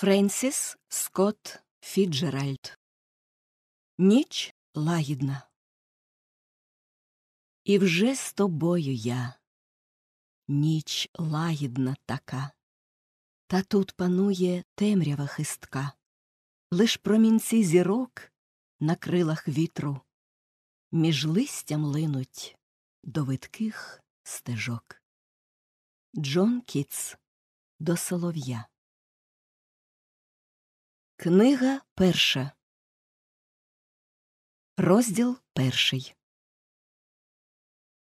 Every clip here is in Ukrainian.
Френсіс Скотт Фіджеральд. Ніч лагідна. І вже з тобою я. Ніч лагідна така. Та тут панує темрява хистка, лиш промінці зірок на крилах вітру, між листям линуть до видких стежок. Джон Кітс до солов'я. Книга перша. Розділ перший.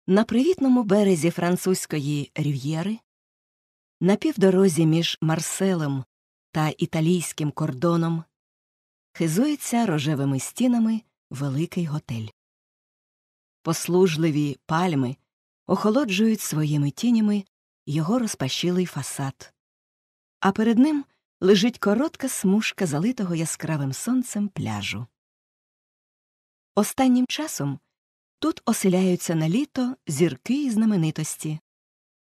На привітному березі французької рів'єри, на півдорозі між Марселем та італійським кордоном, хизується рожевими стінами великий готель. Послужливі пальми охолоджують своїми тінями його розпашілий фасад. А перед ним лежить коротка смужка залитого яскравим сонцем пляжу. Останнім часом тут оселяються на літо зірки і знаменитості.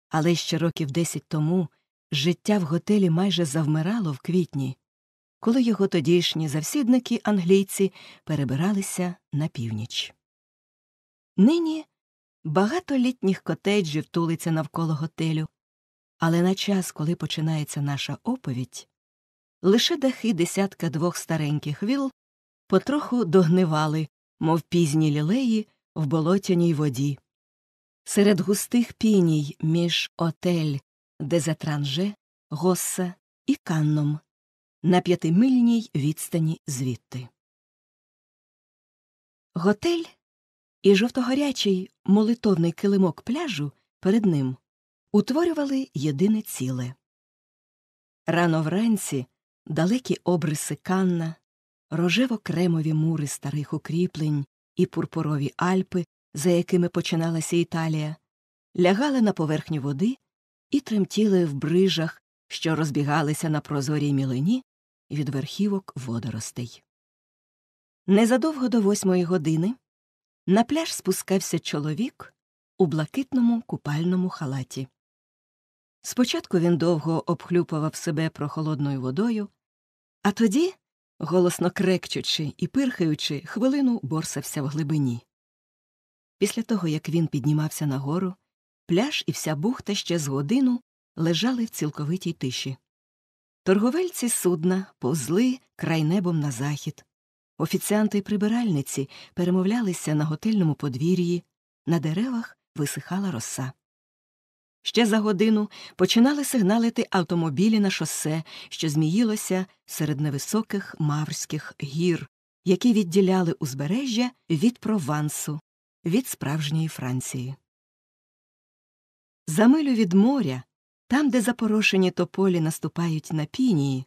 Але ще років десять тому життя в готелі майже завмирало в квітні, коли його тодішні завсідники англійці перебиралися на північ. Нині багато літніх котеджів тулиться навколо готелю, але на час, коли починається наша оповідь, Лише дахи десятка двох стареньких віл потроху догнивали, мов пізні лілеї в болотяній воді. Серед густих піній між отель, Дезатранже, Госса і Канном на п'ятимильній відстані звідти. Готель і жовтогорячий молитовний килимок пляжу перед ним утворювали єдине ціле. Рано вранці далекі обриси канна, рожево кремові мури старих укріплень і пурпурові Альпи, за якими починалася Італія, лягали на поверхню води і тремтіли в брижах, що розбігалися на прозорій мілині від верхівок водоростей. Незадовго до восьмої години на пляж спускався чоловік у блакитному купальному халаті. Спочатку він довго обхлюпував себе прохолодною водою, а тоді, голосно крекчучи і пирхаючи, хвилину борсався в глибині. Після того, як він піднімався нагору, пляж і вся бухта ще з годину лежали в цілковитій тиші. Торговельці судна повзли край небом на захід. Офіціанти й прибиральниці перемовлялися на готельному подвір'ї, на деревах висихала роса. Ще за годину починали сигналити автомобілі на шосе, що зміїлося серед невисоких маврських гір, які відділяли узбережжя від провансу, від справжньої Франції. За милю від моря, там, де запорошені тополі наступають на пінії,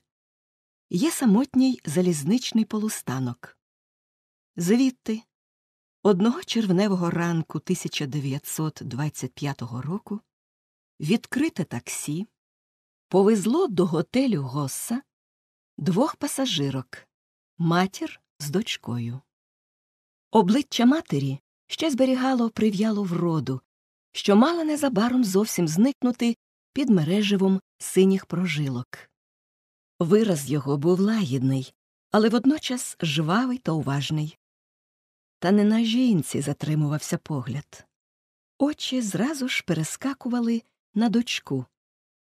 є самотній залізничний полустанок. Звідти, одного червневого ранку 1925 року, відкрите таксі, повезло до готелю Госса двох пасажирок, матір з дочкою. Обличчя матері ще зберігало прив'яло вроду, що мала незабаром зовсім зникнути під мереживом синіх прожилок. Вираз його був лагідний, але водночас жвавий та уважний. Та не на жінці затримувався погляд. Очі зразу ж перескакували на дочку,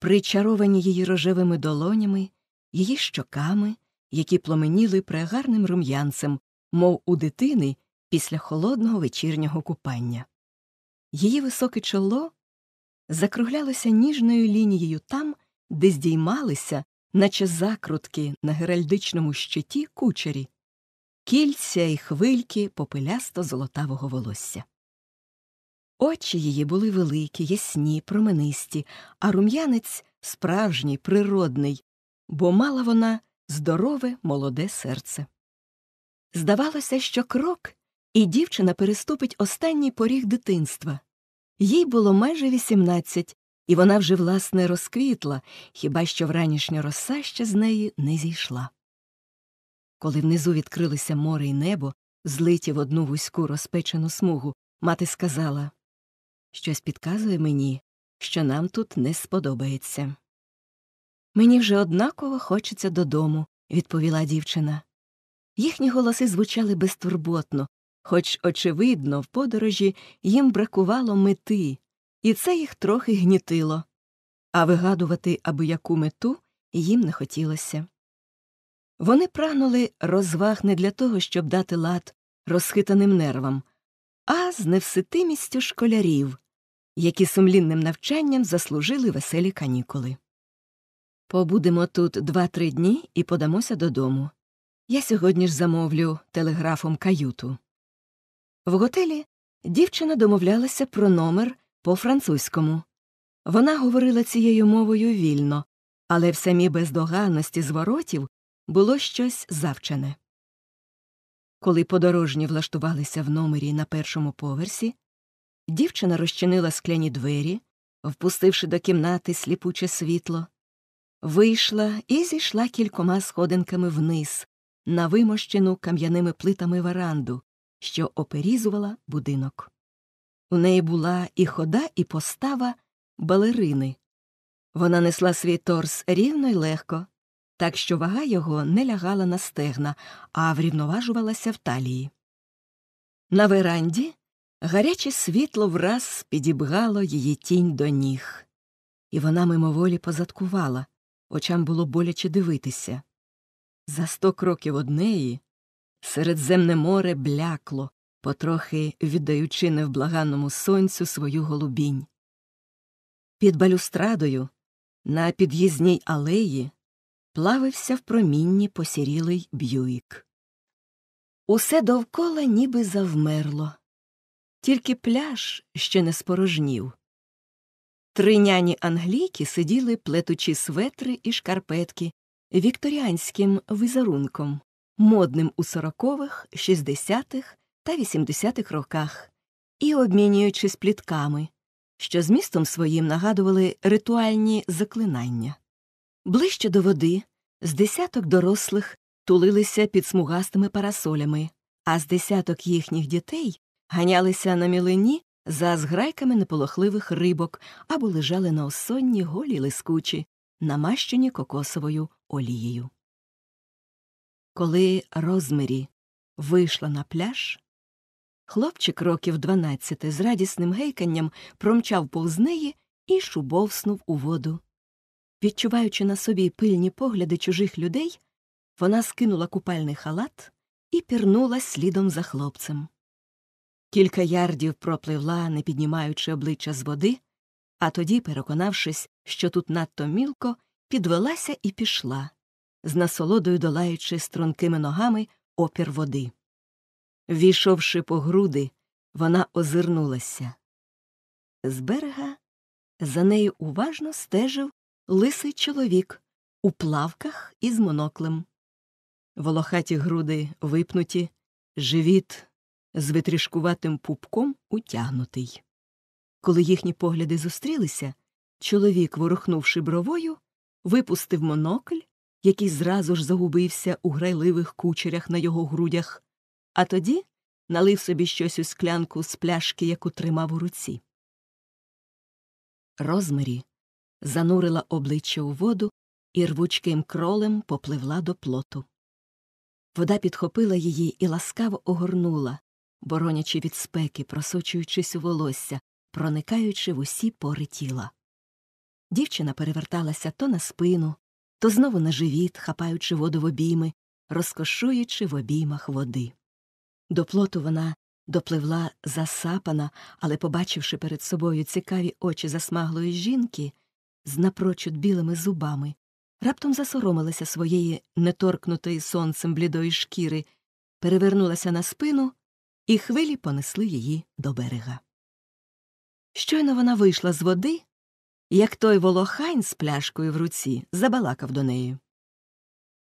причаровані її рожевими долонями, її щоками, які пломеніли прегарним рум'янцем, мов у дитини після холодного вечірнього купання. Її високе чоло закруглялося ніжною лінією там, де здіймалися, наче закрутки на геральдичному щиті кучері, кільця й хвильки попелясто золотавого волосся. Очі її були великі, ясні, променисті, а рум'янець справжній, природний, бо мала вона здорове, молоде серце. Здавалося, що крок, і дівчина переступить останній поріг дитинства. Їй було майже вісімнадцять, і вона вже, власне, розквітла, хіба що вранішня роса ще з неї не зійшла. Коли внизу відкрилися море і небо, злиті в одну вузьку розпечену смугу, мати сказала Щось підказує мені, що нам тут не сподобається. Мені вже однаково хочеться додому, відповіла дівчина. Їхні голоси звучали безтурботно, хоч, очевидно, в подорожі їм бракувало мети, і це їх трохи гнітило, а вигадувати аби яку мету їм не хотілося. Вони прагнули розваг не для того, щоб дати лад розхитаним нервам, а з невситимістю школярів які сумлінним навчанням заслужили веселі канікули. Побудемо тут два-три дні і подамося додому. Я сьогодні ж замовлю телеграфом каюту. В готелі дівчина домовлялася про номер по французькому. Вона говорила цією мовою вільно, але в самій бездоганності зворотів було щось завчене. Коли подорожні влаштувалися в номері на першому поверсі, Дівчина розчинила скляні двері, впустивши до кімнати сліпуче світло, вийшла і зійшла кількома сходинками вниз, на вимощену кам'яними плитами веранду, що оперізувала будинок. У неї була і хода, і постава балерини. Вона несла свій торс рівно й легко, так що вага його не лягала на стегна, а врівноважувалася в талії. На веранді Гаряче світло враз підібгало її тінь до ніг, і вона мимоволі позадкувала, очам було боляче дивитися. За сто кроків однеї Середземне море блякло, потрохи віддаючи невблаганному сонцю свою голубінь. Під балюстрадою, на під'їзній алеї, плавився в промінні посірілий бюїк. Усе довкола ніби завмерло тільки пляж ще не спорожнів. Три няні англійки сиділи, плетучі светри і шкарпетки вікторіанським візерунком, модним у сорокових, шістдесятих та вісімдесятих роках, і обмінюючись плітками, що змістом своїм нагадували ритуальні заклинання. Ближче до води з десяток дорослих тулилися під смугастими парасолями, а з десяток їхніх дітей ганялися на мілині за зграйками неполохливих рибок або лежали на осонні голі лискучі, намащені кокосовою олією. Коли Розмері вийшла на пляж, хлопчик років дванадцяти з радісним гейканням промчав повз неї і шубовснув у воду. Відчуваючи на собі пильні погляди чужих людей, вона скинула купальний халат і пірнула слідом за хлопцем. Кілька ярдів пропливла, не піднімаючи обличчя з води, а тоді, переконавшись, що тут надто мілко, підвелася і пішла, з насолодою долаючи стрункими ногами опір води. Війшовши по груди, вона озирнулася. З берега за нею уважно стежив лисий чоловік у плавках із моноклем. Волохаті груди випнуті, живіт з витрішкуватим пупком утягнутий. Коли їхні погляди зустрілися, чоловік, ворухнувши бровою, випустив монокль, який зразу ж загубився у грайливих кучерях на його грудях, а тоді налив собі щось у склянку з пляшки, яку тримав у руці. Розмарі занурила обличчя у воду і рвучким кролем попливла до плоту. Вода підхопила її і ласкаво огорнула, боронячи від спеки, просочуючись у волосся, проникаючи в усі пори тіла. Дівчина переверталася то на спину, то знову на живіт, хапаючи воду в обійми, розкошуючи в обіймах води. До плоту вона допливла засапана, але, побачивши перед собою цікаві очі засмаглої жінки з напрочуд білими зубами, раптом засоромилася своєї неторкнутої сонцем блідої шкіри, перевернулася на спину і хвилі понесли її до берега. Щойно вона вийшла з води, як той волохань з пляшкою в руці забалакав до неї.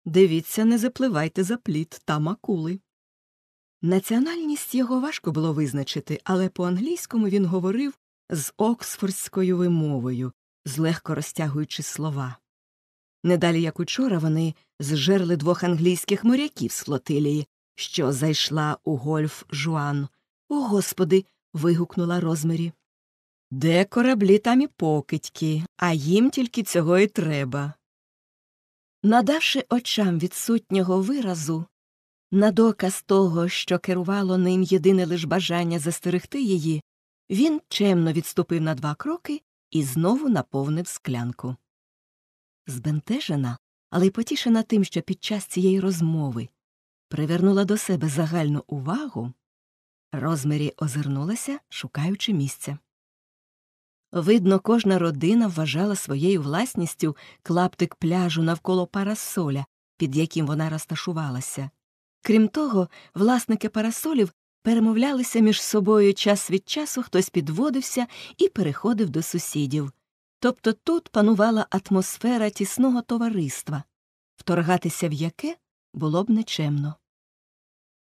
Дивіться, не запливайте за пліт там акули. Національність його важко було визначити, але по англійському він говорив з оксфордською вимовою, злегко розтягуючи слова. Недалі як учора вони зжерли двох англійських моряків з флотилії, що зайшла у гольф Жуан. О, господи. вигукнула Розмері. Де кораблі, там і покидьки, а їм тільки цього і треба. Надавши очам відсутнього виразу, на доказ того, що керувало ним єдине лише бажання застерегти її, він чемно відступив на два кроки і знову наповнив склянку. Збентежена, але й потішена тим, що під час цієї розмови привернула до себе загальну увагу, Розмері озирнулася, шукаючи місця. Видно, кожна родина вважала своєю власністю клаптик пляжу навколо парасоля, під яким вона розташувалася. Крім того, власники парасолів перемовлялися між собою час від часу, хтось підводився і переходив до сусідів. Тобто тут панувала атмосфера тісного товариства, вторгатися в яке було б нечемно.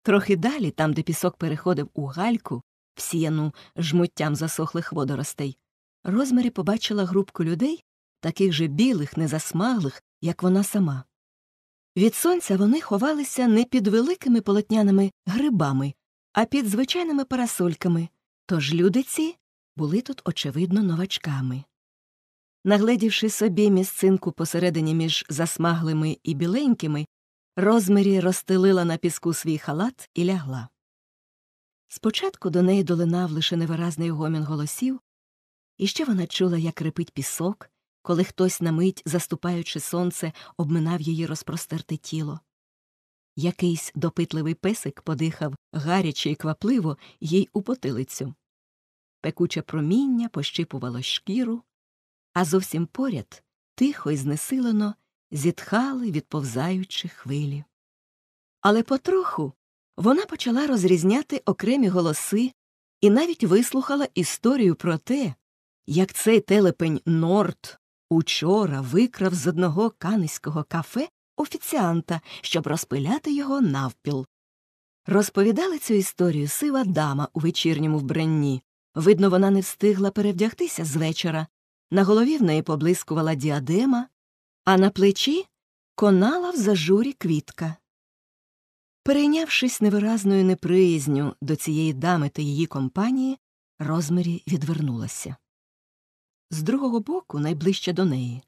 Трохи далі, там, де пісок переходив у гальку, всіяну жмуттям засохлих водоростей, Розмарі побачила групку людей, таких же білих, незасмаглих, як вона сама. Від сонця вони ховалися не під великими полотняними грибами, а під звичайними парасольками, тож люди ці були тут, очевидно, новачками. Нагледівши собі місцинку посередині між засмаглими і біленькими, Розмері розстелила на піску свій халат і лягла. Спочатку до неї долинав лише невиразний гомін голосів, і ще вона чула, як репить пісок, коли хтось на мить, заступаючи сонце, обминав її розпростерте тіло. Якийсь допитливий песик подихав гаряче і квапливо їй у потилицю. Пекуче проміння пощипувало шкіру, а зовсім поряд тихо і знесилено зітхали, відповзаючи хвилі. Але потроху вона почала розрізняти окремі голоси і навіть вислухала історію про те, як цей телепень Норт учора викрав з одного каниського кафе офіціанта, щоб розпиляти його навпіл. Розповідала цю історію сива дама у вечірньому вбранні. Видно, вона не встигла перевдягтися з вечора. На голові в неї поблискувала діадема, а на плечі конала в зажурі квітка. Перейнявшись невиразною неприязню до цієї дами та її компанії, розмірі відвернулася. З другого боку, найближче до неї,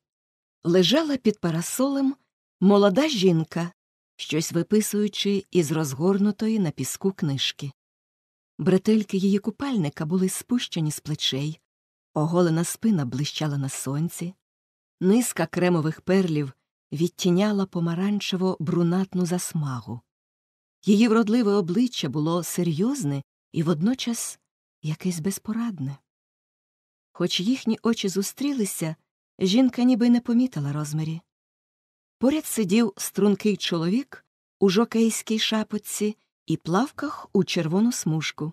лежала під парасолем молода жінка, щось виписуючи із розгорнутої на піску книжки. Бретельки її купальника були спущені з плечей, оголена спина блищала на сонці, низка кремових перлів відтіняла помаранчево брунатну засмагу. Її вродливе обличчя було серйозне і водночас якесь безпорадне. Хоч їхні очі зустрілися, жінка ніби не помітила розмірі. Поряд сидів стрункий чоловік у жокейській шапочці і плавках у червону смужку.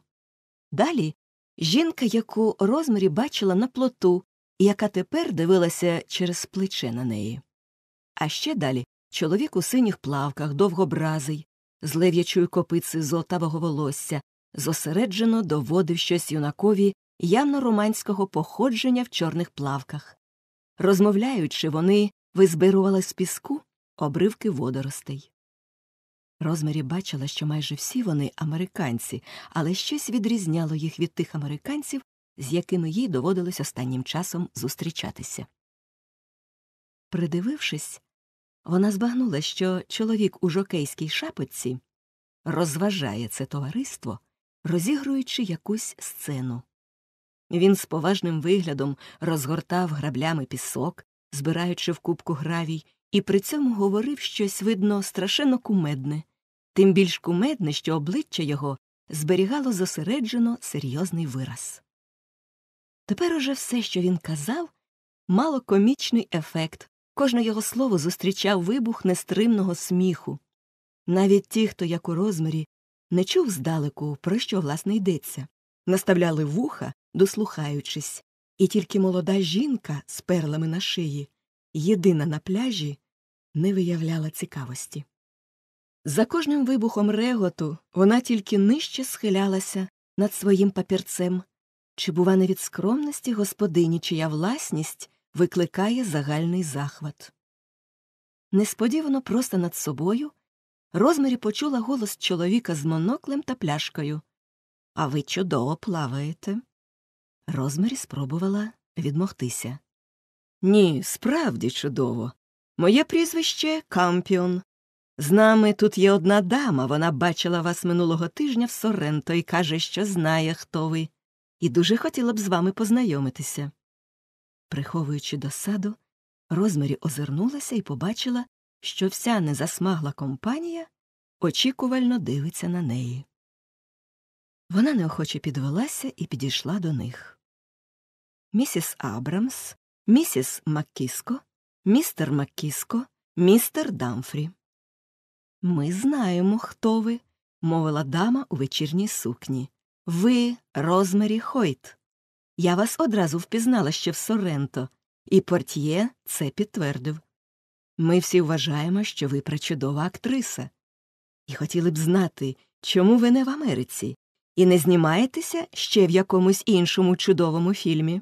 Далі жінка, яку розмірі бачила на плоту яка тепер дивилася через плече на неї. А ще далі чоловік у синіх плавках, довгобразий, з лев'ячою копици золотавого волосся, зосереджено доводив щось юнакові явно романського походження в чорних плавках. Розмовляючи, вони визбирували з піску обривки водоростей. Розмарі бачила, що майже всі вони американці, але щось відрізняло їх від тих американців, з якими їй доводилось останнім часом зустрічатися. Придивившись, вона збагнула, що чоловік у жокейській шапочці розважає це товариство, розігруючи якусь сцену. Він з поважним виглядом розгортав граблями пісок, збираючи в кубку гравій, і при цьому говорив щось, видно, страшенно кумедне, тим більш кумедне, що обличчя його зберігало зосереджено серйозний вираз. Тепер уже все, що він казав, мало комічний ефект. Кожне його слово зустрічав вибух нестримного сміху. Навіть ті, хто, як у розмірі, не чув здалеку, про що власне йдеться, наставляли вуха, дослухаючись, і тільки молода жінка з перлами на шиї, єдина на пляжі, не виявляла цікавості. За кожним вибухом реготу вона тільки нижче схилялася над своїм папірцем, чи, бува, не від скромності господині, чия власність викликає загальний захват? Несподівано просто над собою розмірі почула голос чоловіка з моноклем та пляшкою. А ви чудово плаваєте. Розмірі спробувала відмогтися. Ні, справді чудово. Моє прізвище Кампіон. З нами тут є одна дама, вона бачила вас минулого тижня в Соренто і каже, що знає, хто ви і дуже хотіла б з вами познайомитися. Приховуючи досаду, Розмарі озирнулася і побачила, що вся незасмагла компанія очікувально дивиться на неї. Вона неохоче підвелася і підійшла до них. Місіс Абрамс, місіс Маккіско, містер Маккіско, містер Дамфрі. Ми знаємо, хто ви, мовила дама у вечірній сукні. Ви Розмарі Хойт. Я вас одразу впізнала ще в Соренто, і портьє це підтвердив. Ми всі вважаємо, що ви пречудова актриса. І хотіли б знати, чому ви не в Америці, і не знімаєтеся ще в якомусь іншому чудовому фільмі.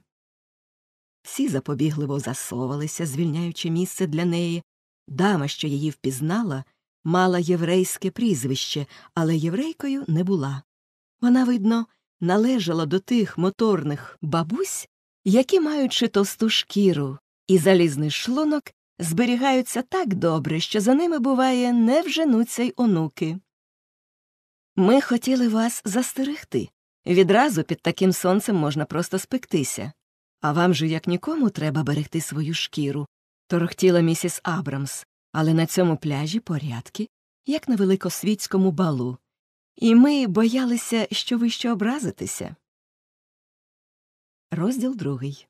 Всі запобігливо засовалися, звільняючи місце для неї. Дама, що її впізнала, мала єврейське прізвище, але єврейкою не була. Вона, видно, належала до тих моторних бабусь, які, маючи товсту шкіру і залізний шлунок, зберігаються так добре, що за ними, буває, не вженуться й онуки. Ми хотіли вас застерегти. Відразу під таким сонцем можна просто спектися. А вам же, як нікому, треба берегти свою шкіру, торохтіла місіс Абрамс, але на цьому пляжі порядки, як на великосвітському балу. І ми боялися, що ви ще образитеся. Розділ другий.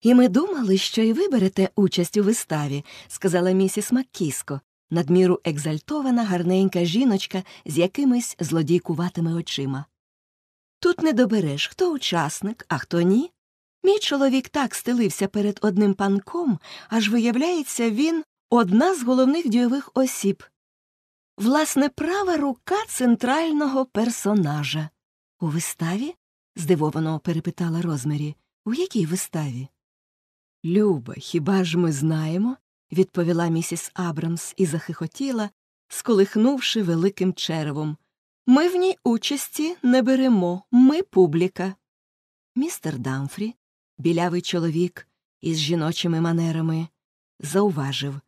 І ми думали, що і ви берете участь у виставі, сказала місіс Маккіско, надміру екзальтована, гарненька жіночка з якимись злодійкуватими очима. Тут не добереш, хто учасник, а хто ні. Мій чоловік так стелився перед одним панком, аж виявляється, він одна з головних дійових осіб власне, права рука центрального персонажа. У виставі? здивовано перепитала Розмері. У якій виставі? Люба, хіба ж ми знаємо? відповіла місіс Абрамс і захихотіла, сколихнувши великим черевом. Ми в ній участі не беремо, ми публіка. Містер Дамфрі, білявий чоловік із жіночими манерами, зауважив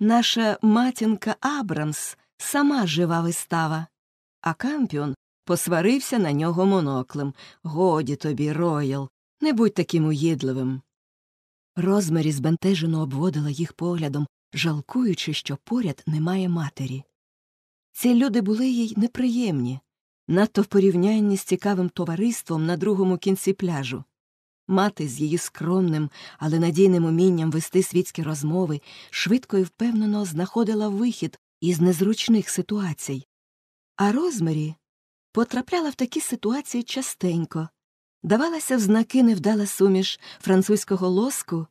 Наша матінка Абрамс сама жива вистава. А Кампіон посварився на нього моноклем. Годі тобі, роял, не будь таким уїдливим. Розмарі збентежено обводила їх поглядом, жалкуючи, що поряд немає матері. Ці люди були їй неприємні, надто в порівнянні з цікавим товариством на другому кінці пляжу. Мати з її скромним, але надійним умінням вести світські розмови швидко і впевнено знаходила вихід із незручних ситуацій. А Розмарі потрапляла в такі ситуації частенько, давалася в знаки невдала суміш французького лоску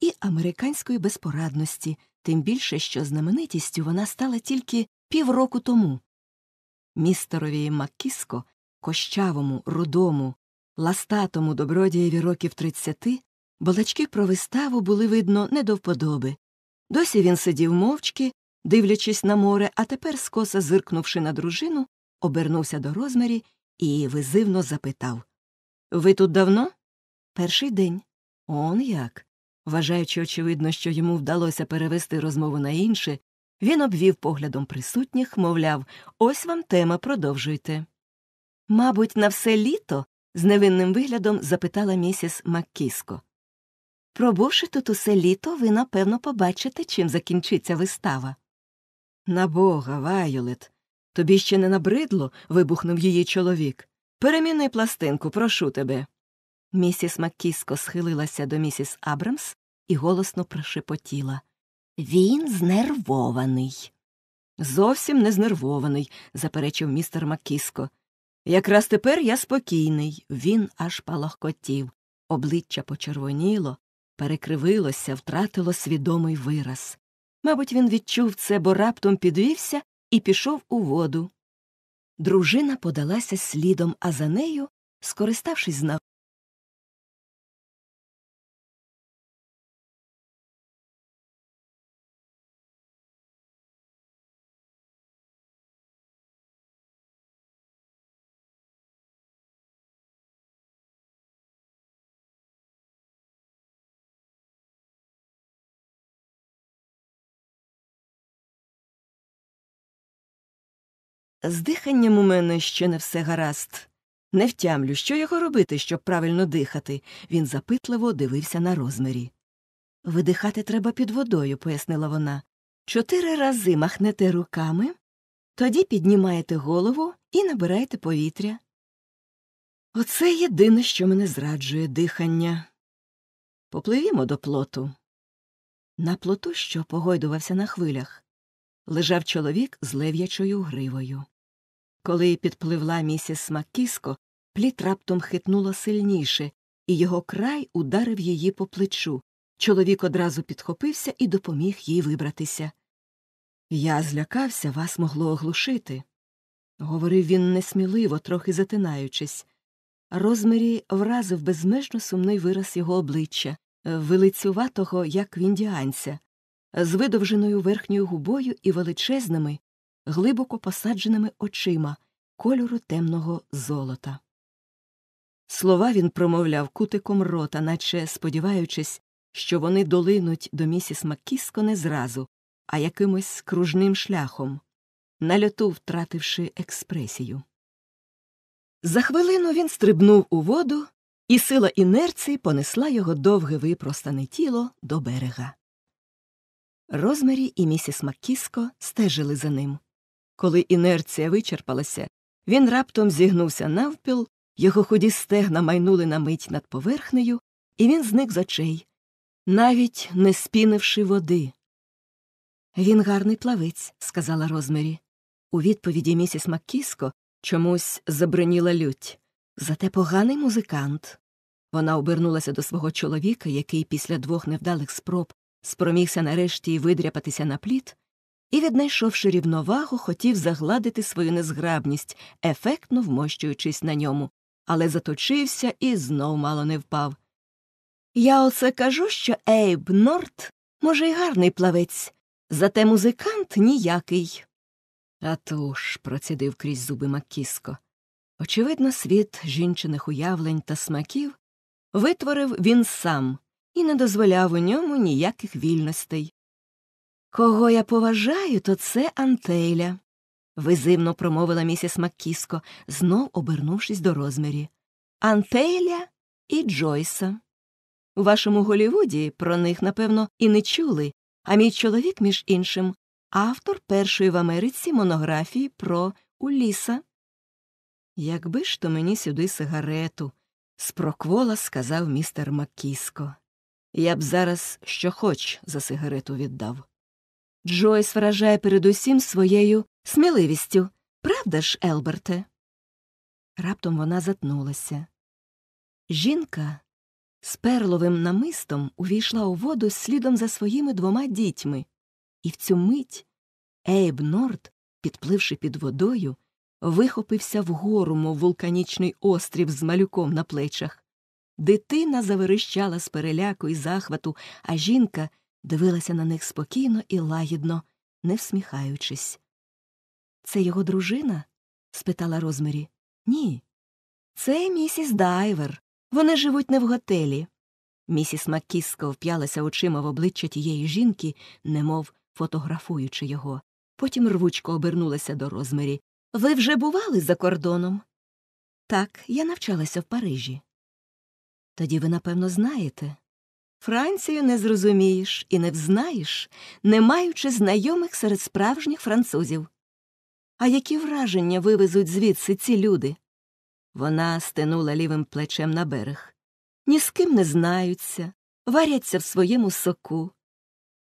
і американської безпорадності, тим більше, що знаменитістю вона стала тільки півроку тому. Містерові Маккіско, кощавому, рудому, ластатому добродієві років тридцяти, балачки про виставу були, видно, не до вподоби. Досі він сидів мовчки дивлячись на море, а тепер, скоса зиркнувши на дружину, обернувся до розмарі і визивно запитав Ви тут давно? Перший день. Он як. Вважаючи, очевидно, що йому вдалося перевести розмову на інше, він обвів поглядом присутніх, мовляв, ось вам тема продовжуйте. Мабуть, на все літо? з невинним виглядом запитала місіс Маккіско. Пробувши тут усе літо, ви, напевно, побачите, чим закінчиться вистава. На бога, Вайолет, тобі ще не набридло? вибухнув її чоловік. Переміни пластинку, прошу тебе. Місіс Маккіско схилилася до місіс Абрамс і голосно прошепотіла. Він знервований. Зовсім не знервований, заперечив містер Маккіско. Якраз тепер я спокійний. Він аж палахкотів. Обличчя почервоніло, перекривилося, втратило свідомий вираз. Мабуть, він відчув це, бо раптом підвівся і пішов у воду. Дружина подалася слідом, а за нею, скориставшись знаком, З диханням у мене ще не все гаразд. Не втямлю, що його робити, щоб правильно дихати. Він запитливо дивився на розмірі. Видихати треба під водою, пояснила вона. Чотири рази махнете руками, тоді піднімаєте голову і набираєте повітря. Оце єдине, що мене зраджує дихання. Попливімо до плоту. На плоту, що погойдувався на хвилях, лежав чоловік з лев'ячою гривою. Коли підпливла місіс Макіско, пліт раптом хитнуло сильніше, і його край ударив її по плечу. Чоловік одразу підхопився і допоміг їй вибратися. Я злякався, вас могло оглушити. Говорив він несміливо, трохи затинаючись. Розмірі вразив безмежно сумний вираз його обличчя, вилицюватого, як в індіанця, з видовженою верхньою губою і величезними, глибоко посадженими очима кольору темного золота. Слова він промовляв кутиком рота, наче сподіваючись, що вони долинуть до місіс Макіско не зразу, а якимось кружним шляхом, на льоту втративши експресію. За хвилину він стрибнув у воду, і сила інерції понесла його довге випростане тіло до берега. Розмарі і місіс Макіско стежили за ним. Коли інерція вичерпалася, він раптом зігнувся навпіл, його худі стегна майнули на мить над поверхнею, і він зник з очей, навіть не спінивши води. Він гарний плавець, сказала Розмері. У відповіді місіс Маккіско чомусь забриніла лють. Зате поганий музикант. Вона обернулася до свого чоловіка, який після двох невдалих спроб спромігся нарешті видряпатися на плід, і, віднайшовши рівновагу, хотів загладити свою незграбність, ефектно вмощуючись на ньому, але заточився і знов мало не впав. Я оце кажу, що Ейб Норт, може, й гарний плавець, зате музикант ніякий. «А тож», – процідив крізь зуби Маккіско. Очевидно, світ жінчиних уявлень та смаків витворив він сам і не дозволяв у ньому ніяких вільностей. Кого я поважаю, то це Антейля, визивно промовила місіс Маккіско, знов обернувшись до розмірі. Антейля і Джойса. У вашому Голівуді про них, напевно, і не чули, а мій чоловік, між іншим, автор першої в Америці монографії про Уліса. Якби ж то мені сюди сигарету, спроквола сказав містер Маккіско. Я б зараз що хоч за сигарету віддав. Джойс вражає передусім своєю сміливістю. Правда ж, Елберте? Раптом вона затнулася. Жінка з перловим намистом увійшла у воду слідом за своїми двома дітьми, і в цю мить Ейб Норд, підпливши під водою, вихопився вгору, мов вулканічний острів з малюком на плечах. Дитина заверещала з переляку і захвату, а жінка дивилася на них спокійно і лагідно, не всміхаючись. Це його дружина? спитала розмарі. Ні. Це місіс Дайвер. Вони живуть не в готелі. Місіс Маккіска вп'ялася очима в обличчя тієї жінки, немов фотографуючи його. Потім рвучко обернулася до Розмері. Ви вже бували за кордоном? Так, я навчалася в Парижі. Тоді ви, напевно, знаєте. Францію не зрозумієш і не взнаєш, не маючи знайомих серед справжніх французів. А які враження вивезуть звідси ці люди? Вона стинула лівим плечем на берег. Ні з ким не знаються, варяться в своєму соку.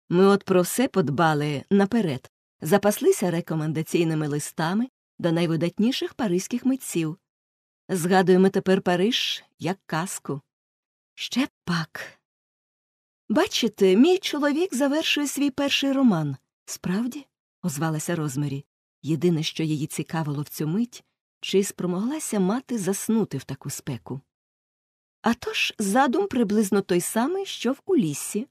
Ми от про все подбали наперед, запаслися рекомендаційними листами до найвидатніших паризьких митців. Згадуємо тепер Париж як казку. Ще пак. Бачите, мій чоловік завершує свій перший роман. Справді? озвалася Розмарі. Єдине, що її цікавило в цю мить, чи спромоглася мати заснути в таку спеку. А тож задум приблизно той самий, що в Уліссі.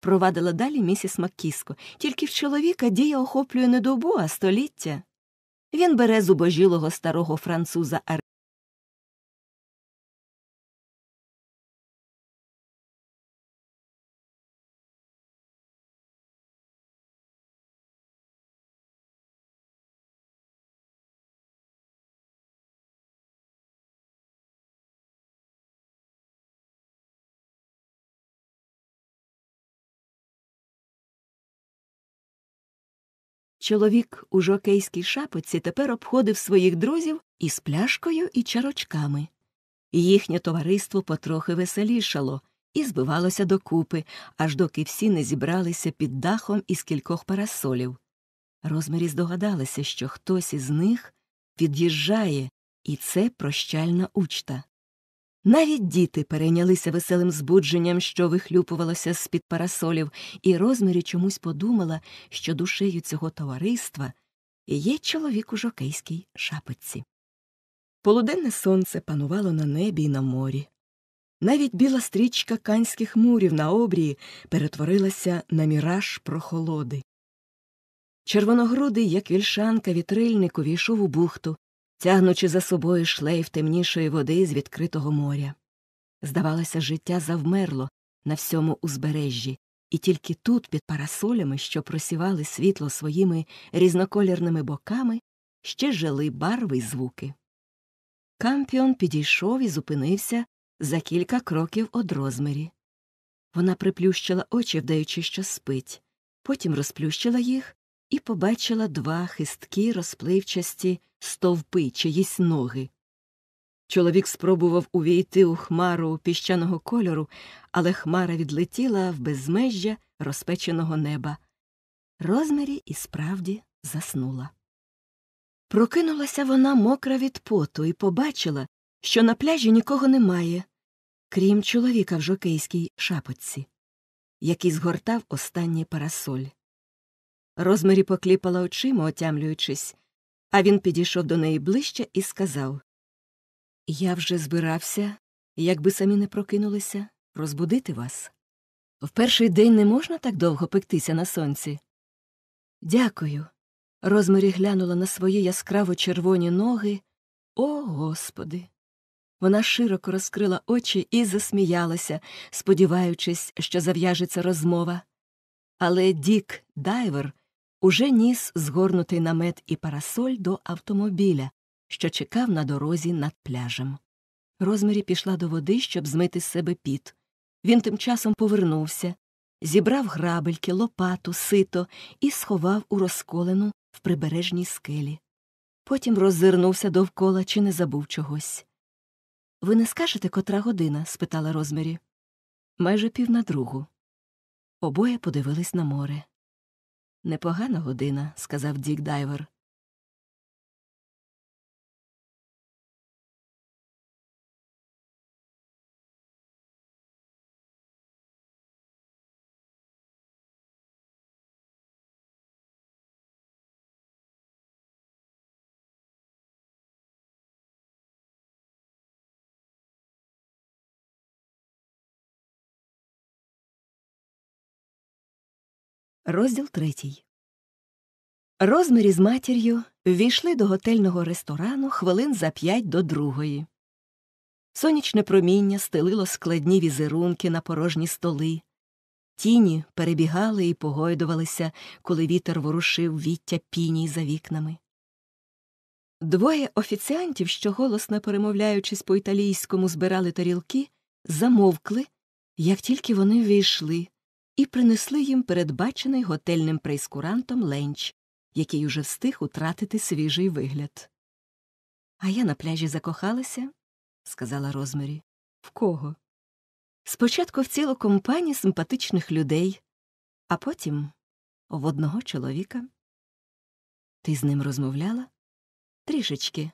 провадила далі місіс Маккіско, тільки в чоловіка дія охоплює не добу, а століття. Він бере зубожілого старого француза Чоловік у жокейській шапочці тепер обходив своїх друзів із пляшкою і чарочками. Їхнє товариство потрохи веселішало і збивалося докупи, аж доки всі не зібралися під дахом із кількох парасолів. Розмарі здогадалася, що хтось із них від'їжджає, і це прощальна учта. Навіть діти перейнялися веселим збудженням, що вихлюпувалося з під парасолів, і розмірі чомусь подумала, що душею цього товариства є чоловік у жокейській шапочці. Полуденне сонце панувало на небі і на морі. Навіть біла стрічка канських мурів на обрії перетворилася на міраж прохолоди. Червоногрудий, як вільшанка вітрильник, увійшов у бухту, тягнучи за собою шлейф темнішої води з відкритого моря. Здавалося, життя завмерло на всьому узбережжі, і тільки тут, під парасолями, що просівали світло своїми різноколірними боками, ще жили барви й звуки. Кампіон підійшов і зупинився за кілька кроків од розмірі. Вона приплющила очі, вдаючи, що спить, потім розплющила їх і побачила два хистки розпливчасті стовпи чиїсь ноги. Чоловік спробував увійти у хмару піщаного кольору, але хмара відлетіла в безмежжя розпеченого неба. Розмарі і справді заснула. Прокинулася вона мокра від поту і побачила, що на пляжі нікого немає, крім чоловіка в жокейській шапочці, який згортав останній парасоль. Розмарі покліпала очима, отямлюючись, а він підійшов до неї ближче і сказав Я вже збирався, якби самі не прокинулися, розбудити вас. В перший день не можна так довго пектися на сонці. Дякую. Розмарі глянула на свої яскраво червоні ноги. О, Господи. Вона широко розкрила очі і засміялася, сподіваючись, що зав'яжеться розмова. Але Дік Дайвер уже ніс згорнутий намет і парасоль до автомобіля, що чекав на дорозі над пляжем. Розмірі пішла до води, щоб змити з себе піт. Він тим часом повернувся, зібрав грабельки, лопату, сито і сховав у розколену в прибережній скелі. Потім роззирнувся довкола чи не забув чогось. Ви не скажете, котра година? спитала Розмірі. Майже пів на другу. Обоє подивились на море. Непогана година, сказав Дік Дайвер. Розділ третій. Розмірі з матір'ю ввійшли до готельного ресторану хвилин за п'ять до другої. Сонячне проміння стелило складні візерунки на порожні столи. Тіні перебігали і погойдувалися, коли вітер ворушив віття піній за вікнами. Двоє офіціантів, що голосно перемовляючись по італійському, збирали тарілки, замовкли, як тільки вони ввійшли і принесли їм передбачений готельним прейскурантом ленч, який уже встиг утратити свіжий вигляд. А я на пляжі закохалася, сказала Розмарі. В кого? Спочатку в цілу компанію симпатичних людей, а потім в одного чоловіка. Ти з ним розмовляла? Трішечки.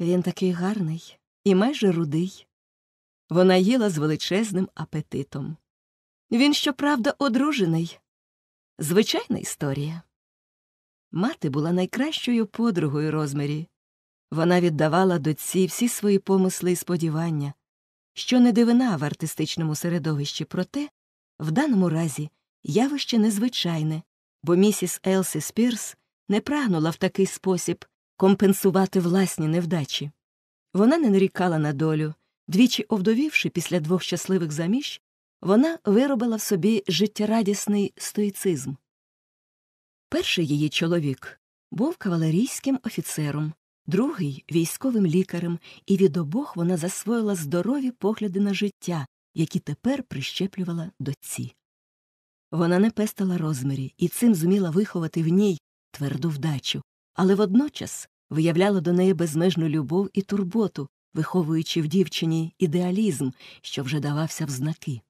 Він такий гарний і майже рудий. Вона їла з величезним апетитом. Він, щоправда, одружений. Звичайна історія. Мати була найкращою подругою розмірі. Вона віддавала дочці всі свої помисли і сподівання, що не дивина в артистичному середовищі, проте в даному разі явище незвичайне, бо місіс Елсі Спірс не прагнула в такий спосіб компенсувати власні невдачі. Вона не нарікала на долю, двічі овдовівши після двох щасливих заміж, вона виробила в собі життєрадісний стоїцизм. Перший її чоловік був кавалерійським офіцером, другий військовим лікарем, і від обох вона засвоїла здорові погляди на життя, які тепер прищеплювала доці. Вона не пестила розмірі і цим зуміла виховати в ній тверду вдачу, але водночас виявляла до неї безмежну любов і турботу, виховуючи в дівчині ідеалізм, що вже давався в знаки.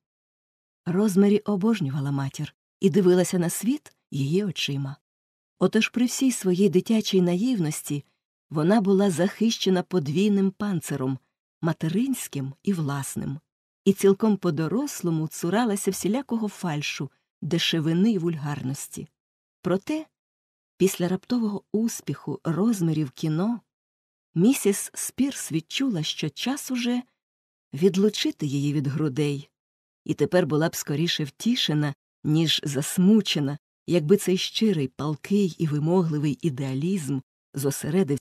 Розмарі обожнювала матір і дивилася на світ її очима. Отож, при всій своїй дитячій наївності вона була захищена подвійним панциром материнським і власним, і цілком по дорослому цуралася всілякого фальшу, дешевини й вульгарності. Проте, після раптового успіху розмірів кіно, місіс Спірс відчула, що час уже відлучити її від грудей і тепер була б скоріше втішена, ніж засмучена, якби цей щирий, палкий і вимогливий ідеалізм зосередив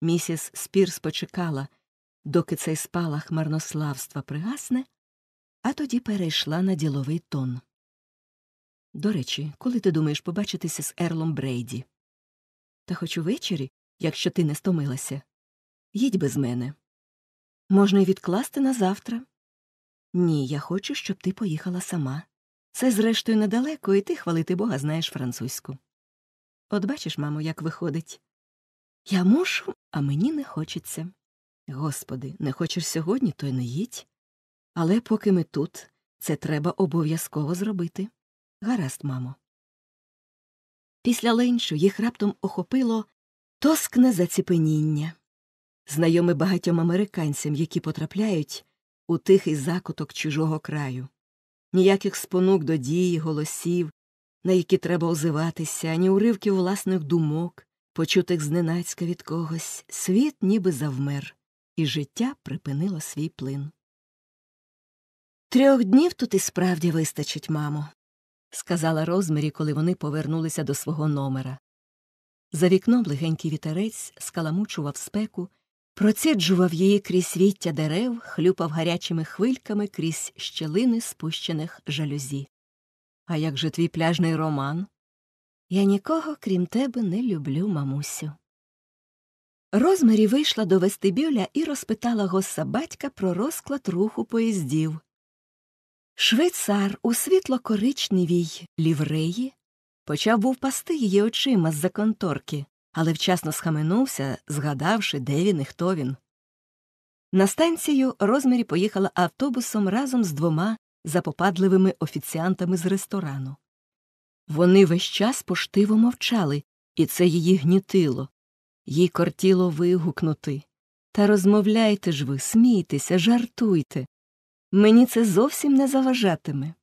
Місіс Спірс почекала, доки цей спалах марнославства пригасне, а тоді перейшла на діловий тон. До речі, коли ти думаєш побачитися з Ерлом Брейді? Та хоч увечері, якщо ти не стомилася, їдь без мене. Можна й відкласти на завтра. Ні, я хочу, щоб ти поїхала сама. Це, зрештою, недалеко, і ти хвалити бога знаєш французьку. От бачиш, мамо, як виходить. Я мушу, а мені не хочеться. Господи, не хочеш сьогодні, то й не їдь. Але поки ми тут, це треба обов'язково зробити. Гаразд, мамо. Після ленчу їх раптом охопило тоскне заціпеніння. Знайоме багатьом американцям, які потрапляють у тихий закуток чужого краю. Ніяких спонук до дії, голосів, на які треба озиватися, ані уривків власних думок почутих зненацька від когось, світ ніби завмер, і життя припинило свій плин. Трьох днів тут і справді вистачить, мамо, сказала Розмері, коли вони повернулися до свого номера. За вікном легенький вітерець скаламучував спеку, проциджував її крізь віття дерев, хлюпав гарячими хвильками крізь щелини спущених жалюзі. А як же твій пляжний роман? Я нікого, крім тебе, не люблю, мамусю. Розмарі вийшла до вестибюля і розпитала госа батька про розклад руху поїздів. Швейцар у світло коричневій лівреї почав був пасти її очима з за конторки, але вчасно схаменувся, згадавши, де він і хто він. На станцію Розмарі поїхала автобусом разом з двома запопадливими офіціантами з ресторану. Вони весь час поштиво мовчали, і це її гнітило. Їй кортіло вигукнути. Та розмовляйте ж ви, смійтеся, жартуйте. Мені це зовсім не заважатиме.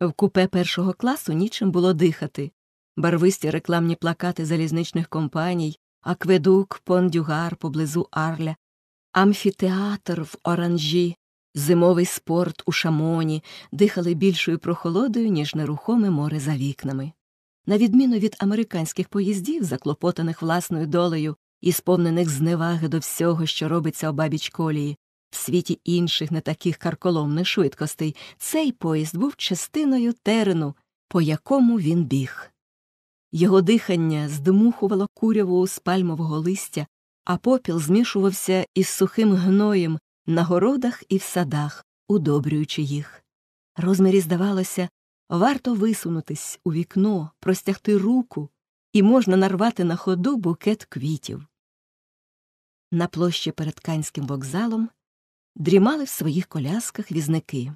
В купе першого класу нічим було дихати. Барвисті рекламні плакати залізничних компаній, акведук, пондюгар поблизу Арля, амфітеатр в оранжі, Зимовий спорт у шамоні дихали більшою прохолодою, ніж нерухоме море за вікнами. На відміну від американських поїздів, заклопотаних власною долею і сповнених зневаги до всього, що робиться обабіч колії, в світі інших не таких карколомних швидкостей, цей поїзд був частиною терену, по якому він біг. Його дихання здмухувало куряву з пальмового листя, а попіл змішувався із сухим гноєм, на городах і в садах, удобрюючи їх. Розмірі, здавалося, варто висунутись у вікно, простягти руку, і можна нарвати на ходу букет квітів. На площі перед Канським вокзалом дрімали в своїх колясках візники.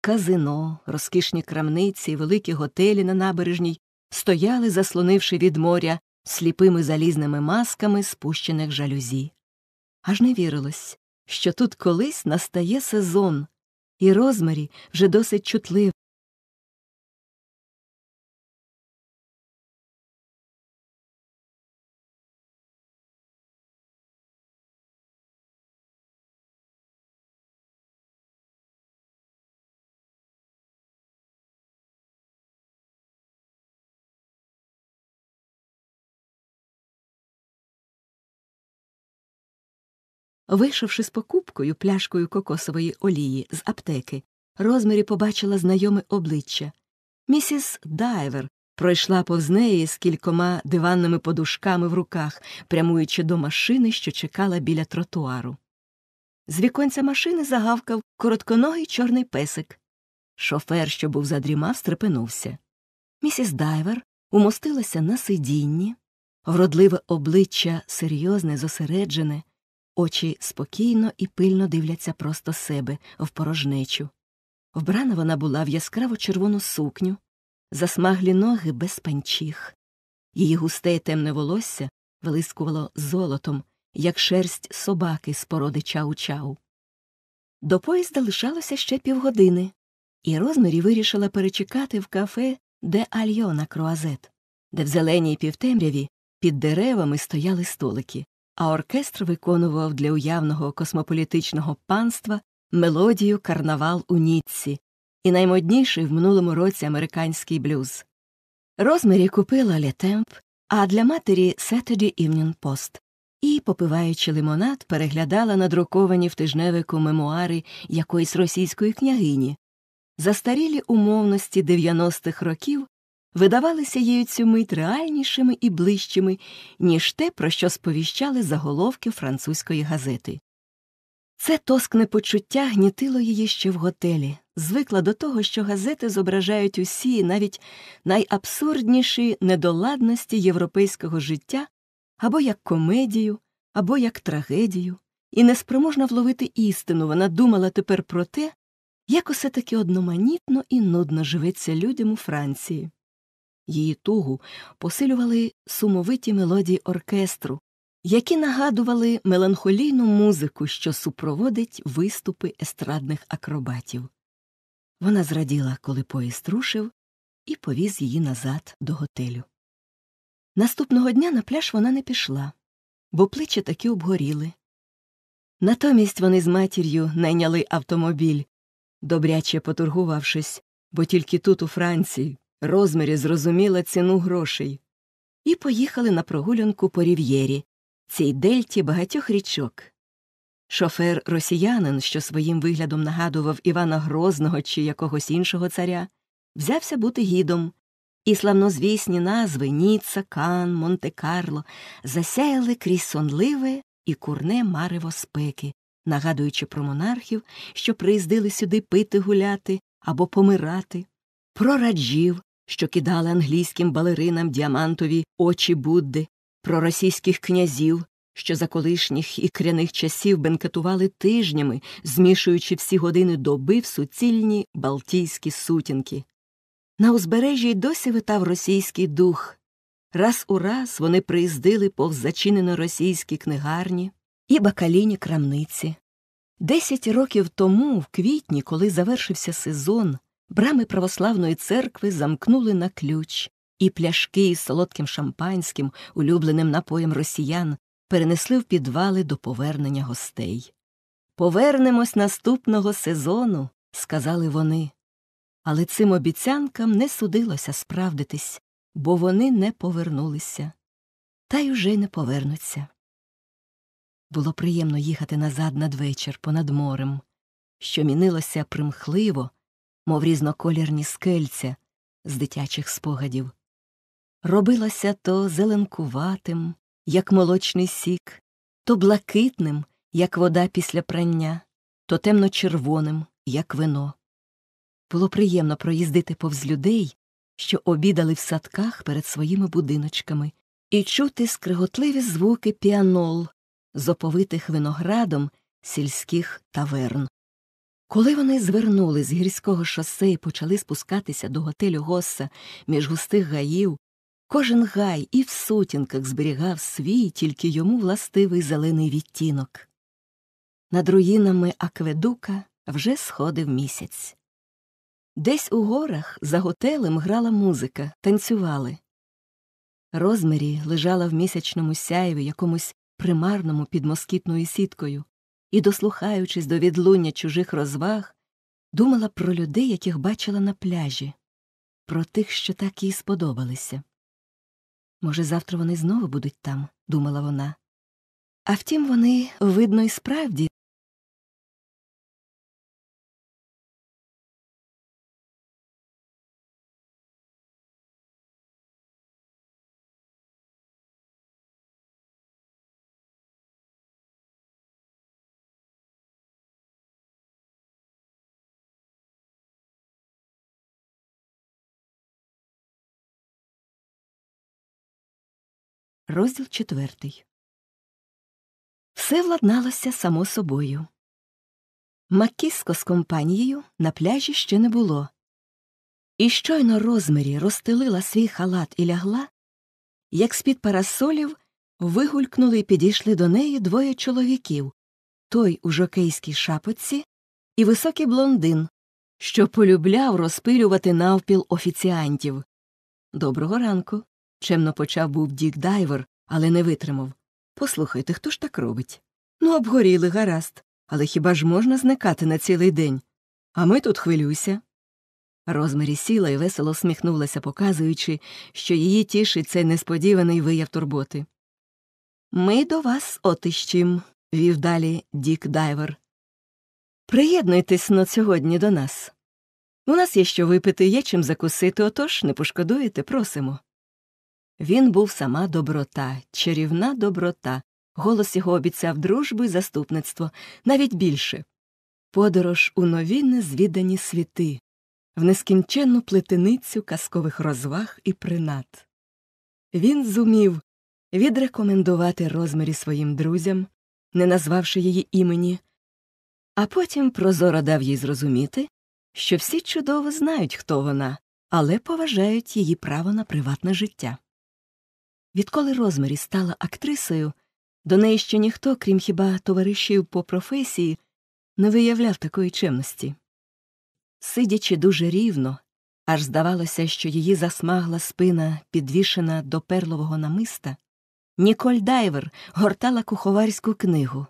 Казино, розкішні крамниці і великі готелі на набережній стояли, заслонивши від моря сліпими залізними масками спущених жалюзі. Аж не вірилось що тут колись настає сезон, і розмарі вже досить чутлива. Вийшовши з покупкою пляшкою кокосової олії з аптеки, Розмарі побачила знайоме обличчя. Місіс Дайвер пройшла повз неї з кількома диванними подушками в руках, прямуючи до машини, що чекала біля тротуару. З віконця машини загавкав коротконогий чорний песик. Шофер, що був задрімав, стрепенувся. Місіс Дайвер умостилася на сидінні. Вродливе обличчя серйозне, зосереджене, очі спокійно і пильно дивляться просто себе в порожнечу. Вбрана вона була в яскраво червону сукню, засмаглі ноги без панчіх. Її густе і темне волосся вилискувало золотом, як шерсть собаки з породи чау-чау. До поїзда лишалося ще півгодини, і Розмарі вирішила перечекати в кафе де Альйона Круазет, де в зеленій півтемряві під деревами стояли столики а оркестр виконував для уявного космополітичного панства мелодію Карнавал у Ніцці і наймодніший в минулому році американський блюз. Розмірі купила летемп, а для матері Saturday Evening Post. І, попиваючи лимонад, переглядала надруковані в тижневику мемуари якоїсь російської княгині. Застарілі умовності 90-х років видавалися їй цю мить реальнішими і ближчими, ніж те, про що сповіщали заголовки французької газети. Це тоскне почуття гнітило її ще в готелі, звикла до того, що газети зображають усі, навіть найабсурдніші недоладності європейського життя або як комедію, або як трагедію, і неспроможна вловити істину вона думала тепер про те, як усе таки одноманітно і нудно живеться людям у Франції її тугу посилювали сумовиті мелодії оркестру, які нагадували меланхолійну музику, що супроводить виступи естрадних акробатів. Вона зраділа, коли поїзд рушив, і повіз її назад до готелю. Наступного дня на пляж вона не пішла, бо плечі таки обгоріли. Натомість вони з матір'ю найняли автомобіль, добряче поторгувавшись, бо тільки тут, у Франції, Розмірі зрозуміла ціну грошей. І поїхали на прогулянку по рів'єрі, цій дельті багатьох річок. Шофер росіянин, що своїм виглядом нагадував Івана Грозного чи якогось іншого царя, взявся бути гідом, і славнозвісні назви Ніца, Кан, Монте Карло засяяли крізь сонливе і курне марево спеки, нагадуючи про монархів, що приїздили сюди пити гуляти або помирати, про раджів, що кидали англійським балеринам діамантові очі Будди, про російських князів, що за колишніх і кряних часів бенкетували тижнями, змішуючи всі години доби в суцільні балтійські сутінки. На узбережжі й досі витав російський дух. Раз у раз вони приїздили повз зачинено російські книгарні і бакаліні крамниці. Десять років тому, в квітні, коли завершився сезон, Брами православної церкви замкнули на ключ, і пляшки із солодким шампанським, улюбленим напоєм росіян, перенесли в підвали до повернення гостей. Повернемось наступного сезону, сказали вони. Але цим обіцянкам не судилося справдитись, бо вони не повернулися, та й уже не повернуться. Було приємно їхати назад надвечір понад морем, що мінилося примхливо мов різноколірні скельця з дитячих спогадів. Робилася то зеленкуватим, як молочний сік, то блакитним, як вода після прання, то темно-червоним, як вино. Було приємно проїздити повз людей, що обідали в садках перед своїми будиночками, і чути скриготливі звуки піанол, з оповитих виноградом сільських таверн. Коли вони звернули з гірського шосе і почали спускатися до готелю Госса між густих гаїв, кожен гай і в сутінках зберігав свій тільки йому властивий зелений відтінок. Над руїнами Акведука вже сходив місяць. Десь у горах за готелем грала музика, танцювали. Розмірі лежала в місячному сяєві якомусь примарному під москітною сіткою, і, дослухаючись до відлуння чужих розваг, думала про людей, яких бачила на пляжі, про тих, що так їй сподобалися. Може, завтра вони знову будуть там, думала вона. А втім, вони, видно, і справді Розділ четвертий. Все владналося само собою. Макіско з компанією на пляжі ще не було. І щойно розмірі розстелила свій халат і лягла, як з-під парасолів вигулькнули і підійшли до неї двоє чоловіків той у жокейській шапочці і високий блондин, що полюбляв розпилювати навпіл офіціантів. Доброго ранку. Чемно почав був Дік Дайвер, але не витримав. Послухайте, хто ж так робить? Ну, обгоріли, гаразд. Але хіба ж можна зникати на цілий день? А ми тут хвилюйся. Розмарі сіла і весело сміхнулася, показуючи, що її тішить цей несподіваний вияв турботи. Ми до вас отищим, вів далі Дік Дайвер. Приєднуйтесь на сьогодні до нас. У нас є що випити, є чим закусити, отож не пошкодуєте, просимо. Він був сама доброта, чарівна доброта. Голос його обіцяв дружбу і заступництво, навіть більше. Подорож у нові незвідані світи, в нескінченну плетеницю казкових розваг і принад. Він зумів відрекомендувати розмірі своїм друзям, не назвавши її імені, а потім прозоро дав їй зрозуміти, що всі чудово знають, хто вона, але поважають її право на приватне життя. Відколи Розмарі стала актрисою, до неї ще ніхто, крім хіба товаришів по професії, не виявляв такої чемності. Сидячи дуже рівно, аж здавалося, що її засмагла спина, підвішена до перлового намиста, Ніколь Дайвер гортала куховарську книгу.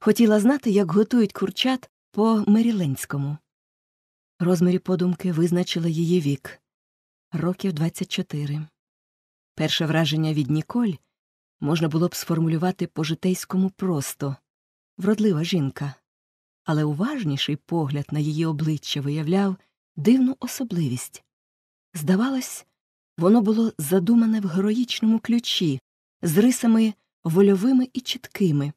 Хотіла знати, як готують курчат по Меріленському. Розмірі подумки визначила її вік років 24. Перше враження від Ніколь можна було б сформулювати по житейському просто вродлива жінка, але уважніший погляд на її обличчя виявляв дивну особливість. Здавалось, воно було задумане в героїчному ключі, з рисами вольовими і чіткими,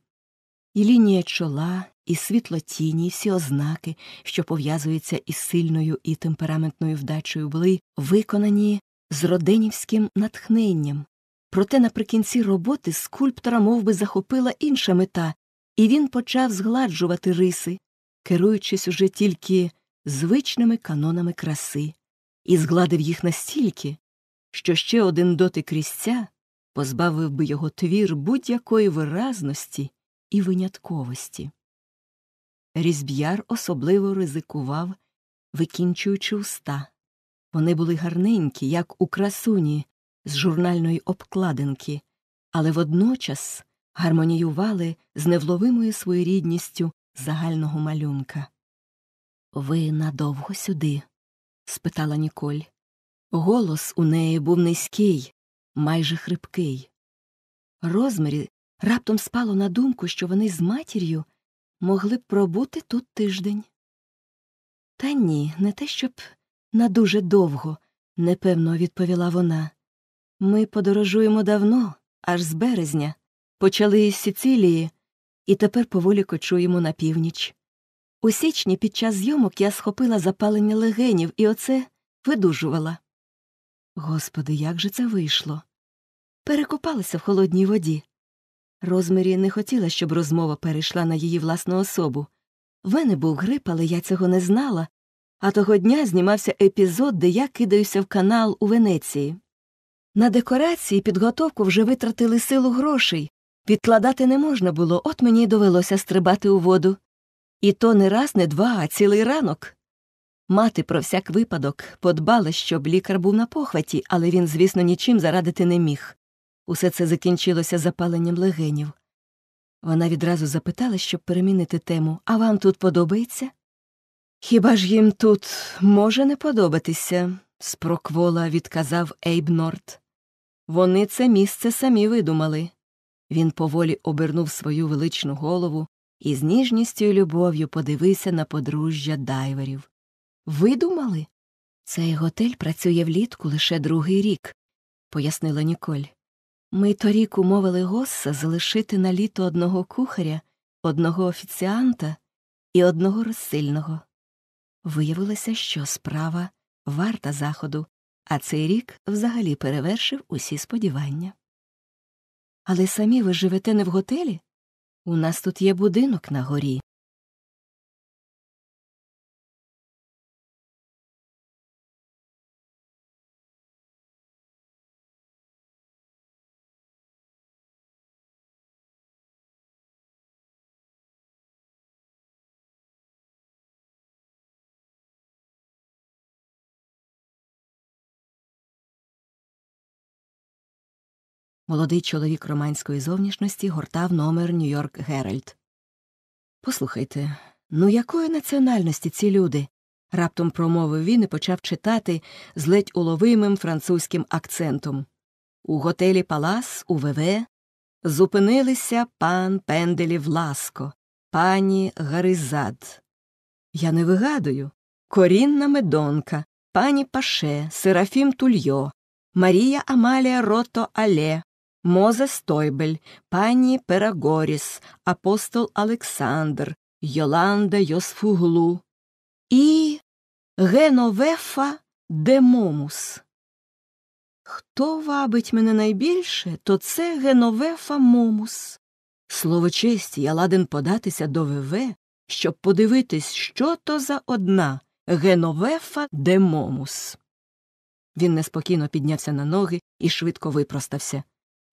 і лінія чола, і світлотіні, тіні, і всі ознаки, що пов'язуються із сильною і темпераментною вдачею, були виконані з роденівським натхненням. Проте наприкінці роботи скульптора мов би, захопила інша мета, і він почав згладжувати риси, керуючись уже тільки звичними канонами краси, і згладив їх настільки, що ще один дотик різця позбавив би його твір будь-якої виразності і винятковості. Різьб'яр особливо ризикував, викінчуючи уста. Вони були гарненькі, як у красуні з журнальної обкладинки, але водночас гармоніювали з невловимою своєрідністю загального малюнка. Ви надовго сюди? спитала Ніколь. Голос у неї був низький, майже хрипкий. Розмірі раптом спало на думку, що вони з матір'ю могли б пробути тут тиждень. Та ні, не те щоб на дуже довго, непевно відповіла вона. Ми подорожуємо давно, аж з березня, почали із Сіцилії, і тепер поволі кочуємо на північ. У січні під час зйомок я схопила запалення легенів і оце видужувала. Господи, як же це вийшло? Перекопалася в холодній воді. Розмірі не хотіла, щоб розмова перейшла на її власну особу. В мене був грип, але я цього не знала, а того дня знімався епізод, де я кидаюся в канал у Венеції. На декорації підготовку вже витратили силу грошей. Відкладати не можна було, от мені й довелося стрибати у воду. І то не раз, не два, а цілий ранок. Мати про всяк випадок подбала, щоб лікар був на похваті, але він, звісно, нічим зарадити не міг. Усе це закінчилося запаленням легенів. Вона відразу запитала, щоб перемінити тему А вам тут подобається? Хіба ж їм тут може не подобатися, спроквола відказав Ейб Норт. Вони це місце самі видумали. Він поволі обернув свою величну голову і з ніжністю і любов'ю подивився на подружжя дайверів. Видумали? Цей готель працює влітку лише другий рік, пояснила Ніколь. Ми торік умовили Госса залишити на літо одного кухаря, одного офіціанта і одного розсильного. Виявилося, що справа варта заходу, а цей рік взагалі перевершив усі сподівання. Але самі ви живете не в готелі? У нас тут є будинок на горі, Молодий чоловік романської зовнішності гортав номер Нью-Йорк Геральд. Послухайте, ну якої національності ці люди? раптом промовив він і почав читати з ледь уловимим французьким акцентом. У готелі Палас у ВВ зупинилися пан Пенделів Ласко, пані Гаризад. Я не вигадую корінна медонка, пані Паше, Серафім Тульйо, Марія Амалія Рото Але, Моза Стойбель, пані Перагоріс, апостол Олександр, Йоланда Йосфуглу і Геновефа Демомус. Хто вабить мене найбільше, то це Геновефа Момус. Слово честі, я ладен податися до ВВ, щоб подивитись, що то за одна Геновефа Демомус. Він неспокійно піднявся на ноги і швидко випростався.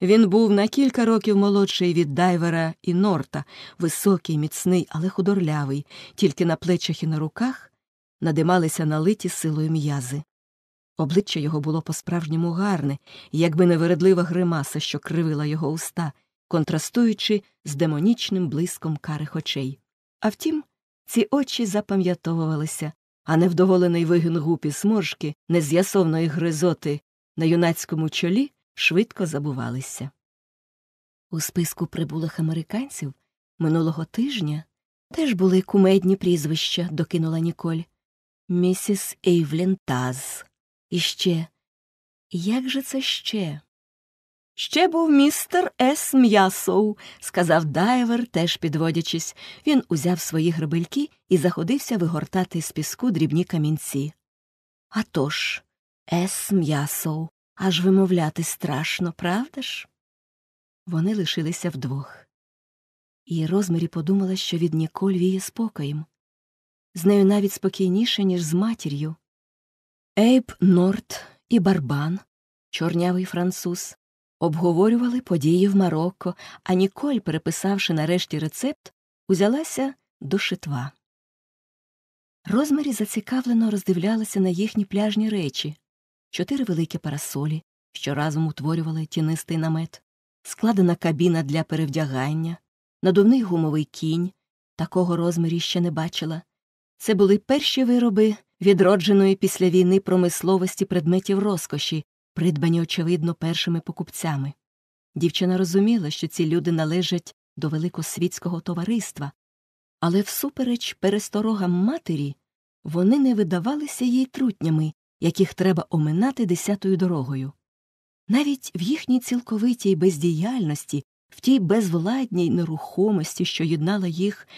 Він був на кілька років молодший від дайвера і норта, високий, міцний, але худорлявий, тільки на плечах і на руках надималися налиті силою м'язи. Обличчя його було по справжньому гарне, якби невередлива гримаса, що кривила його уста, контрастуючи з демонічним блиском карих очей. А втім, ці очі запам'ятовувалися, а невдоволений вигін губ і сморшки нез'ясовної гризоти на юнацькому чолі швидко забувалися. У списку прибулих американців минулого тижня теж були кумедні прізвища, докинула Ніколь. Місіс Ейвлін Таз. І ще. Як же це ще? Ще був містер С. М'ясоу, сказав дайвер, теж підводячись. Він узяв свої гребельки і заходився вигортати з піску дрібні камінці. А тож, С. М'ясоу, Аж вимовляти страшно, правда ж? Вони лишилися вдвох. І Розмарі подумала, що від Ніколь віє спокоєм. З нею навіть спокійніше, ніж з матір'ю. Ейб, Норт і Барбан, чорнявий француз, обговорювали події в Марокко, а Ніколь, переписавши нарешті рецепт, узялася до шитва. Розмарі зацікавлено роздивлялася на їхні пляжні речі чотири великі парасолі, що разом утворювали тінистий намет, складена кабіна для перевдягання, надувний гумовий кінь, такого розмірі ще не бачила. Це були перші вироби відродженої після війни промисловості предметів розкоші, придбані, очевидно, першими покупцями. Дівчина розуміла, що ці люди належать до великосвітського товариства, але всупереч пересторогам матері вони не видавалися їй трутнями, яких треба оминати десятою дорогою. Навіть в їхній цілковитій бездіяльності, в тій безвладній нерухомості, що єднала їх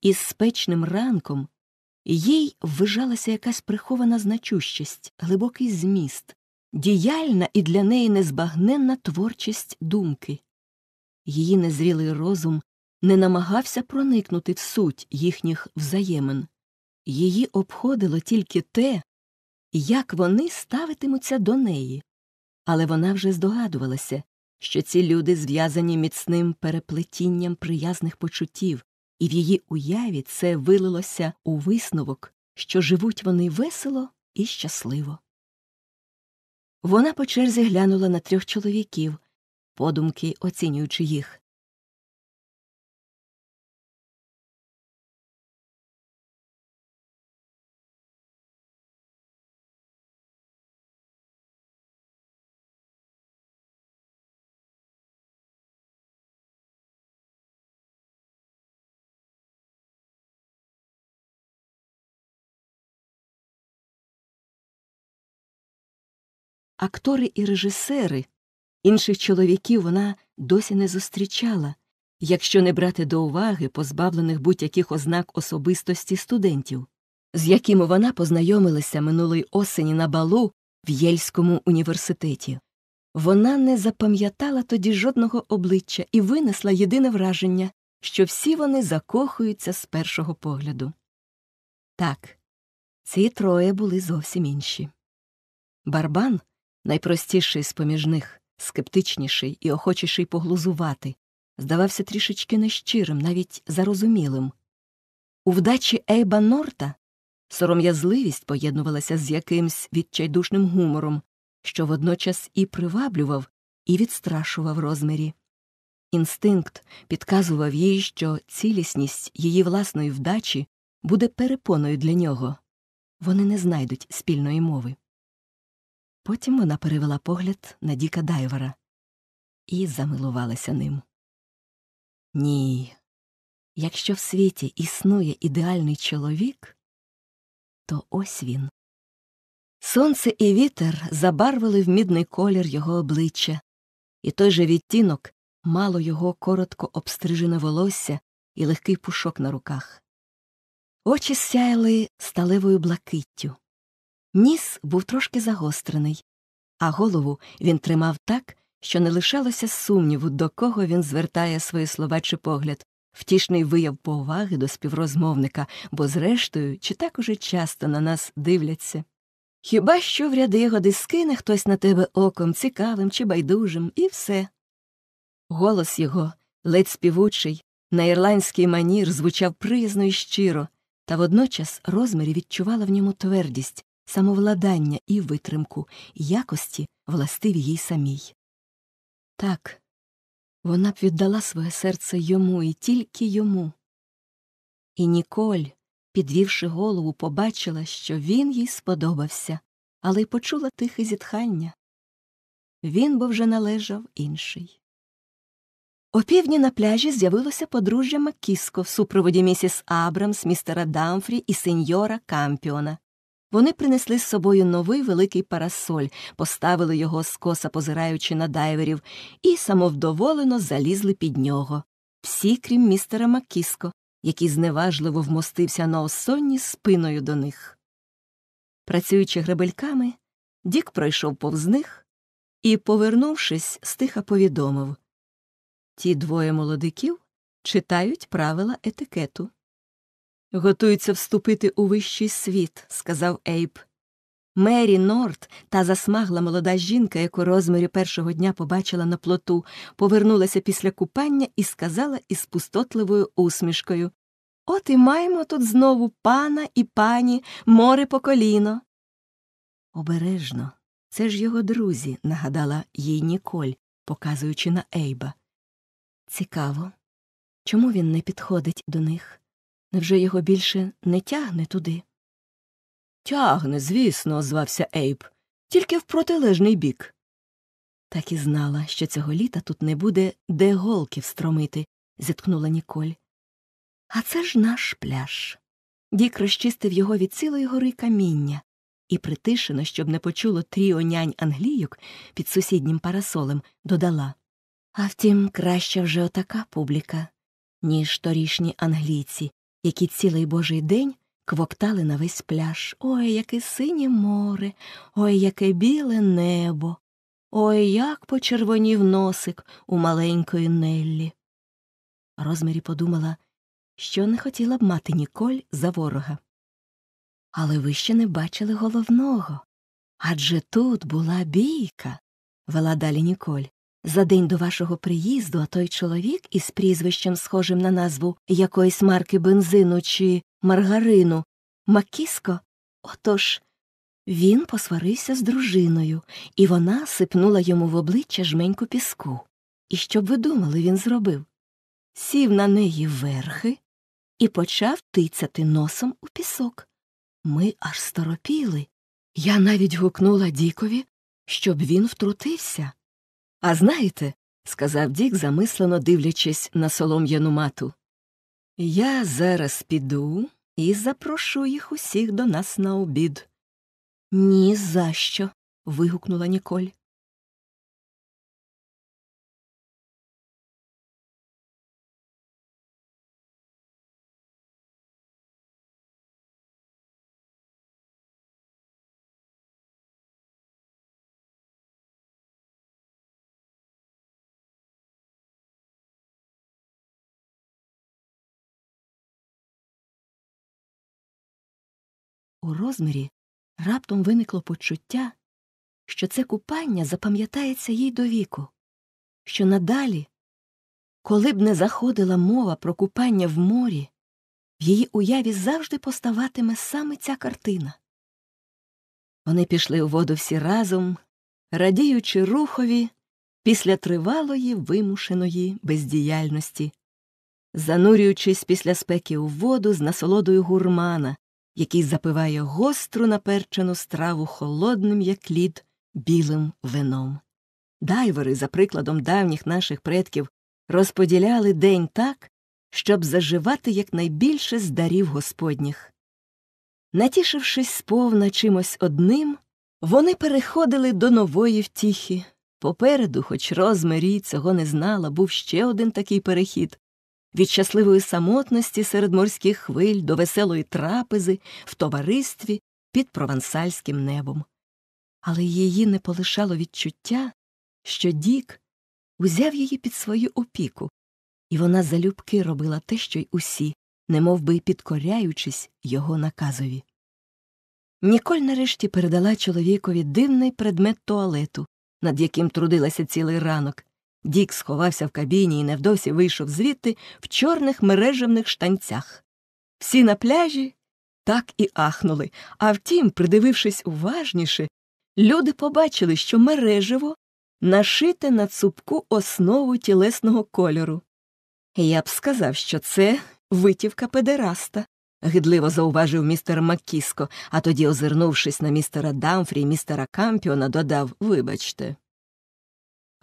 із спечним ранком, їй ввижалася якась прихована значущість, глибокий зміст, діяльна і для неї незбагненна творчість думки. Її незрілий розум не намагався проникнути в суть їхніх взаємин. Її обходило тільки те, як вони ставитимуться до неї. Але вона вже здогадувалася, що ці люди зв'язані міцним переплетінням приязних почуттів, і в її уяві це вилилося у висновок, що живуть вони весело і щасливо. Вона по черзі глянула на трьох чоловіків, подумки оцінюючи їх. актори і режисери. Інших чоловіків вона досі не зустрічала, якщо не брати до уваги позбавлених будь-яких ознак особистості студентів, з якими вона познайомилася минулої осені на балу в Єльському університеті. Вона не запам'ятала тоді жодного обличчя і винесла єдине враження, що всі вони закохуються з першого погляду. Так, ці троє були зовсім інші. Барбан найпростіший з поміж них, скептичніший і охочіший поглузувати, здавався трішечки нещирим, навіть зарозумілим. У вдачі Ейба Норта сором'язливість поєднувалася з якимсь відчайдушним гумором, що водночас і приваблював, і відстрашував розмірі. Інстинкт підказував їй, що цілісність її власної вдачі буде перепоною для нього. Вони не знайдуть спільної мови. Потім вона перевела погляд на Діка Дайвера і замилувалася ним. Ні, якщо в світі існує ідеальний чоловік, то ось він. Сонце і вітер забарвили в мідний колір його обличчя, і той же відтінок мало його коротко обстрижене волосся і легкий пушок на руках. Очі сяяли сталевою блакиттю. Ніс був трошки загострений, а голову він тримав так, що не лишалося сумніву, до кого він звертає свої слова чи погляд, втішний вияв поваги до співрозмовника, бо, зрештою, чи так уже часто на нас дивляться. Хіба що в ряди годи скине хтось на тебе оком, цікавим чи байдужим, і все. Голос його, ледь співучий, на ірландський манір звучав приязно і щиро, та водночас розмірі відчувала в ньому твердість, самовладання і витримку, якості, властиві їй самій. Так, вона б віддала своє серце йому і тільки йому. І Ніколь, підвівши голову, побачила, що він їй сподобався, але й почула тихе зітхання. Він бо вже належав інший. О півдні на пляжі з'явилося подружжя Макіско в супроводі місіс Абрамс, містера Дамфрі і сеньора Кампіона. Вони принесли з собою новий великий парасоль, поставили його скоса, позираючи на дайверів, і самовдоволено залізли під нього. Всі, крім містера Макіско, який зневажливо вмостився на осонні спиною до них. Працюючи гребельками, Дік пройшов повз них і, повернувшись, стиха повідомив Ті двоє молодиків читають правила етикету. Готується вступити у вищий світ, сказав Ейб. Мері Норт, та засмагла молода жінка, яку розмірі першого дня побачила на плоту, повернулася після купання і сказала із пустотливою усмішкою От і маємо тут знову пана і пані, море по коліно. Обережно, це ж його друзі, нагадала їй Ніколь, показуючи на Ейба. Цікаво, чому він не підходить до них? Невже його більше не тягне туди? Тягне, звісно, озвався Ейб, тільки в протилежний бік. Так і знала, що цього літа тут не буде де голки встромити, зіткнула Ніколь. А це ж наш пляж. Дік розчистив його від цілої гори каміння і, притишено, щоб не почуло тріо нянь англійок під сусіднім парасолем, додала А втім, краща вже отака публіка, ніж торішні англійці, які цілий божий день квоктали на весь пляж. Ой, яке синє море, ой, яке біле небо. Ой, як почервонів носик у маленької Неллі. Розмірі подумала, що не хотіла б мати Ніколь за ворога. Але ви ще не бачили головного. Адже тут була бійка, вела далі Ніколь. За день до вашого приїзду, а той чоловік із прізвищем, схожим на назву якоїсь марки бензину чи маргарину, Макіско, отож, він посварився з дружиною, і вона сипнула йому в обличчя жменьку піску. І що б ви думали, він зробив? Сів на неї верхи і почав тицяти носом у пісок. Ми аж сторопіли. Я навіть гукнула Дікові, щоб він втрутився. А знаєте, сказав Дік, замислено дивлячись на солом'яну мату, я зараз піду і запрошу їх усіх до нас на обід. Ні за що. вигукнула Ніколь. У розмірі раптом виникло почуття, що це купання запам'ятається їй довіку, що надалі, коли б не заходила мова про купання в морі, в її уяві завжди поставатиме саме ця картина. Вони пішли у воду всі разом, радіючи рухові після тривалої вимушеної бездіяльності, занурюючись після спеки у воду з насолодою гурмана, який запиває гостру наперчену страву холодним, як лід, білим вином. Дайвери, за прикладом давніх наших предків, розподіляли день так, щоб заживати якнайбільше з дарів господніх. Натішившись сповна чимось одним, вони переходили до нової втіхи. Попереду, хоч розмарі цього не знала, був ще один такий перехід, від щасливої самотності серед морських хвиль до веселої трапези в товаристві під провансальським небом. Але її не полишало відчуття, що Дік узяв її під свою опіку, і вона залюбки робила те, що й усі, немов би підкоряючись його наказові. Ніколь нарешті передала чоловікові дивний предмет туалету, над яким трудилася цілий ранок, Дік сховався в кабіні і невдовзі вийшов звідти в чорних мережевних штанцях. Всі на пляжі так і ахнули. А втім, придивившись уважніше, люди побачили, що мережево нашите на цупку основу тілесного кольору. Я б сказав, що це витівка педераста, гидливо зауважив містер Макіско, а тоді, озирнувшись на містера Дамфрі і містера Кампіона, додав Вибачте.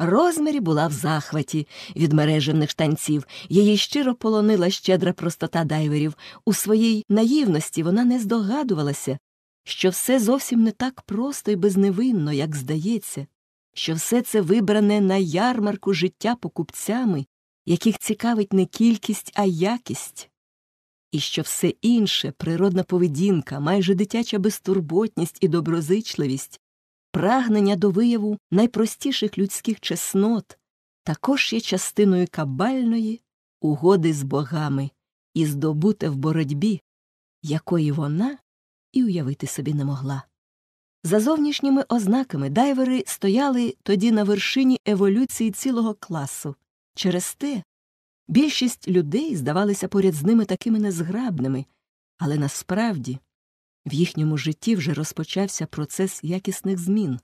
Розмірі була в захваті від мережевних штанців, її щиро полонила щедра простота дайверів. У своїй наївності вона не здогадувалася, що все зовсім не так просто і безневинно, як здається, що все це вибране на ярмарку життя покупцями, яких цікавить не кількість, а якість, і що все інше природна поведінка, майже дитяча безтурботність і доброзичливість прагнення до вияву найпростіших людських чеснот також є частиною кабальної угоди з богами і здобуте в боротьбі, якої вона і уявити собі не могла. За зовнішніми ознаками дайвери стояли тоді на вершині еволюції цілого класу. Через те більшість людей здавалися поряд з ними такими незграбними, але насправді в їхньому житті вже розпочався процес якісних змін,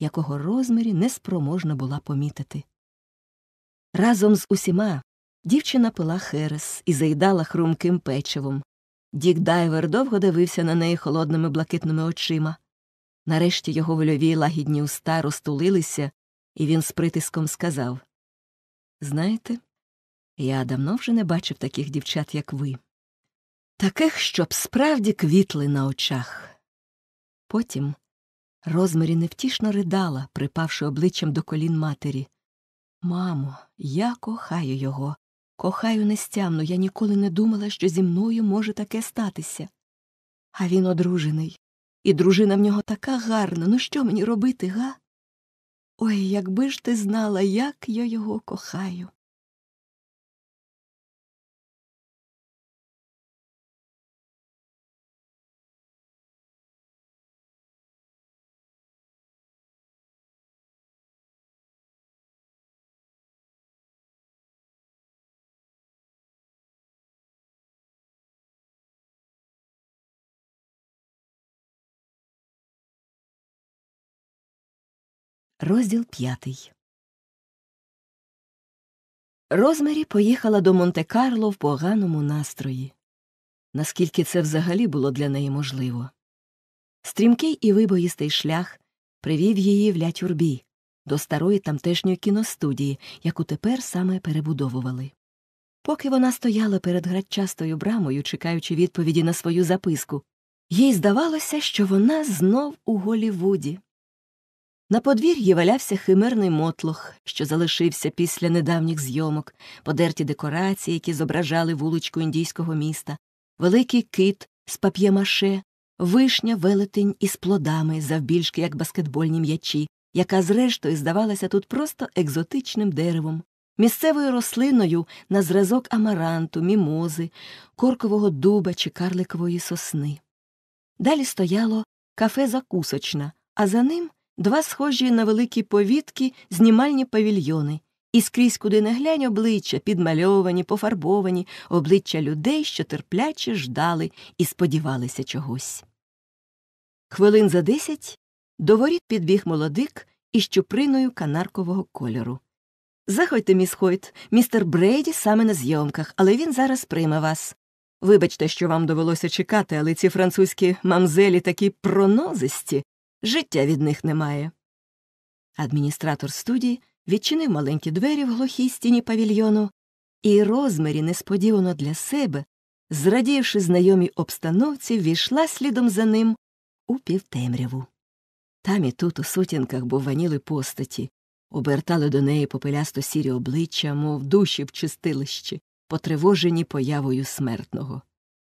якого розмірі неспроможна була помітити. Разом з усіма дівчина пила херес і заїдала хрумким печивом. Дік дайвер довго дивився на неї холодними блакитними очима. Нарешті його вольові лагідні уста розтулилися, і він з притиском сказав Знаєте, я давно вже не бачив таких дівчат, як ви таких, щоб справді квітли на очах. Потім Розмарі невтішно ридала, припавши обличчям до колін матері. Мамо, я кохаю його, кохаю нестямно, я ніколи не думала, що зі мною може таке статися. А він одружений, і дружина в нього така гарна. Ну що мені робити, га? Ой, якби ж ти знала, як я його кохаю. Розділ п'ятий. Розмарі поїхала до Монте-Карло в поганому настрої. Наскільки це взагалі було для неї можливо. Стрімкий і вибоїстий шлях привів її в лятюрбі до старої тамтешньої кіностудії, яку тепер саме перебудовували. Поки вона стояла перед градчастою брамою, чекаючи відповіді на свою записку, їй здавалося, що вона знов у Голівуді. На подвір'ї валявся химерний мотлох, що залишився після недавніх зйомок, подерті декорації, які зображали вуличку індійського міста, великий кит з пап'ємаше, вишня велетень із плодами, завбільшки як баскетбольні м'ячі, яка, зрештою, здавалася тут просто екзотичним деревом, місцевою рослиною на зразок амаранту, мімози, коркового дуба чи карликової сосни. Далі стояло кафе закусочна, а за ним два схожі на великі повітки, знімальні павільйони, і скрізь куди не глянь обличчя, підмальовані, пофарбовані, обличчя людей, що терпляче ждали і сподівалися чогось. Хвилин за десять до воріт підбіг молодик із чуприною канаркового кольору. Заходьте, міс Хойт, містер Брейді саме на зйомках, але він зараз прийме вас. Вибачте, що вам довелося чекати, але ці французькі мамзелі такі пронозисті, Життя від них немає. Адміністратор студії відчинив маленькі двері в глухій стіні павільйону, і розмірі несподівано для себе, зрадівши знайомій обстановці, війшла слідом за ним у півтемряву. Там і тут у сутінках буваніли постаті, обертали до неї попелясто сірі обличчя, мов душі в чистилищі, потривожені появою смертного.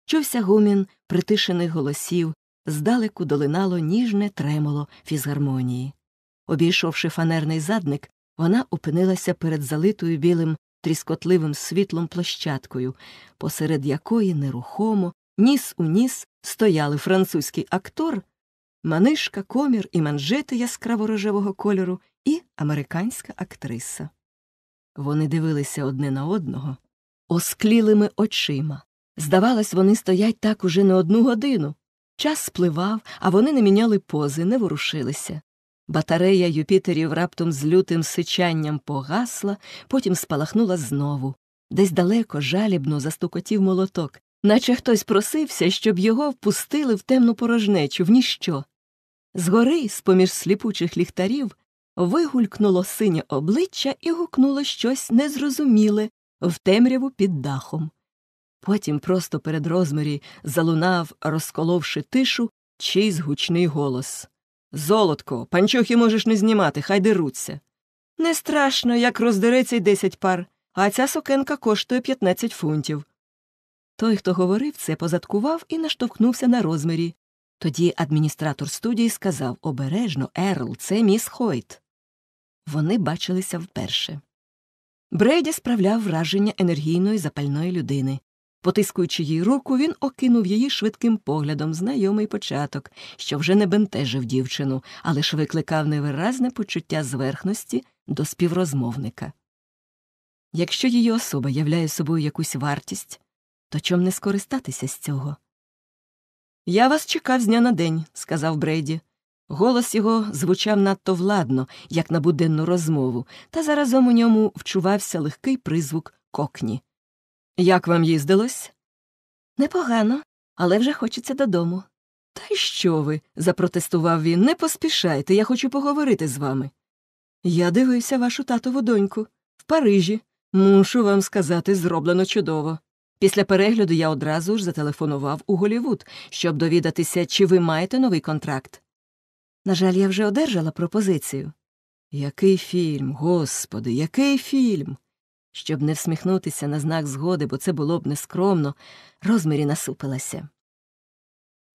Чувся гомін притишених голосів, здалеку долинало ніжне тремоло фізгармонії. Обійшовши фанерний задник, вона опинилася перед залитою білим тріскотливим світлом площадкою, посеред якої нерухомо, ніс у ніс стояли французький актор, манишка, комір і манжети яскраво рожевого кольору, і американська актриса. Вони дивилися одне на одного осклілими очима. Здавалось, вони стоять так уже не одну годину. Час спливав, а вони не міняли пози, не ворушилися. Батарея Юпітерів раптом з лютим сичанням погасла, потім спалахнула знову. Десь далеко жалібно застукотів молоток, наче хтось просився, щоб його впустили в темну порожнечу, в ніщо. Згори, з поміж сліпучих ліхтарів, вигулькнуло синє обличчя і гукнуло щось незрозуміле в темряву під дахом. Потім просто перед розмірі залунав, розколовши тишу, чийсь гучний голос Золотко, панчохи можеш не знімати, хай деруться. Не страшно, як роздереться й десять пар, а ця сукенка коштує п'ятнадцять фунтів. Той, хто говорив це, позадкував і наштовхнувся на розмірі. Тоді адміністратор студії сказав обережно, Ерл, це міс Хойт. Вони бачилися вперше. Брейді справляв враження енергійної запальної людини. Потискуючи їй руку, він окинув її швидким поглядом знайомий початок, що вже не бентежив дівчину, а лиш викликав невиразне почуття зверхності до співрозмовника. Якщо її особа являє собою якусь вартість, то чом не скористатися з цього? Я вас чекав з дня на день, сказав Брейді. Голос його звучав надто владно, як на буденну розмову, та заразом у ньому вчувався легкий призвук кокні. Як вам їздилось? Непогано, але вже хочеться додому. Та й що ви? запротестував він. Не поспішайте, я хочу поговорити з вами. Я дивився вашу татову доньку в Парижі. Мушу вам сказати, зроблено чудово. Після перегляду я одразу ж зателефонував у Голівуд, щоб довідатися, чи ви маєте новий контракт. На жаль, я вже одержала пропозицію. Який фільм, господи, який фільм. Щоб не всміхнутися на знак згоди, бо це було б нескромно, розмірі насупилася.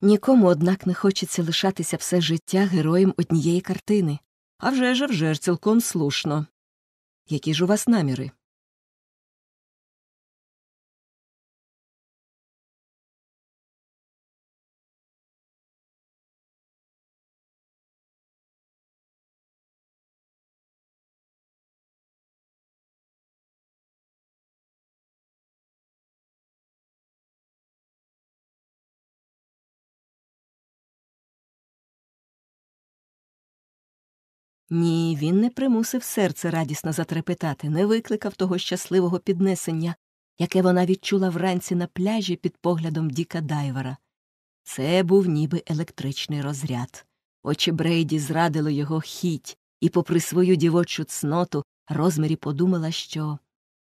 Нікому, однак, не хочеться лишатися все життя героєм однієї картини. А вже ж, вже ж, цілком слушно. Які ж у вас наміри? Ні, він не примусив серце радісно затрепетати, не викликав того щасливого піднесення, яке вона відчула вранці на пляжі під поглядом Діка Дайвера. Це був ніби електричний розряд. Очі Брейді зрадило його хіть, і, попри свою дівочу цноту, розмірі подумала, що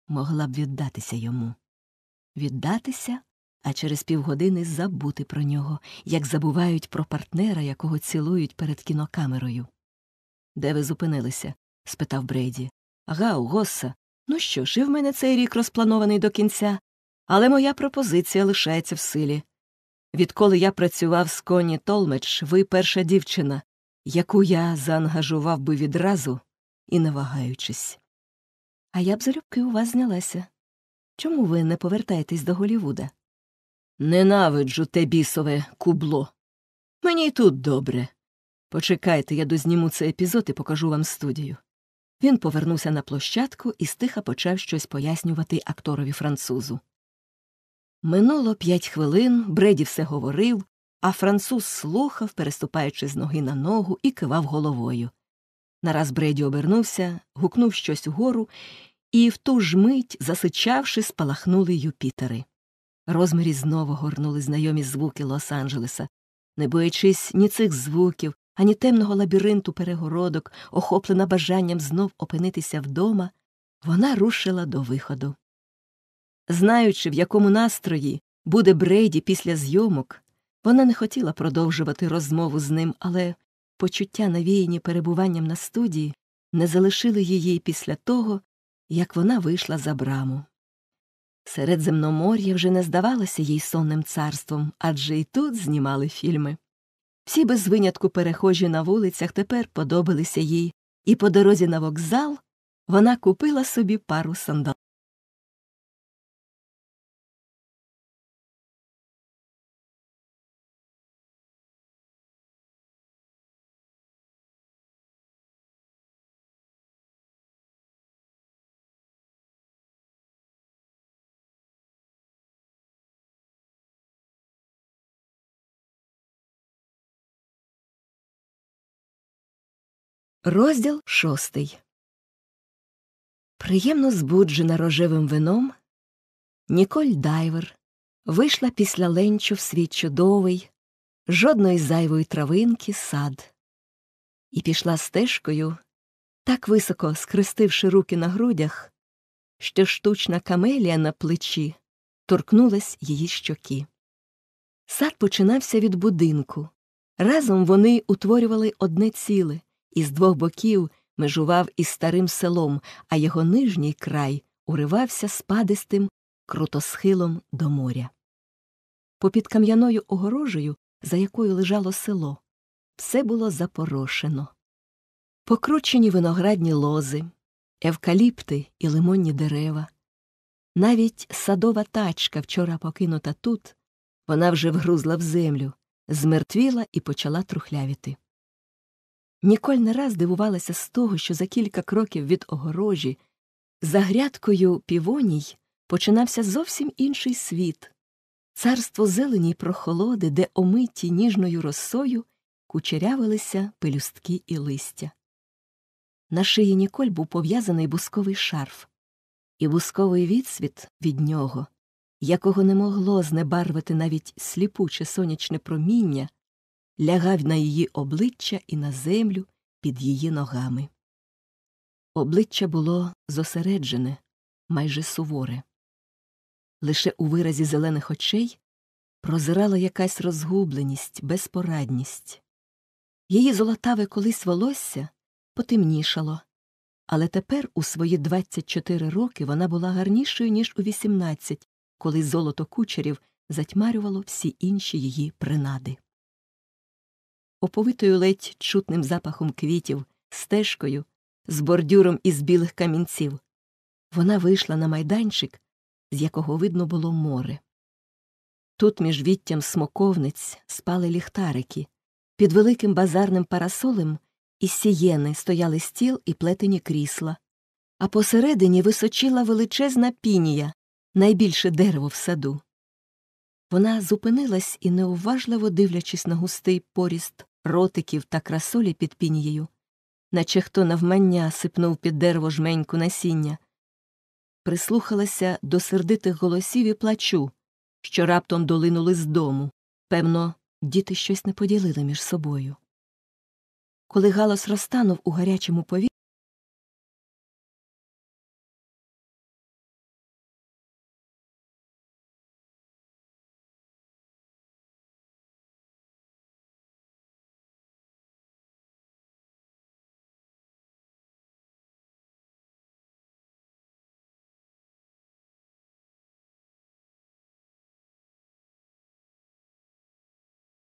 могла б віддатися йому. Віддатися, а через півгодини забути про нього, як забувають про партнера, якого цілують перед кінокамерою. Де ви зупинилися? спитав Брейді. Гау, Госса, ну що ж, і в мене цей рік розпланований до кінця, але моя пропозиція лишається в силі. Відколи я працював з Коні Толмеч, ви перша дівчина, яку я заангажував би відразу і не вагаючись. А я б залюбки у вас знялася. Чому ви не повертаєтесь до Голівуда? Ненавиджу те бісове кубло. Мені й тут добре. Почекайте, я дозніму цей епізод і покажу вам студію. Він повернувся на площадку і стиха почав щось пояснювати акторові французу. Минуло п'ять хвилин, Бреді все говорив, а француз слухав, переступаючи з ноги на ногу, і кивав головою. Нараз Бреді обернувся, гукнув щось угору, і в ту ж мить, засичавши, спалахнули Юпітери. Розмірі знову горнули знайомі звуки Лос-Анджелеса. Не боячись ні цих звуків, ані темного лабіринту перегородок, охоплена бажанням знов опинитися вдома, вона рушила до виходу. Знаючи, в якому настрої буде Брейді після зйомок, вона не хотіла продовжувати розмову з ним, але почуття, навіяні перебуванням на студії, не залишили її після того, як вона вийшла за браму. Середземномор'я вже не здавалося їй сонним царством, адже і тут знімали фільми. Всі без винятку перехожі на вулицях тепер подобалися їй, і по дорозі на вокзал вона купила собі пару сандал. Розділ шостий. Приємно збуджена рожевим вином, Ніколь Дайвер вийшла після ленчу в свій чудовий, жодної зайвої травинки сад, і пішла стежкою, так високо скрестивши руки на грудях, що штучна камелія на плечі торкнулась її щоки. Сад починався від будинку. Разом вони утворювали одне ціле із двох боків межував із старим селом, а його нижній край уривався спадистим крутосхилом до моря. Попід кам'яною огорожею, за якою лежало село, все було запорошено. Покручені виноградні лози, евкаліпти і лимонні дерева. Навіть садова тачка, вчора покинута тут, вона вже вгрузла в землю, змертвіла і почала трухлявіти. Ніколь не раз дивувалася з того, що за кілька кроків від огорожі, за грядкою півоній, починався зовсім інший світ царство зелені й прохолоди, де омиті ніжною росою кучерявилися пелюстки і листя. На шиї Ніколь був пов'язаний бусковий шарф, і бусковий відсвіт від нього, якого не могло знебарвити навіть сліпуче сонячне проміння лягав на її обличчя і на землю під її ногами. Обличчя було зосереджене, майже суворе. Лише у виразі зелених очей прозирала якась розгубленість, безпорадність. Її золотаве колись волосся потемнішало, але тепер, у свої 24 роки, вона була гарнішою, ніж у 18, коли золото кучерів затьмарювало всі інші її принади оповитою ледь чутним запахом квітів, стежкою, з бордюром із білих камінців. Вона вийшла на майданчик, з якого видно було море. Тут між віттям смоковниць спали ліхтарики, під великим базарним парасолем із сієни стояли стіл і плетені крісла, а посередині височила величезна пінія, найбільше дерево в саду. Вона зупинилась і, неуважливо дивлячись на густий поріст ротиків та красолі під піньєю, наче хто навмання сипнув під дерево жменьку насіння, прислухалася до сердитих голосів і плачу, що раптом долинули з дому. Певно, діти щось не поділили між собою. Коли галас розтанув у гарячому повітрі,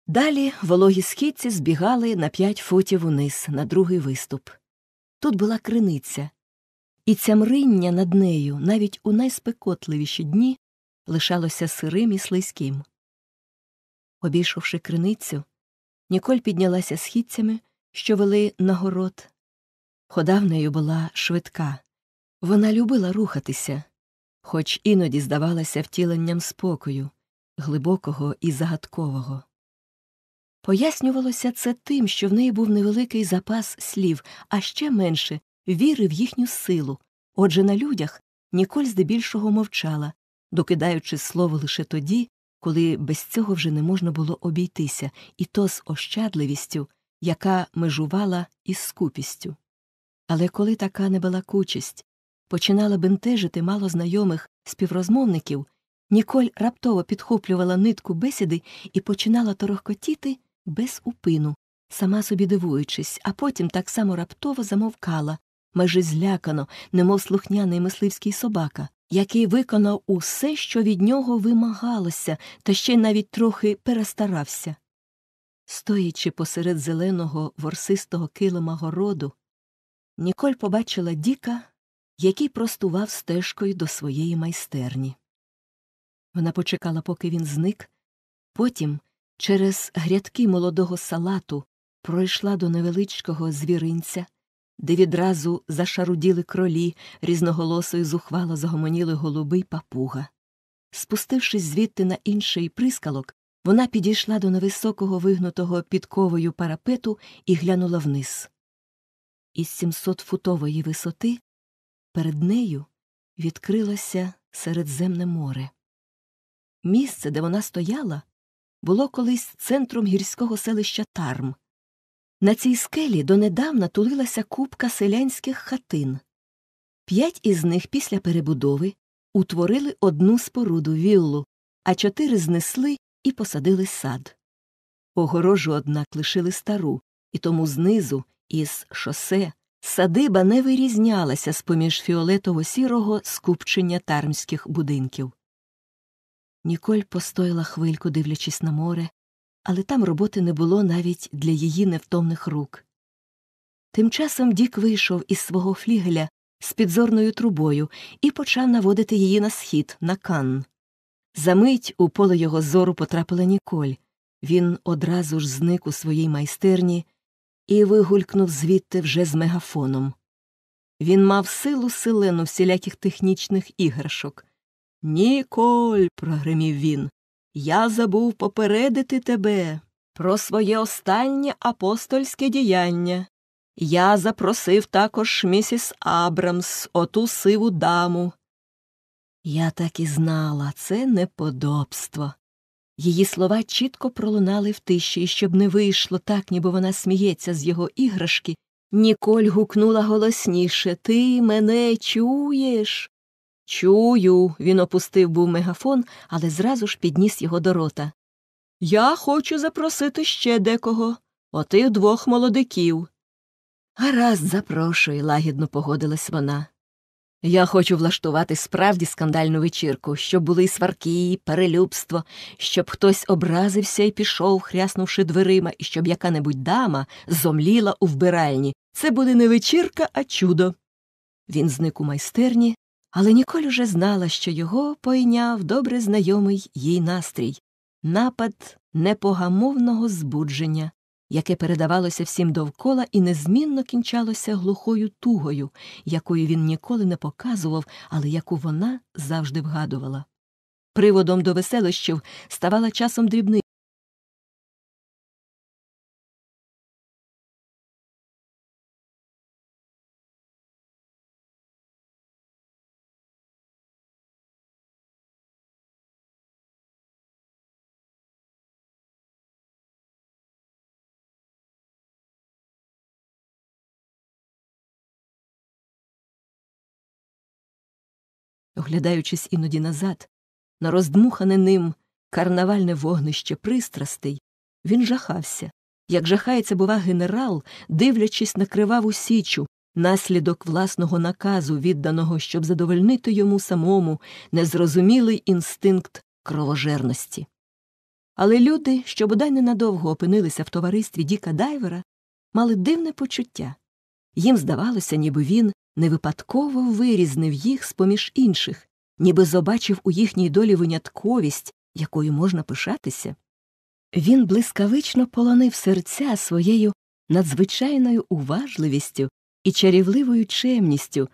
Далі вологі східці збігали на п'ять футів униз, на другий виступ. Тут була криниця, і мриння над нею навіть у найспекотливіші дні лишалося сирим і слизьким. Обійшовши криницю, Ніколь піднялася східцями, що вели на город. Хода в нею була швидка. Вона любила рухатися, хоч іноді здавалася втіленням спокою, глибокого і загадкового. Пояснювалося це тим, що в неї був невеликий запас слів, а ще менше віри в їхню силу. Отже, на людях Ніколь здебільшого мовчала, докидаючи слово лише тоді, коли без цього вже не можна було обійтися, і то з ощадливістю, яка межувала із скупістю. Але коли така небалакучість починала бентежити мало знайомих співрозмовників, Ніколь раптово підхоплювала нитку бесіди і починала торохкотіти без упину, сама собі дивуючись, а потім так само раптово замовкала, майже злякано, немов слухняний мисливський собака, який виконав усе, що від нього вимагалося, та ще навіть трохи перестарався. Стоячи посеред зеленого ворсистого килима городу, Ніколь побачила Діка, який простував стежкою до своєї майстерні. Вона почекала, поки він зник, потім Через грядки молодого салату пройшла до невеличкого звіринця, де відразу зашаруділи кролі, різноголосою зухвало загомоніли голуби папуга. Спустившись звідти на інший прискалок, вона підійшла до невисокого вигнутого підковою парапету і глянула вниз. Із сімсотфутової висоти перед нею відкрилося Середземне море. Місце, де вона стояла, було колись центром гірського селища Тарм. На цій скелі донедавна тулилася купка селянських хатин. П'ять із них після перебудови утворили одну споруду віллу, а чотири знесли і посадили сад. Огорожу, однак, лишили стару, і тому знизу, із шосе, садиба не вирізнялася з поміж фіолетово сірого скупчення тармських будинків. Ніколь постояла хвильку, дивлячись на море, але там роботи не було навіть для її невтомних рук. Тим часом Дік вийшов із свого флігеля з підзорною трубою і почав наводити її на схід, на канн. Замить у поле його зору потрапила Ніколь. Він одразу ж зник у своїй майстерні і вигулькнув звідти вже з мегафоном. Він мав силу силену всіляких технічних іграшок, Ніколь, прогримів він, я забув попередити тебе про своє останнє апостольське діяння. Я запросив також місіс Абрамс, оту сиву даму. Я так і знала, це неподобство. Її слова чітко пролунали в тиші, і щоб не вийшло так, ніби вона сміється з його іграшки, Ніколь гукнула голосніше Ти мене чуєш? Чую, він опустив був мегафон, але зразу ж підніс його до рота. Я хочу запросити ще декого, отих двох молодиків. Гаразд, запрошую, лагідно погодилась вона. Я хочу влаштувати справді скандальну вечірку, щоб були сварки, перелюбство, щоб хтось образився і пішов, хряснувши дверима, і щоб яка небудь дама зомліла у вбиральні. Це буде не вечірка, а чудо. Він зник у майстерні, але Ніколь уже знала, що його пойняв добре знайомий їй настрій напад непогамовного збудження, яке передавалося всім довкола і незмінно кінчалося глухою тугою, якою він ніколи не показував, але яку вона завжди вгадувала. Приводом до веселощів ставала часом дрібний. оглядаючись іноді назад, на роздмухане ним карнавальне вогнище пристрастей, він жахався, як жахається, бува, генерал, дивлячись на криваву січу, наслідок власного наказу, відданого, щоб задовольнити йому самому незрозумілий інстинкт кровожерності. Але люди, що бодай ненадовго опинилися в товаристві Діка Дайвера, мали дивне почуття їм здавалося, ніби він не випадково вирізнив їх з поміж інших, ніби зобачив у їхній долі винятковість, якою можна пишатися. Він блискавично полонив серця своєю надзвичайною уважливістю і чарівливою чемністю,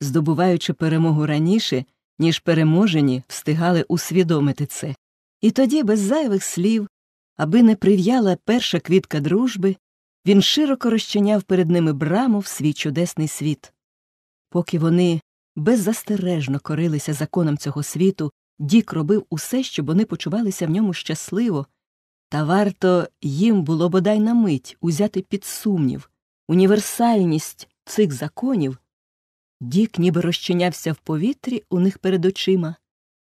здобуваючи перемогу раніше, ніж переможені встигали усвідомити це. І тоді, без зайвих слів, аби не прив'яла перша квітка дружби, він широко розчиняв перед ними браму в свій чудесний світ. Поки вони беззастережно корилися законам цього світу, Дік робив усе, щоб вони почувалися в ньому щасливо, та варто їм було бодай на мить узяти під сумнів, універсальність цих законів, Дік ніби розчинявся в повітрі у них перед очима,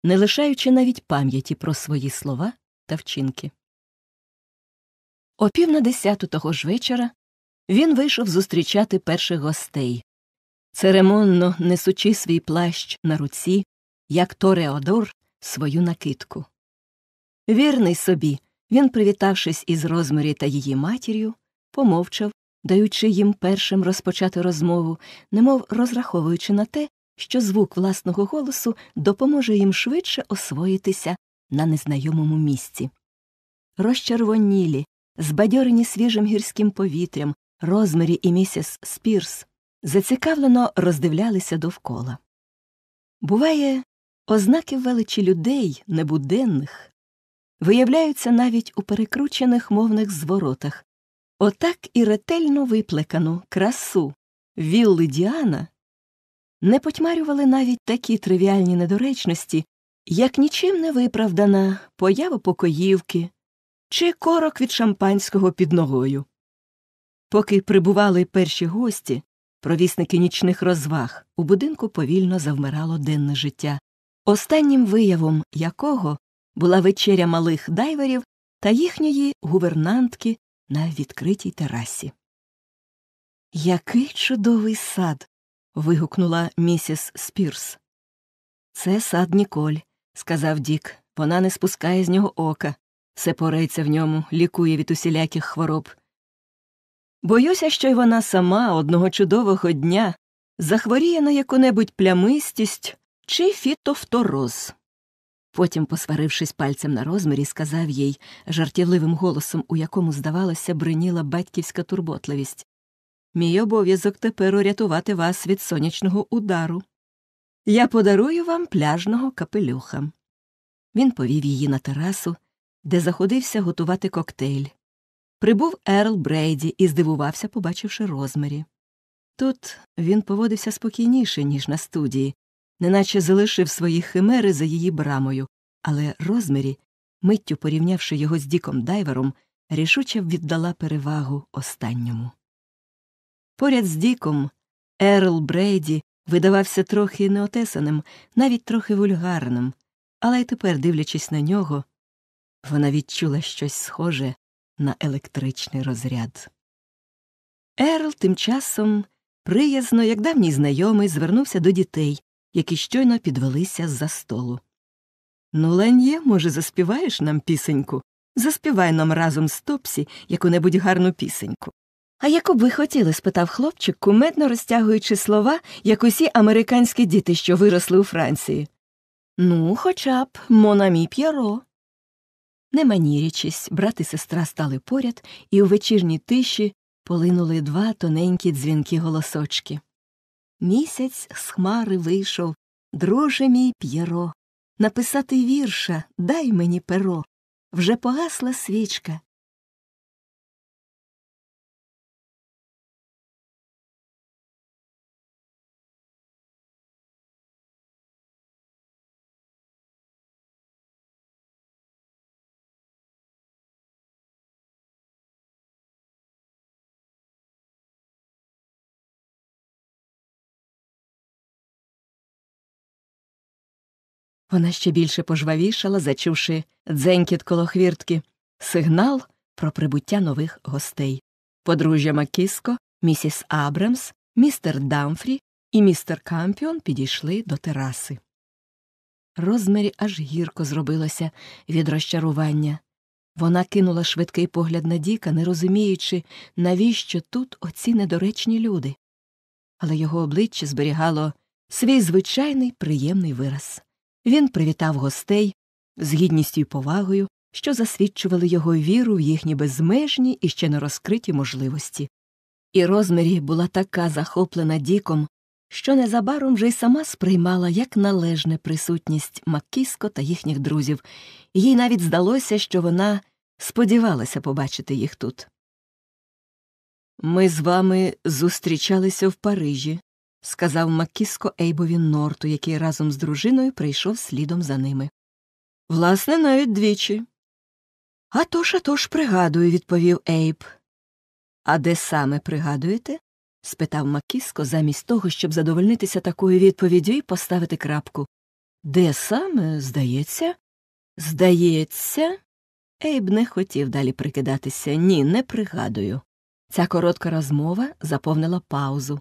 не лишаючи навіть пам'яті про свої слова та вчинки. О пів на десяту того ж вечора він вийшов зустрічати перших гостей церемонно несучи свій плащ на руці, як Тореодор свою накидку. Вірний собі, він, привітавшись із Розмарі та її матір'ю, помовчав, даючи їм першим розпочати розмову, немов розраховуючи на те, що звук власного голосу допоможе їм швидше освоїтися на незнайомому місці. Розчервонілі, збадьорені свіжим гірським повітрям, Розмарі і місіс Спірс зацікавлено роздивлялися довкола. Буває, ознаки величі людей, небуденних, виявляються навіть у перекручених мовних зворотах, отак і ретельно виплекану красу вілли Діана не потьмарювали навіть такі тривіальні недоречності, як нічим не виправдана поява покоївки чи корок від шампанського під ногою. Поки прибували перші гості, провісники нічних розваг, у будинку повільно завмирало денне життя, останнім виявом якого була вечеря малих дайверів та їхньої гувернантки на відкритій терасі. Який чудовий сад. вигукнула місіс Спірс. Це сад Ніколь, сказав Дік. Вона не спускає з нього ока, все порається в ньому, лікує від усіляких хвороб. Боюся, що й вона сама одного чудового дня захворіє на яку-небудь плямистість чи фітофтороз. Потім, посварившись пальцем на розмірі, сказав їй жартівливим голосом, у якому, здавалося, бриніла батьківська турботливість Мій обов'язок тепер урятувати вас від сонячного удару. Я подарую вам пляжного капелюха. Він повів її на терасу, де заходився готувати коктейль прибув Ерл Брейді і здивувався, побачивши розмірі. Тут він поводився спокійніше, ніж на студії, неначе залишив свої химери за її брамою, але розмірі, миттю порівнявши його з Діком Дайвером, рішуче віддала перевагу останньому. Поряд з Діком Ерл Брейді видавався трохи неотесаним, навіть трохи вульгарним, але й тепер, дивлячись на нього, вона відчула щось схоже на електричний розряд. Ерл тим часом приязно, як давній знайомий, звернувся до дітей, які щойно підвелися з за столу. Ну, лен'є, може, заспіваєш нам пісеньку? Заспівай нам разом з Топсі яку-небудь гарну пісеньку. А яку б ви хотіли? спитав хлопчик, кумедно розтягуючи слова, як усі американські діти, що виросли у Франції. Ну, хоча б Монамі П'яро. Не манірячись, брат і сестра стали поряд, і у вечірній тиші полинули два тоненькі дзвінки голосочки. Місяць з хмари вийшов, друже мій п'єро. Написати вірша дай мені перо. Вже погасла свічка, Вона ще більше пожвавішала, зачувши дзенькіт коло хвіртки, сигнал про прибуття нових гостей. Подружжя Макіско, місіс Абрамс, містер Дамфрі і містер Кампіон підійшли до тераси. Розмері аж гірко зробилося від розчарування. Вона кинула швидкий погляд на Діка, не розуміючи, навіщо тут оці недоречні люди. Але його обличчя зберігало свій звичайний приємний вираз. Він привітав гостей з гідністю і повагою, що засвідчували його віру в їхні безмежні і ще не розкриті можливості. І розмірі була така захоплена Діком, що незабаром вже й сама сприймала як належне присутність Маккіско та їхніх друзів, їй навіть здалося, що вона сподівалася побачити їх тут. Ми з вами зустрічалися в Парижі, сказав Макіско Ейбові Норту, який разом з дружиною прийшов слідом за ними. Власне, навіть двічі. «А тож, а тож, пригадую, відповів Ейб. А де саме пригадуєте? спитав Макіско, замість того, щоб задовольнитися такою відповіддю і поставити крапку. Де саме, здається? Здається, Ейб не хотів далі прикидатися. Ні, не пригадую. Ця коротка розмова заповнила паузу.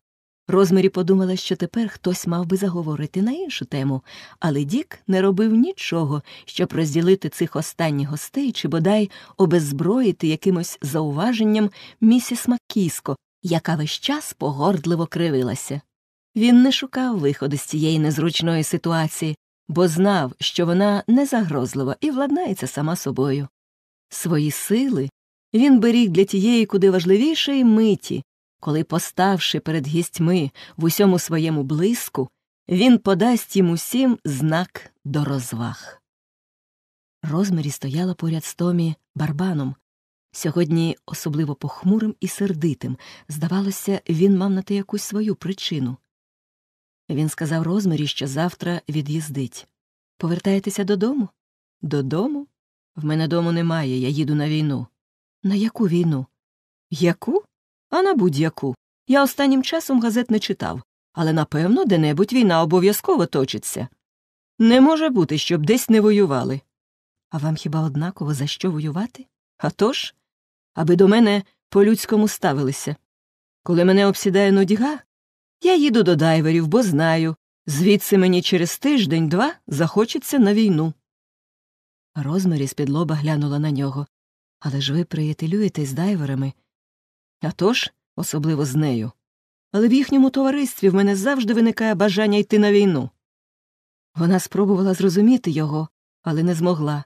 Розмарі подумала, що тепер хтось мав би заговорити на іншу тему, але Дік не робив нічого, щоб розділити цих останніх гостей чи бодай обеззброїти якимось зауваженням місіс Маккіско, яка весь час погордливо кривилася. Він не шукав виходу з цієї незручної ситуації, бо знав, що вона незагрозлива і владнається сама собою. Свої сили він беріг для тієї куди важливішої миті, коли, поставши перед гістьми в усьому своєму блиску, він подасть їм усім знак до розваг. Розмарі стояла поряд з Томі барбаном. Сьогодні особливо похмурим і сердитим. Здавалося, він мав на те якусь свою причину. Він сказав Розмарі, що завтра від'їздить. Повертаєтеся додому? Додому? В мене дому немає, я їду на війну. На яку війну? Яку? а на будь-яку. Я останнім часом газет не читав, але напевно де-небудь війна обов'язково точиться. Не може бути, щоб десь не воювали. А вам хіба однаково за що воювати? А тож? Аби до мене по людському ставилися. Коли мене обсідає нудьга, я їду до дайверів, бо знаю, звідси мені через тиждень два захочеться на війну. Розмарі з-під лоба глянула на нього. Але ж ви приятелюєтесь з дайверами, а тож, особливо з нею. Але в їхньому товаристві в мене завжди виникає бажання йти на війну. Вона спробувала зрозуміти його, але не змогла.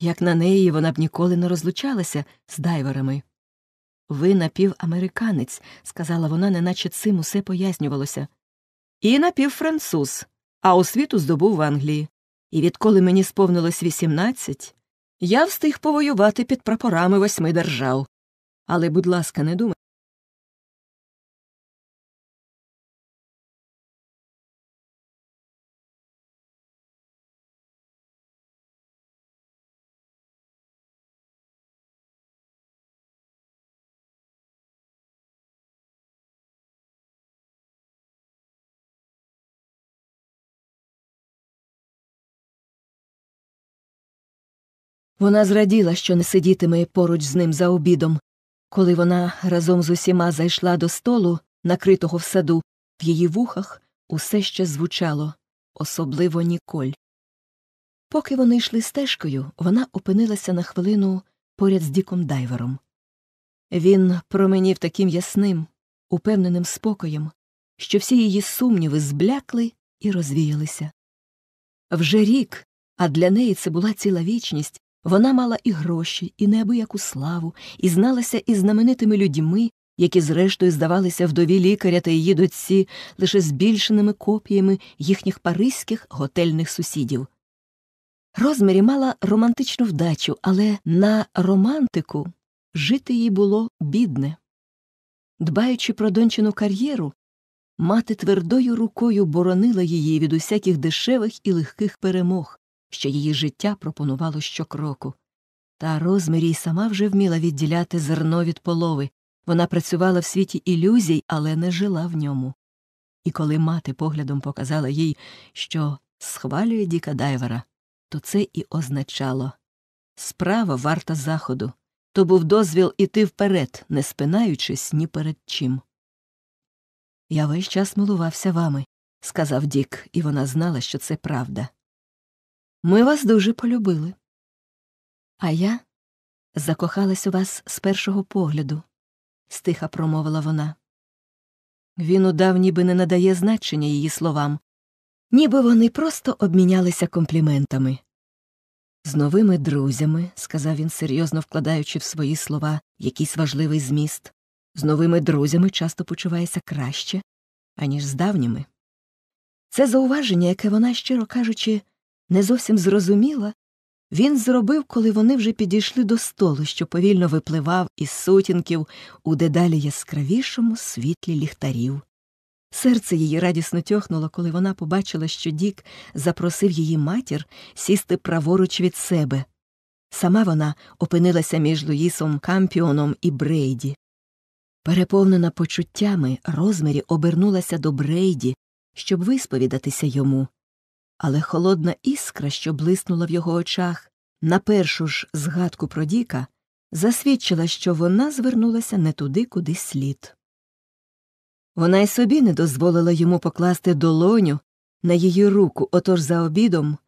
Як на неї вона б ніколи не розлучалася з дайверами. Ви напівамериканець, сказала вона, неначе цим усе пояснювалося. І напівфранцуз, а освіту здобув в Англії. І відколи мені сповнилось вісімнадцять, я встиг повоювати під прапорами восьми держав. Але, будь ласка, не думайте. Вона зраділа, що не сидітиме поруч з ним за обідом, коли вона разом з усіма зайшла до столу, накритого в саду, в її вухах усе ще звучало, особливо Ніколь. Поки вони йшли стежкою, вона опинилася на хвилину поряд з Діком Дайвером. Він променів таким ясним, упевненим спокоєм, що всі її сумніви зблякли і розвіялися. Вже рік, а для неї це була ціла вічність, вона мала і гроші, і неабияку славу, і зналася із знаменитими людьми, які, зрештою, здавалися вдові лікаря та її дочці лише збільшеними копіями їхніх паризьких готельних сусідів. Розмірі мала романтичну вдачу, але на романтику жити їй було бідне. Дбаючи про дончину кар'єру, мати твердою рукою боронила її від усяких дешевих і легких перемог що її життя пропонувало щокроку. Та розмірі й сама вже вміла відділяти зерно від полови. Вона працювала в світі ілюзій, але не жила в ньому. І коли мати поглядом показала їй, що схвалює Діка Дайвера, то це і означало справа варта заходу, то був дозвіл іти вперед, не спинаючись ні перед чим. Я весь час милувався вами, сказав Дік, і вона знала, що це правда. Ми вас дуже полюбили. А я закохалась у вас з першого погляду, стиха промовила вона. Він удав, ніби не надає значення її словам, ніби вони просто обмінялися компліментами. З новими друзями, сказав він, серйозно вкладаючи в свої слова якийсь важливий зміст, з новими друзями часто почувається краще, аніж з давніми. Це зауваження, яке вона, щиро кажучи, не зовсім зрозуміла, він зробив, коли вони вже підійшли до столу, що повільно випливав із сутінків у дедалі яскравішому світлі ліхтарів. Серце її радісно тьохнуло, коли вона побачила, що Дік запросив її матір сісти праворуч від себе. Сама вона опинилася між Луїсом Кампіоном і Брейді. Переповнена почуттями, розмірі обернулася до Брейді, щоб висповідатися йому але холодна іскра, що блиснула в його очах, на першу ж згадку про Діка, засвідчила, що вона звернулася не туди, куди слід. Вона й собі не дозволила йому покласти долоню на її руку, отож за обідом.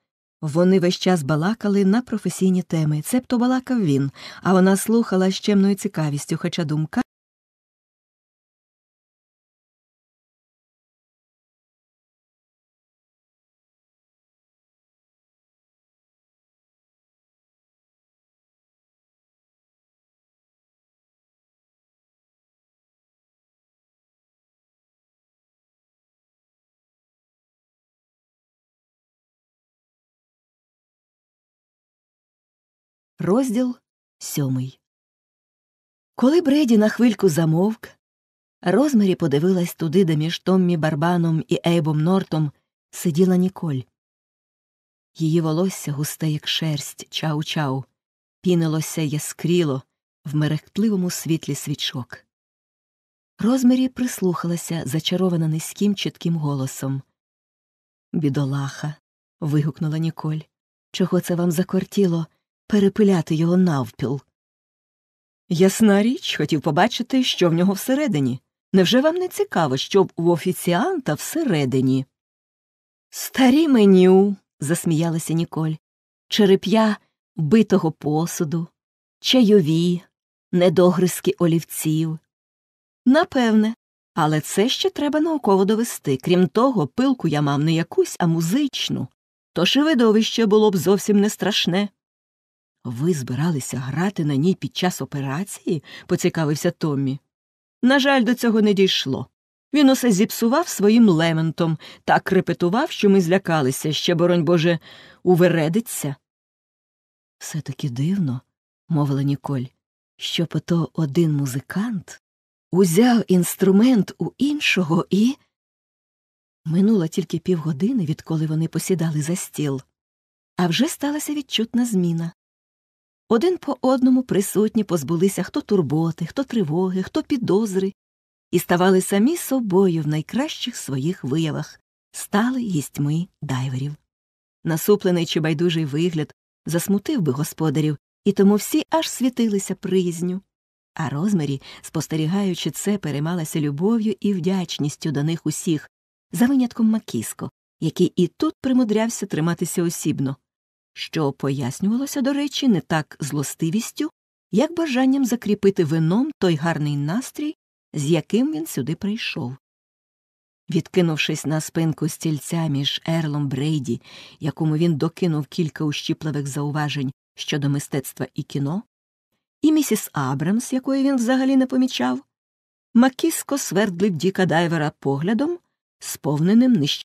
Вони весь час балакали на професійні теми, цебто балакав він, а вона слухала з чемною цікавістю, хоча думка Розділ сьомий. Коли Бреді на хвильку замовк, Розмарі подивилась туди, де між Томмі Барбаном і Ейбом Нортом сиділа Ніколь. Її волосся густе, як шерсть, чау-чау, пінилося яскріло в мерехтливому світлі свічок. Розмарі прислухалася, зачарована низьким чітким голосом. Бідолаха. вигукнула Ніколь. Чого це вам закортіло? перепиляти його навпіл. Ясна річ, хотів побачити, що в нього всередині. Невже вам не цікаво, що в офіціанта всередині? Старі меню, засміялася Ніколь, череп'я битого посуду, чайові, недогризки олівців. Напевне, але це ще треба науково довести. Крім того, пилку я мав не якусь, а музичну. Тож і видовище було б зовсім не страшне. Ви збиралися грати на ній під час операції? поцікавився Томмі. На жаль, до цього не дійшло. Він усе зіпсував своїм лементом та крепетував, що ми злякалися, ще, боронь Боже, увередиться. Все таки дивно, мовила Ніколь, що пото один музикант узяв інструмент у іншого і. Минуло тільки півгодини, відколи вони посідали за стіл, а вже сталася відчутна зміна. Один по одному присутні позбулися хто турботи, хто тривоги, хто підозри, і ставали самі собою в найкращих своїх виявах, стали гістьми дайверів. Насуплений чи байдужий вигляд засмутив би господарів, і тому всі аж світилися приязню. А розмірі, спостерігаючи це, переймалася любов'ю і вдячністю до них усіх, за винятком Макіско, який і тут примудрявся триматися осібно, що пояснювалося, до речі, не так злостивістю, як бажанням закріпити вином той гарний настрій, з яким він сюди прийшов. Відкинувшись на спинку стільця між Ерлом Брейді, якому він докинув кілька ущіпливих зауважень щодо мистецтва і кіно, і місіс Абрамс, якої він взагалі не помічав, Макіско свердлив Діка Дайвера поглядом, сповненим нищ.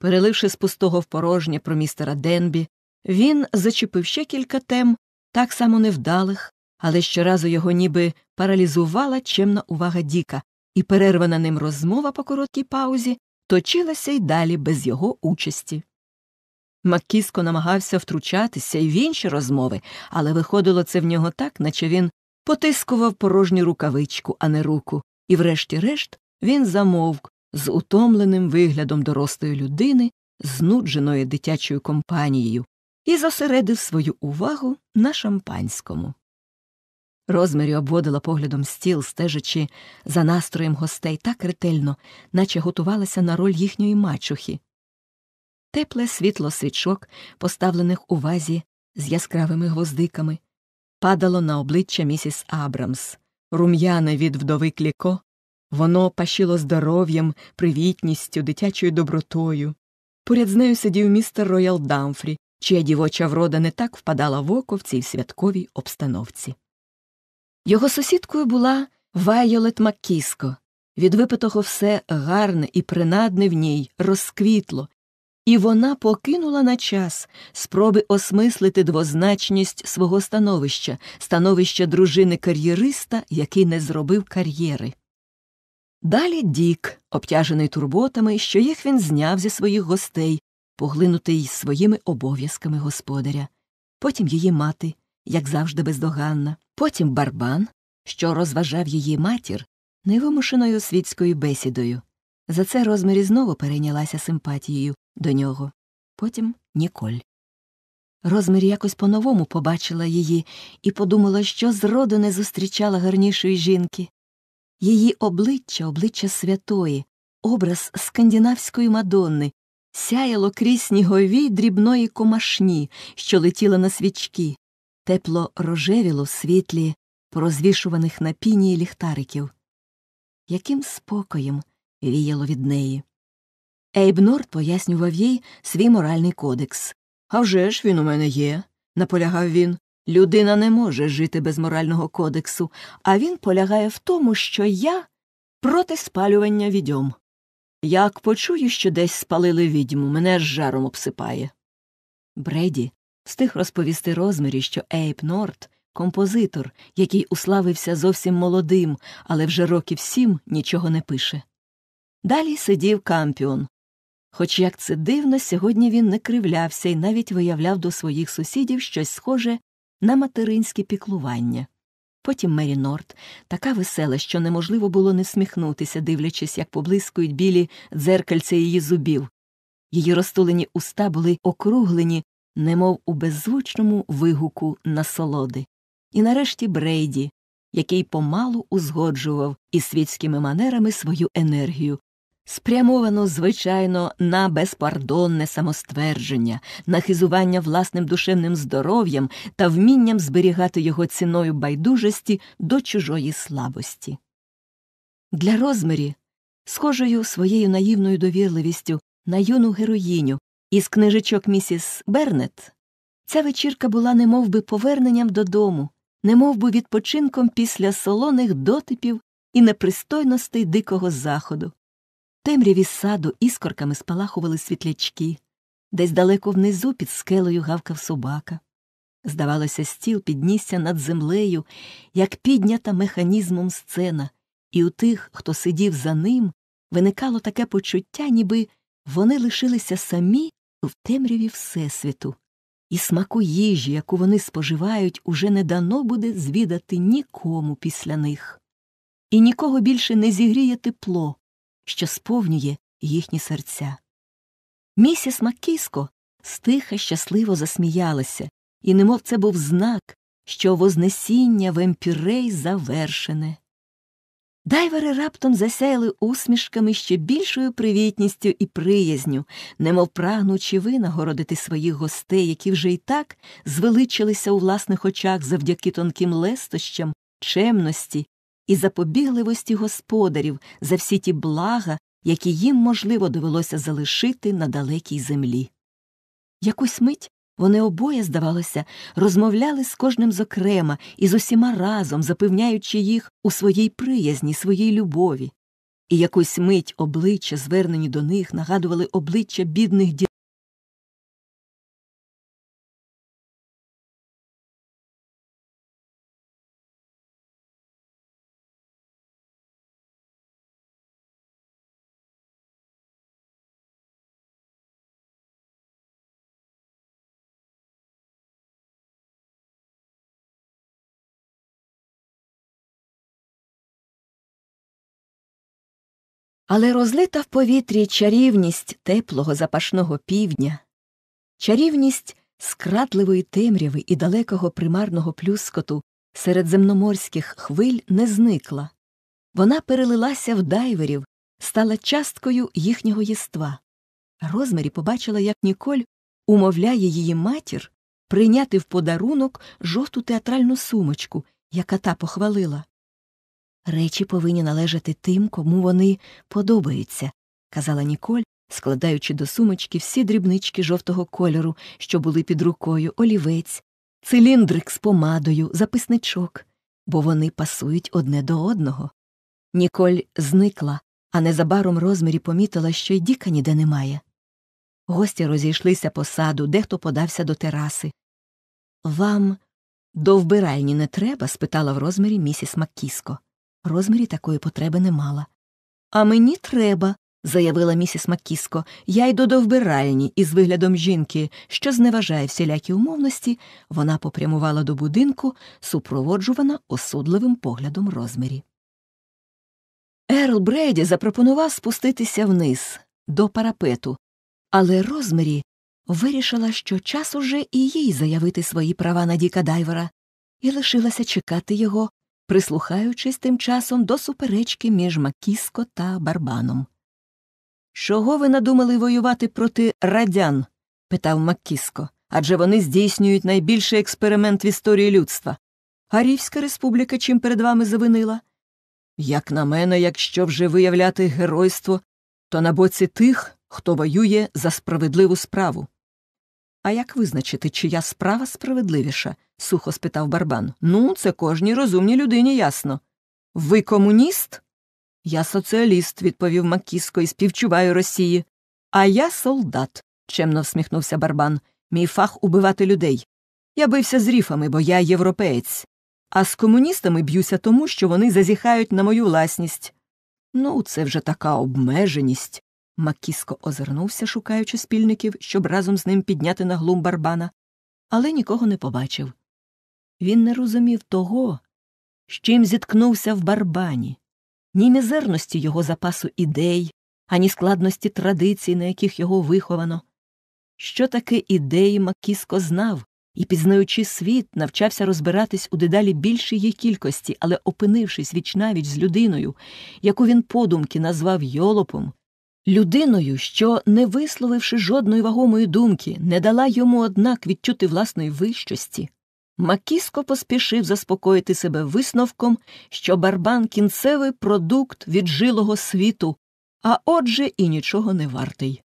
Переливши з пустого в порожнє про містера Денбі, він зачепив ще кілька тем, так само невдалих, але щоразу його ніби паралізувала чемна увага Діка, і перервана ним розмова по короткій паузі точилася й далі без його участі. Маккіско намагався втручатися й в інші розмови, але виходило це в нього так, наче він потискував порожню рукавичку, а не руку, і, врешті-решт, він замовк, з утомленим виглядом дорослої людини, знудженої дитячою компанією, і зосередив свою увагу на шампанському. Розмірі обводила поглядом стіл, стежачи за настроєм гостей так ретельно, наче готувалася на роль їхньої мачухи. Тепле світло свічок, поставлених у вазі з яскравими гвоздиками, падало на обличчя місіс Абрамс, рум'яне від вдови кліко, Воно пащило здоров'ям, привітністю, дитячою добротою. Поряд з нею сидів містер Роял Дамфрі, чия дівоча врода не так впадала в око в цій святковій обстановці. Його сусідкою була Вайолет Маккіско. Від випитого все гарне і принадне в ній розквітло, і вона покинула на час спроби осмислити двозначність свого становища, становища дружини кар'єриста, який не зробив кар'єри. Далі Дік, обтяжений турботами, що їх він зняв зі своїх гостей, поглинутий своїми обов'язками господаря, потім її мати, як завжди бездоганна, потім барбан, що розважав її матір невимушеною світською бесідою. За це розмірі знову перейнялася симпатією до нього, потім Ніколь. Розмір якось по новому побачила її і подумала, що зроду не зустрічала гарнішої жінки. Її обличчя, обличчя святої, образ скандинавської мадонни, сяяло крізь снігові дрібної комашні, що летіла на свічки, тепло рожевіло в світлі, порозвішуваних на піні ліхтариків. Яким спокоєм віяло від неї. Ейбнорд пояснював їй свій моральний кодекс. «А вже ж він у мене є, наполягав він. Людина не може жити без морального кодексу, а він полягає в тому, що я проти спалювання відьом. Як почую, що десь спалили відьму, мене з жаром обсипає. Бреді встиг розповісти розмірі, що Ейп Норт композитор, який уславився зовсім молодим, але вже років сім нічого не пише. Далі сидів кампіон. Хоч як це дивно, сьогодні він не кривлявся і навіть виявляв до своїх сусідів щось схоже на материнське піклування. Потім Мері Норт, така весела, що неможливо було не сміхнутися, дивлячись, як поблискують білі дзеркальця її зубів. Її розтулені уста були округлені, немов у беззвучному вигуку насолоди. І нарешті Брейді, який помалу узгоджував із світськими манерами свою енергію, Спрямовано, звичайно, на безпардонне самоствердження, на хизування власним душевним здоров'ям та вмінням зберігати його ціною байдужості до чужої слабості. Для розмірі, схожою своєю наївною довірливістю на юну героїню із книжечок місіс Бернет, ця вечірка була немов би поверненням додому, немов би відпочинком після солоних дотипів і непристойностей дикого заходу темряві саду іскорками спалахували світлячки, десь далеко внизу під скелею гавкав собака. Здавалося, стіл піднісся над землею, як піднята механізмом сцена, і у тих, хто сидів за ним, виникало таке почуття, ніби вони лишилися самі в темряві Всесвіту, і смаку їжі, яку вони споживають, уже не дано буде звідати нікому після них. І нікого більше не зігріє тепло, що сповнює їхні серця. Місіс Маккіско стиха щасливо засміялася, і немов це був знак, що вознесіння вемпірей завершене. Дайвери раптом засяяли усмішками ще більшою привітністю і приязню, немов прагнучи винагородити своїх гостей, які вже й так звеличилися у власних очах завдяки тонким лестощам, чемності і запобігливості господарів за всі ті блага, які їм, можливо, довелося залишити на далекій землі. Якусь мить вони обоє, здавалося, розмовляли з кожним зокрема і з усіма разом, запевняючи їх у своїй приязні, своїй любові. І якусь мить обличчя, звернені до них, нагадували обличчя бідних дітей. Але розлита в повітрі чарівність теплого запашного півдня, чарівність скрадливої темряви і далекого примарного плюскоту серед земноморських хвиль не зникла. Вона перелилася в дайверів, стала часткою їхнього єства. Розмарі побачила, як Ніколь умовляє її матір прийняти в подарунок жовту театральну сумочку, яка та похвалила. Речі повинні належати тим, кому вони подобаються, казала Ніколь, складаючи до сумочки всі дрібнички жовтого кольору, що були під рукою, олівець, циліндрик з помадою, записничок, бо вони пасують одне до одного. Ніколь зникла, а незабаром розмірі помітила, що й діка ніде немає. Гості розійшлися по саду, дехто подався до тераси. Вам до вбиральні не треба? спитала в розмірі місіс Маккіско розмірі такої потреби не мала. А мені треба, заявила місіс Макіско, я йду до вбиральні, із виглядом жінки, що зневажає всілякі умовності, вона попрямувала до будинку, супроводжувана осудливим поглядом розмірі. Ерл Бреді запропонував спуститися вниз, до парапету, але розмірі вирішила, що час уже і їй заявити свої права на Діка Дайвера, і лишилася чекати його прислухаючись тим часом до суперечки між Макіско та барбаном. Чого ви надумали воювати проти радян? питав Макіско. Адже вони здійснюють найбільший експеримент в історії людства. Арівська республіка чим перед вами завинила? Як на мене, якщо вже виявляти геройство, то на боці тих, хто воює за справедливу справу. А як визначити, чия справа справедливіша? сухо спитав барбан. Ну, це кожній розумній людині ясно. Ви комуніст? Я соціаліст, відповів Макіско і співчуваю Росії. А я солдат, чемно всміхнувся барбан. Мій фах убивати людей. Я бився з ріфами, бо я європеєць. А з комуністами б'юся тому, що вони зазіхають на мою власність. Ну, це вже така обмеженість. Макіско озирнувся, шукаючи спільників, щоб разом з ним підняти на глум барбана, але нікого не побачив. Він не розумів того, з чим зіткнувся в барбані, ні мізерності його запасу ідей, ані складності традицій, на яких його виховано. Що таке ідеї Макіско знав і, пізнаючи світ, навчався розбиратись у дедалі більшій її кількості, але, опинившись вічнавіч з людиною, яку він подумки назвав йолопом, Людиною, що, не висловивши жодної вагомої думки, не дала йому, однак, відчути власної вищості, Макіско поспішив заспокоїти себе висновком, що барбан кінцевий продукт віджилого світу, а отже і нічого не вартий.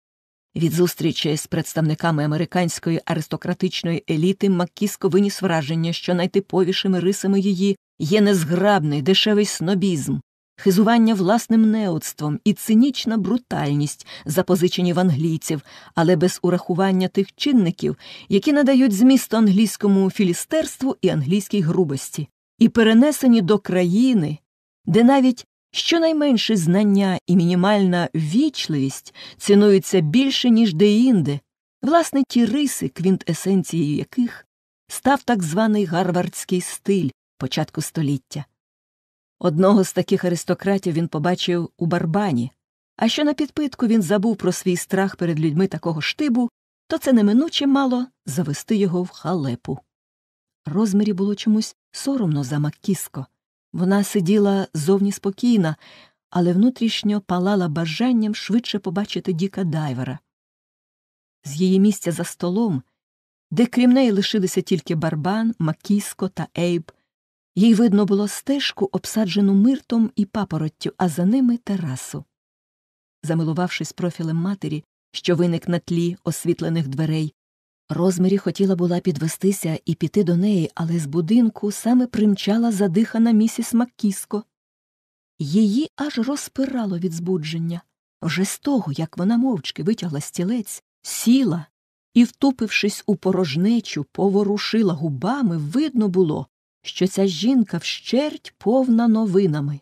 Від зустрічі з представниками американської аристократичної еліти Макіско виніс враження, що найтиповішими рисами її є незграбний дешевий снобізм, хизування власним неоцтвом і цинічна брутальність, запозичені в англійців, але без урахування тих чинників, які надають зміст англійському філістерству і англійській грубості, і перенесені до країни, де навіть щонайменше знання і мінімальна ввічливість цінуються більше, ніж деінде, власне, ті риси, квінтесенцією яких став так званий гарвардський стиль початку століття. Одного з таких аристократів він побачив у барбані, а що на підпитку він забув про свій страх перед людьми такого штибу, то це неминуче мало завести його в халепу. Розмірі було чомусь соромно за Маккіско. Вона сиділа зовні спокійна, але внутрішньо палала бажанням швидше побачити Діка дайвера. З її місця за столом, де крім неї лишилися тільки барбан, Макіско та Ейб, їй видно було стежку, обсаджену миртом і папороттю, а за ними терасу. Замилувавшись профілем матері, що виник на тлі освітлених дверей, Розмірі хотіла була підвестися і піти до неї, але з будинку саме примчала задихана місіс Маккіско. Її аж розпирало від збудження. Вже з того, як вона мовчки витягла стілець, сіла і, втупившись у порожнечу, поворушила губами, видно було, що ця жінка вщерть повна новинами.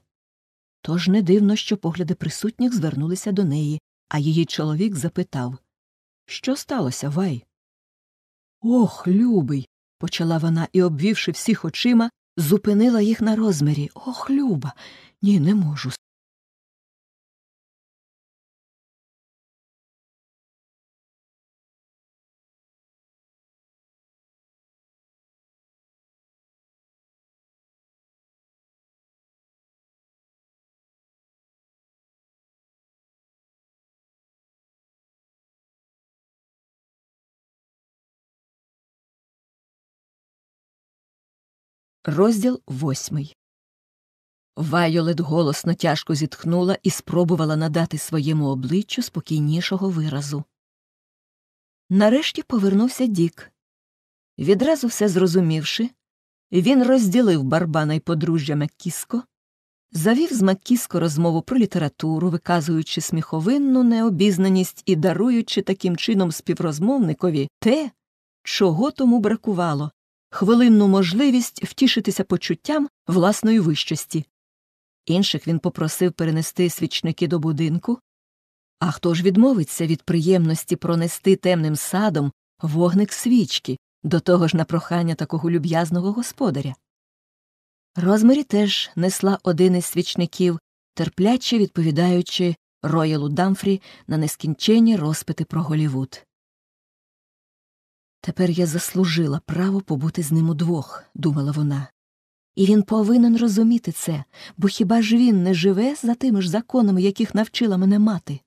Тож не дивно, що погляди присутніх звернулися до неї, а її чоловік запитав Що сталося, Вай? Ох, любий. почала вона і, обвівши всіх очима, зупинила їх на розмірі. Ох, люба. Ні, не можу. Розділ восьмий. Вайолет голосно тяжко зітхнула і спробувала надати своєму обличчю спокійнішого виразу. Нарешті повернувся Дік. Відразу все зрозумівши, він розділив барбана й подружжя Маккіско, завів з Маккіско розмову про літературу, виказуючи сміховинну необізнаність і даруючи таким чином співрозмовникові те, чого тому бракувало хвилинну можливість втішитися почуттям власної вищості. Інших він попросив перенести свічники до будинку. А хто ж відмовиться від приємності пронести темним садом вогник свічки, до того ж на прохання такого люб'язного господаря? Розмарі теж несла один із свічників, терпляче відповідаючи роялу Дамфрі на нескінченні розпити про Голівуд. Тепер я заслужила право побути з ним удвох, думала вона. І він повинен розуміти це, бо хіба ж він не живе за тими ж законами, яких навчила мене мати?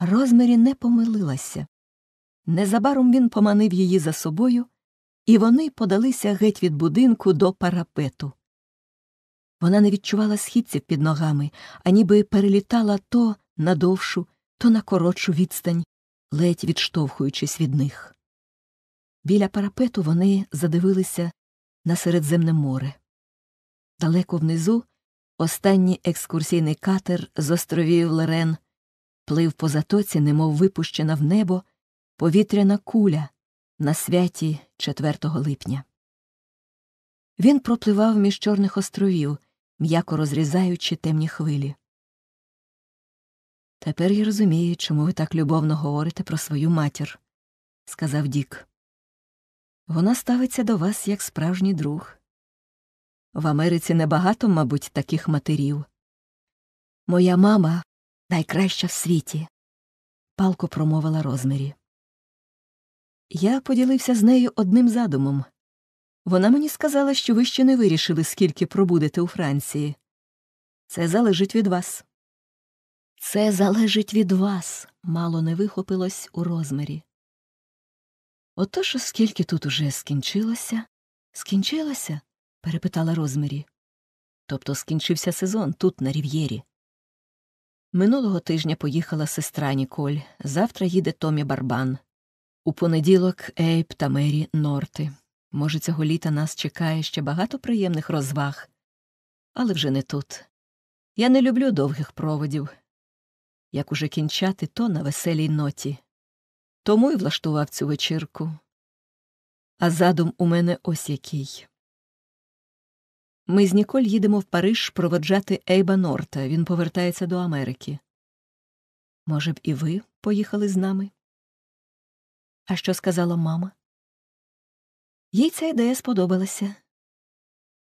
Розмері не помилилася. Незабаром він поманив її за собою, і вони подалися геть від будинку до парапету. Вона не відчувала східців під ногами, а ніби перелітала то на довшу, то на коротшу відстань, ледь відштовхуючись від них. Біля парапету вони задивилися на Середземне море. Далеко внизу останній екскурсійний катер з островів Лерен плив по затоці, немов випущена в небо повітряна куля на святі 4 липня. Він пропливав між чорних островів, м'яко розрізаючи темні хвилі. Тепер я розумію, чому ви так любовно говорите про свою матір, сказав Дік. Вона ставиться до вас як справжній друг. В Америці небагато, мабуть, таких матерів. Моя мама найкраща в світі, палко промовила розмірі. Я поділився з нею одним задумом. Вона мені сказала, що ви ще не вирішили, скільки пробудете у Франції. Це залежить від вас. Це залежить від вас, мало не вихопилось у розмірі. Отож, оскільки тут уже скінчилося. Скінчилося? перепитала Розмері. Тобто скінчився сезон тут, на Рів'єрі. Минулого тижня поїхала сестра Ніколь, завтра їде Томі Барбан. У понеділок Ейп та Мері Норти. Може, цього літа нас чекає ще багато приємних розваг, але вже не тут. Я не люблю довгих проводів. Як уже кінчати, то на веселій ноті тому й влаштував цю вечірку. А задум у мене ось який. Ми з Ніколь їдемо в Париж проведжати Ейба Норта. Він повертається до Америки. Може б, і ви поїхали з нами? А що сказала мама? Їй ця ідея сподобалася.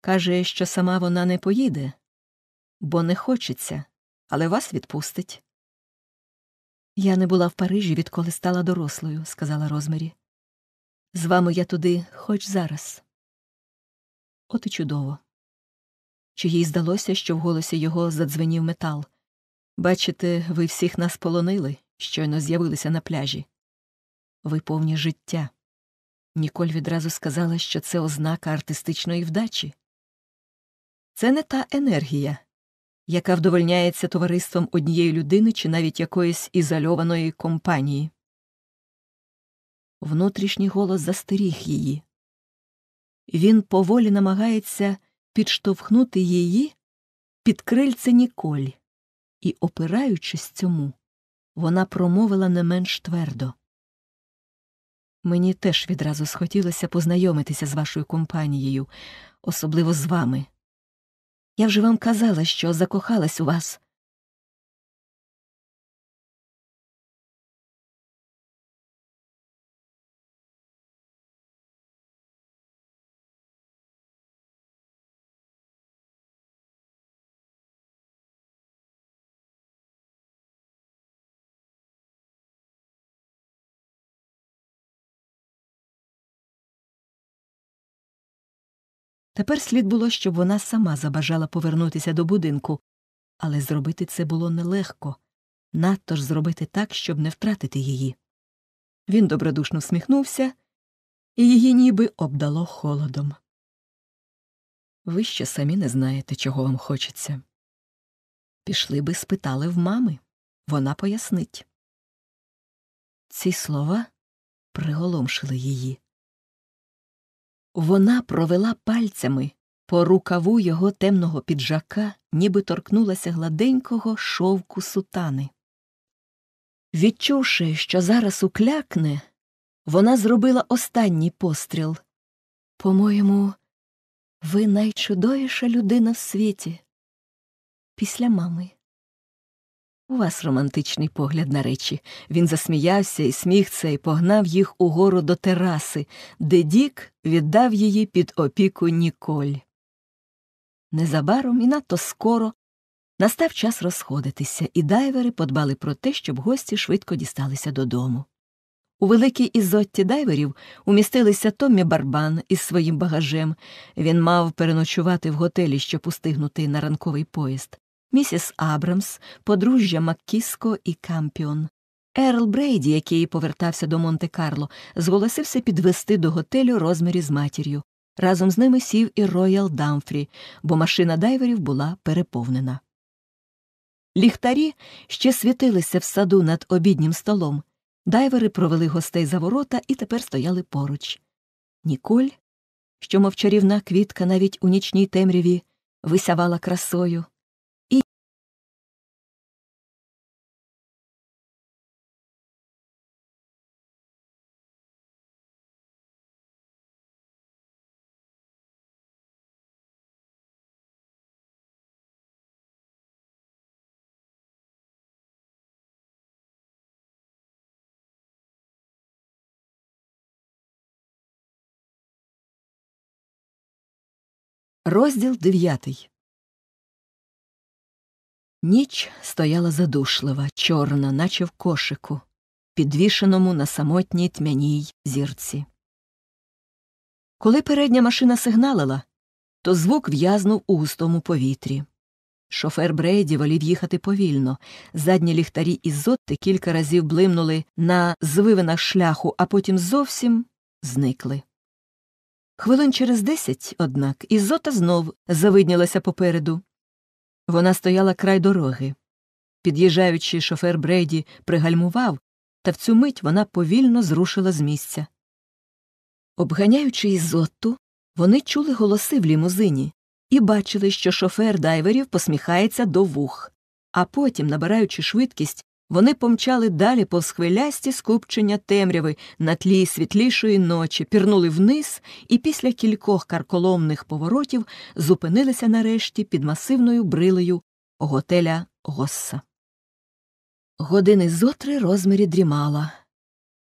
Каже, що сама вона не поїде, бо не хочеться, але вас відпустить. Я не була в Парижі, відколи стала дорослою, сказала Розмарі. З вами я туди хоч зараз. От і чудово. Чи їй здалося, що в голосі його задзвенів метал? Бачите, ви всіх нас полонили, щойно з'явилися на пляжі. Ви повні життя. Ніколь відразу сказала, що це ознака артистичної вдачі. Це не та енергія, яка вдовольняється товариством однієї людини чи навіть якоїсь ізольованої компанії. Внутрішній голос застеріг її. Він поволі намагається підштовхнути її під крильце Ніколь, і, опираючись цьому, вона промовила не менш твердо. Мені теж відразу схотілося познайомитися з вашою компанією, особливо з вами. Я вже вам казала, що закохалась у вас. Тепер слід було, щоб вона сама забажала повернутися до будинку, але зробити це було нелегко надто ж зробити так, щоб не втратити її. Він добродушно всміхнувся, і її ніби обдало холодом. Ви ще самі не знаєте, чого вам хочеться. Пішли би спитали в мами. Вона пояснить. Ці слова приголомшили її. Вона провела пальцями по рукаву його темного піджака, ніби торкнулася гладенького шовку сутани. Відчувши, що зараз уклякне, вона зробила останній постріл. По-моєму, ви найчудовіша людина в світі. Після мами. У вас романтичний погляд на речі. Він засміявся і сміх цей погнав їх угору до тераси, де Дік віддав її під опіку Ніколь. Незабаром і надто скоро настав час розходитися, і дайвери подбали про те, щоб гості швидко дісталися додому. У великій ізотті дайверів умістилися Томмі Барбан із своїм багажем. Він мав переночувати в готелі, щоб устигнути на ранковий поїзд місіс Абрамс, подружжя Маккіско і Кампіон. Ерл Брейді, який повертався до Монте Карло, зголосився підвести до готелю розмірі з матір'ю. Разом з ними сів і Роял Дамфрі, бо машина дайверів була переповнена. Ліхтарі ще світилися в саду над обіднім столом. Дайвери провели гостей за ворота і тепер стояли поруч. Ніколь, що мовчарівна квітка навіть у нічній темряві, висявала красою, Розділ дев'ятий. Ніч стояла задушлива, чорна, наче в кошику, підвішеному на самотній тьмяній зірці. Коли передня машина сигналила, то звук в'язнув у густому повітрі. Шофер Брейді волів їхати повільно. Задні ліхтарі із зотти кілька разів блимнули на звивинах шляху, а потім зовсім зникли. Хвилин через десять, однак, Ізота знов завиднялася попереду. Вона стояла край дороги. Під'їжджаючи, шофер Брейді пригальмував, та в цю мить вона повільно зрушила з місця. Обганяючи Ізоту, вони чули голоси в лімузині і бачили, що шофер дайверів посміхається до вух, а потім, набираючи швидкість, вони помчали далі повз хвилясті скупчення темряви на тлі світлішої ночі, пірнули вниз і після кількох карколомних поворотів зупинилися нарешті під масивною брилею готеля Госса. Години зотри три розмірі дрімала,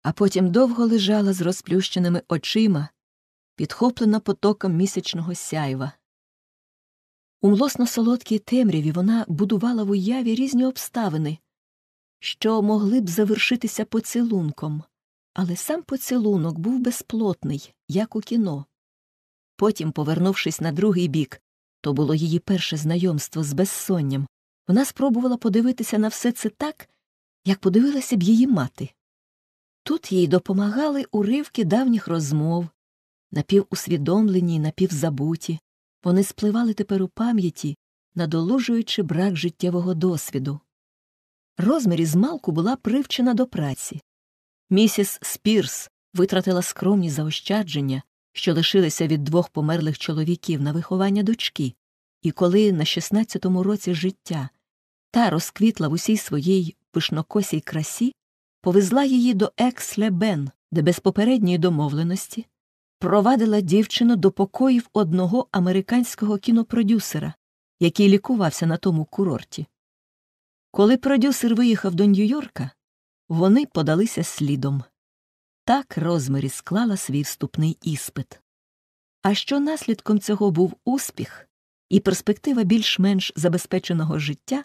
а потім довго лежала з розплющеними очима, підхоплена потоком місячного сяйва. У млосно солодкій темряві вона будувала в уяві різні обставини що могли б завершитися поцілунком, але сам поцілунок був безплотний, як у кіно. Потім, повернувшись на другий бік, то було її перше знайомство з безсонням, вона спробувала подивитися на все це так, як подивилася б її мати. Тут їй допомагали уривки давніх розмов, напівусвідомлені і напівзабуті, вони спливали тепер у пам'яті, надолужуючи брак життєвого досвіду розмірі змалку була привчена до праці. Місіс Спірс витратила скромні заощадження, що лишилися від двох померлих чоловіків на виховання дочки, і коли на 16-му році життя та розквітла в усій своїй пишнокосій красі, повезла її до Екс-Лебен, де без попередньої домовленості провадила дівчину до покоїв одного американського кінопродюсера, який лікувався на тому курорті. Коли продюсер виїхав до Нью-Йорка, вони подалися слідом. Так розмірі склала свій вступний іспит. А що наслідком цього був успіх і перспектива більш-менш забезпеченого життя,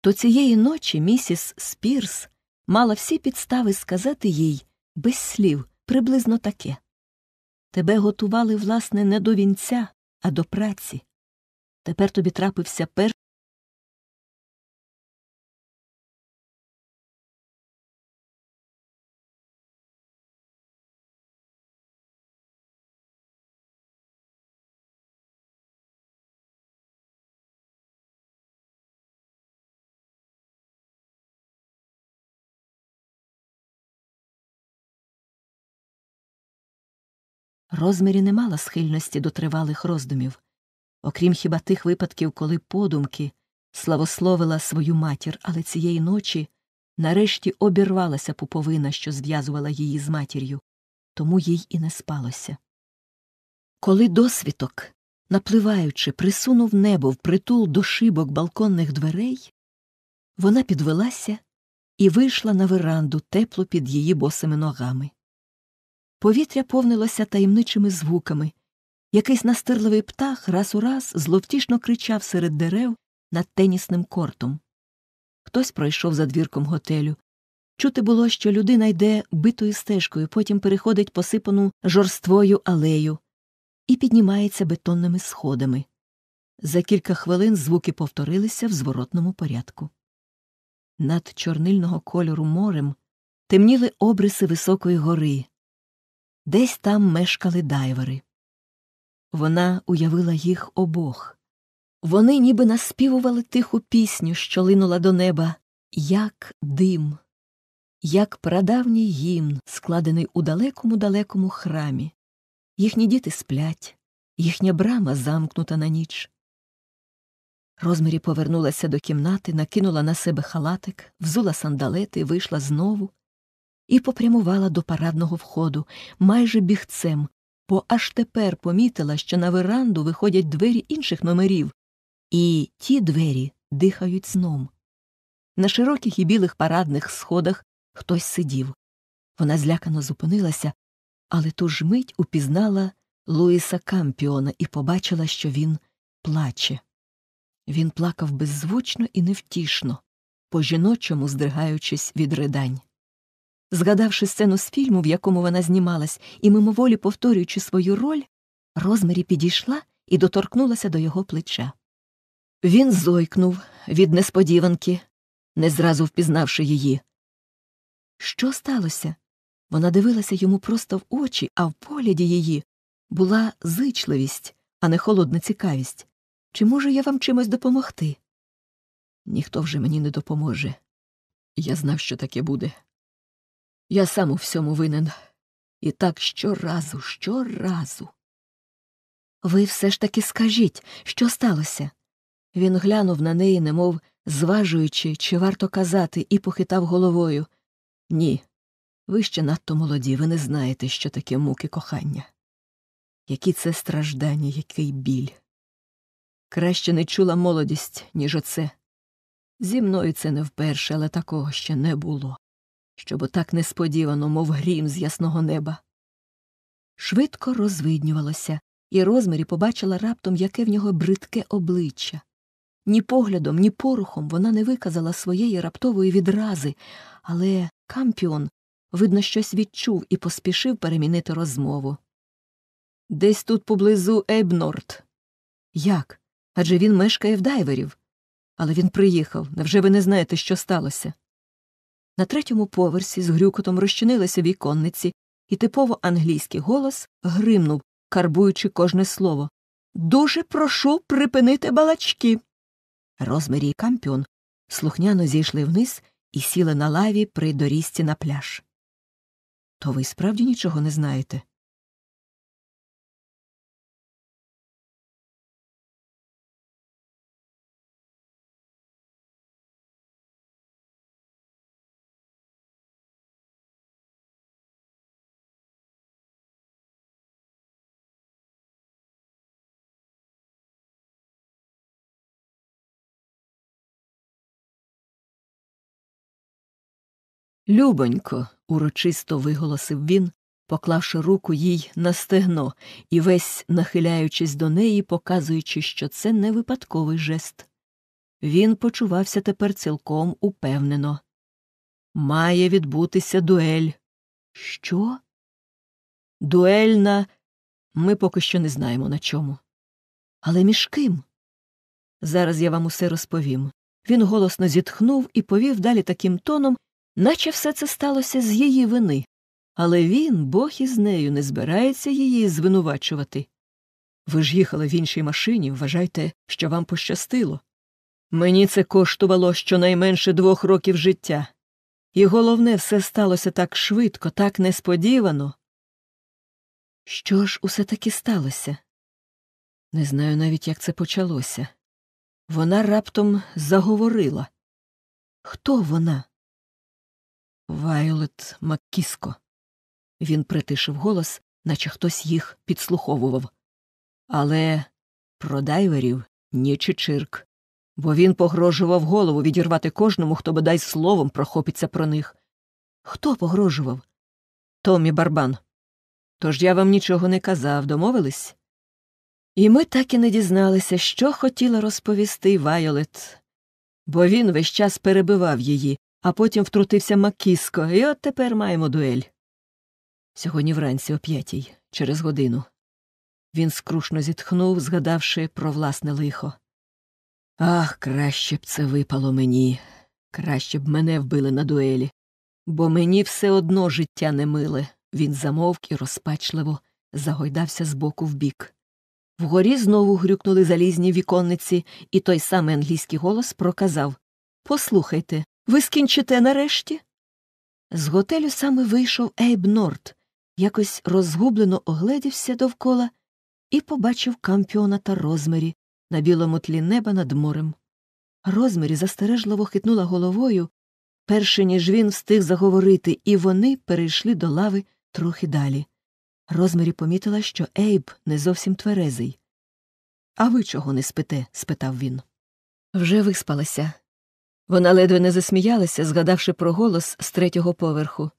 то цієї ночі місіс Спірс мала всі підстави сказати їй без слів приблизно таке Тебе готували, власне, не до вінця, а до праці. Тепер тобі трапився перший. Розмірі не мала схильності до тривалих роздумів, окрім хіба тих випадків, коли подумки славословила свою матір, але цієї ночі нарешті обірвалася пуповина, що зв'язувала її з матір'ю, тому їй і не спалося. Коли досвідок, напливаючи, присунув небо в притул до шибок балконних дверей, вона підвелася і вийшла на веранду теплу під її босими ногами. Повітря повнилося таємничими звуками. Якийсь настирливий птах раз у раз зловтішно кричав серед дерев над тенісним кортом. Хтось пройшов за двірком готелю. Чути було, що людина йде битою стежкою, потім переходить посипану жорствою алею і піднімається бетонними сходами. За кілька хвилин звуки повторилися в зворотному порядку. Над чорнильного кольору морем темніли обриси високої гори, Десь там мешкали дайвери. Вона уявила їх обох. Вони ніби наспівували тиху пісню, що линула до неба, як дим, як прадавній гімн, складений у далекому далекому храмі. Їхні діти сплять, їхня брама замкнута на ніч. Розмірі повернулася до кімнати, накинула на себе халатик, взула сандалети, вийшла знову, і попрямувала до парадного входу, майже бігцем, бо аж тепер помітила, що на веранду виходять двері інших номерів, і ті двері дихають сном. На широких і білих парадних сходах хтось сидів. Вона злякано зупинилася, але ту ж мить упізнала Луїса Кампіона і побачила, що він плаче. Він плакав беззвучно і невтішно, по жіночому здригаючись від ридань. Згадавши сцену з фільму, в якому вона знімалась, і мимоволі повторюючи свою роль, Розмарі підійшла і доторкнулася до його плеча. Він зойкнув від несподіванки, не зразу впізнавши її. Що сталося? Вона дивилася йому просто в очі, а в погляді її була зичливість, а не холодна цікавість. Чи можу я вам чимось допомогти? Ніхто вже мені не допоможе. Я знав, що таке буде. Я сам у всьому винен. І так щоразу, щоразу. Ви все ж таки скажіть, що сталося? Він глянув на неї, немов зважуючи, чи варто казати, і похитав головою. Ні. Ви ще надто молоді, ви не знаєте, що таке муки кохання. Які це страждання, який біль. Краще не чула молодість, ніж оце. Зі мною це не вперше, але такого ще не було щоб отак несподівано, мов грім з ясного неба. Швидко розвиднювалося, і розмарі побачила раптом, яке в нього бридке обличчя. Ні поглядом, ні порухом вона не виказала своєї раптової відрази, але кампіон, видно, щось відчув і поспішив перемінити розмову. Десь тут поблизу Ебнорт. Як? Адже він мешкає в дайверів. Але він приїхав. Невже ви не знаєте, що сталося? На третьому поверсі з грюкотом розчинилися віконниці, і типово англійський голос гримнув, карбуючи кожне слово. Дуже прошу припинити балачки. Розмері і кампіон слухняно зійшли вниз і сіли на лаві при доріжці на пляж. То ви справді нічого не знаєте? Любонько, урочисто виголосив він, поклавши руку їй на стегно і весь нахиляючись до неї, показуючи, що це не випадковий жест. Він почувався тепер цілком упевнено. Має відбутися дуель. Що? Дуельна, ми поки що не знаємо на чому. Але між ким? Зараз я вам усе розповім. Він голосно зітхнув і повів далі таким тоном, наче все це сталося з її вини, але він, бог із нею, не збирається її звинувачувати. Ви ж їхали в іншій машині, вважайте, що вам пощастило. Мені це коштувало щонайменше двох років життя. І головне, все сталося так швидко, так несподівано. Що ж усе таки сталося? Не знаю навіть, як це почалося. Вона раптом заговорила. Хто вона? Вайолет Маккіско. Він притишив голос, наче хтось їх підслуховував. Але про дайверів ні чичирк, бо він погрожував голову відірвати кожному, хто бодай словом прохопиться про них. Хто погрожував? Томі Барбан. Тож я вам нічого не казав, домовились? І ми так і не дізналися, що хотіла розповісти Вайолет, бо він весь час перебивав її, а потім втрутився Макіско, і от тепер маємо дуель. Сьогодні вранці о п'ятій, через годину. Він скрушно зітхнув, згадавши про власне лихо. Ах, краще б це випало мені, краще б мене вбили на дуелі, бо мені все одно життя не миле. Він замовк і розпачливо загойдався з боку в бік. Вгорі знову грюкнули залізні віконниці, і той самий англійський голос проказав Послухайте, ви скінчите нарешті? З готелю саме вийшов Ейб Норт, якось розгублено огледівся довкола і побачив кампіона та розмері на білому тлі неба над морем. Розмері застережливо хитнула головою, перше, ніж він встиг заговорити, і вони перейшли до лави трохи далі. Розмері помітила, що Ейб не зовсім тверезий. А ви чого не спите? спитав він. Вже виспалася, вона ледве не засміялася, згадавши про голос з третього поверху.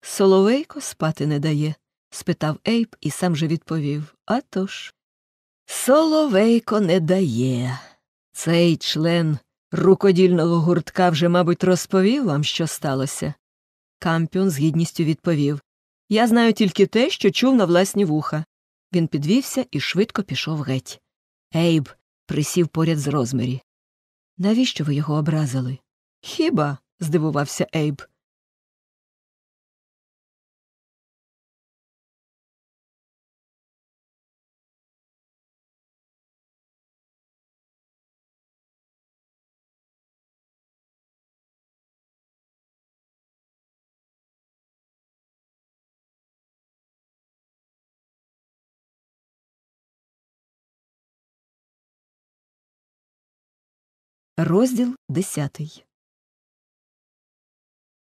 Соловейко спати не дає? спитав Ейп і сам же відповів «А тож». Соловейко не дає. Цей член рукодільного гуртка вже, мабуть, розповів вам, що сталося. Кампіон з гідністю відповів Я знаю тільки те, що чув на власні вуха. Він підвівся і швидко пішов геть. Ейб присів поряд з розмірі. Навіщо ви його образили? Хіба? здивувався Ейб. Розділ десятий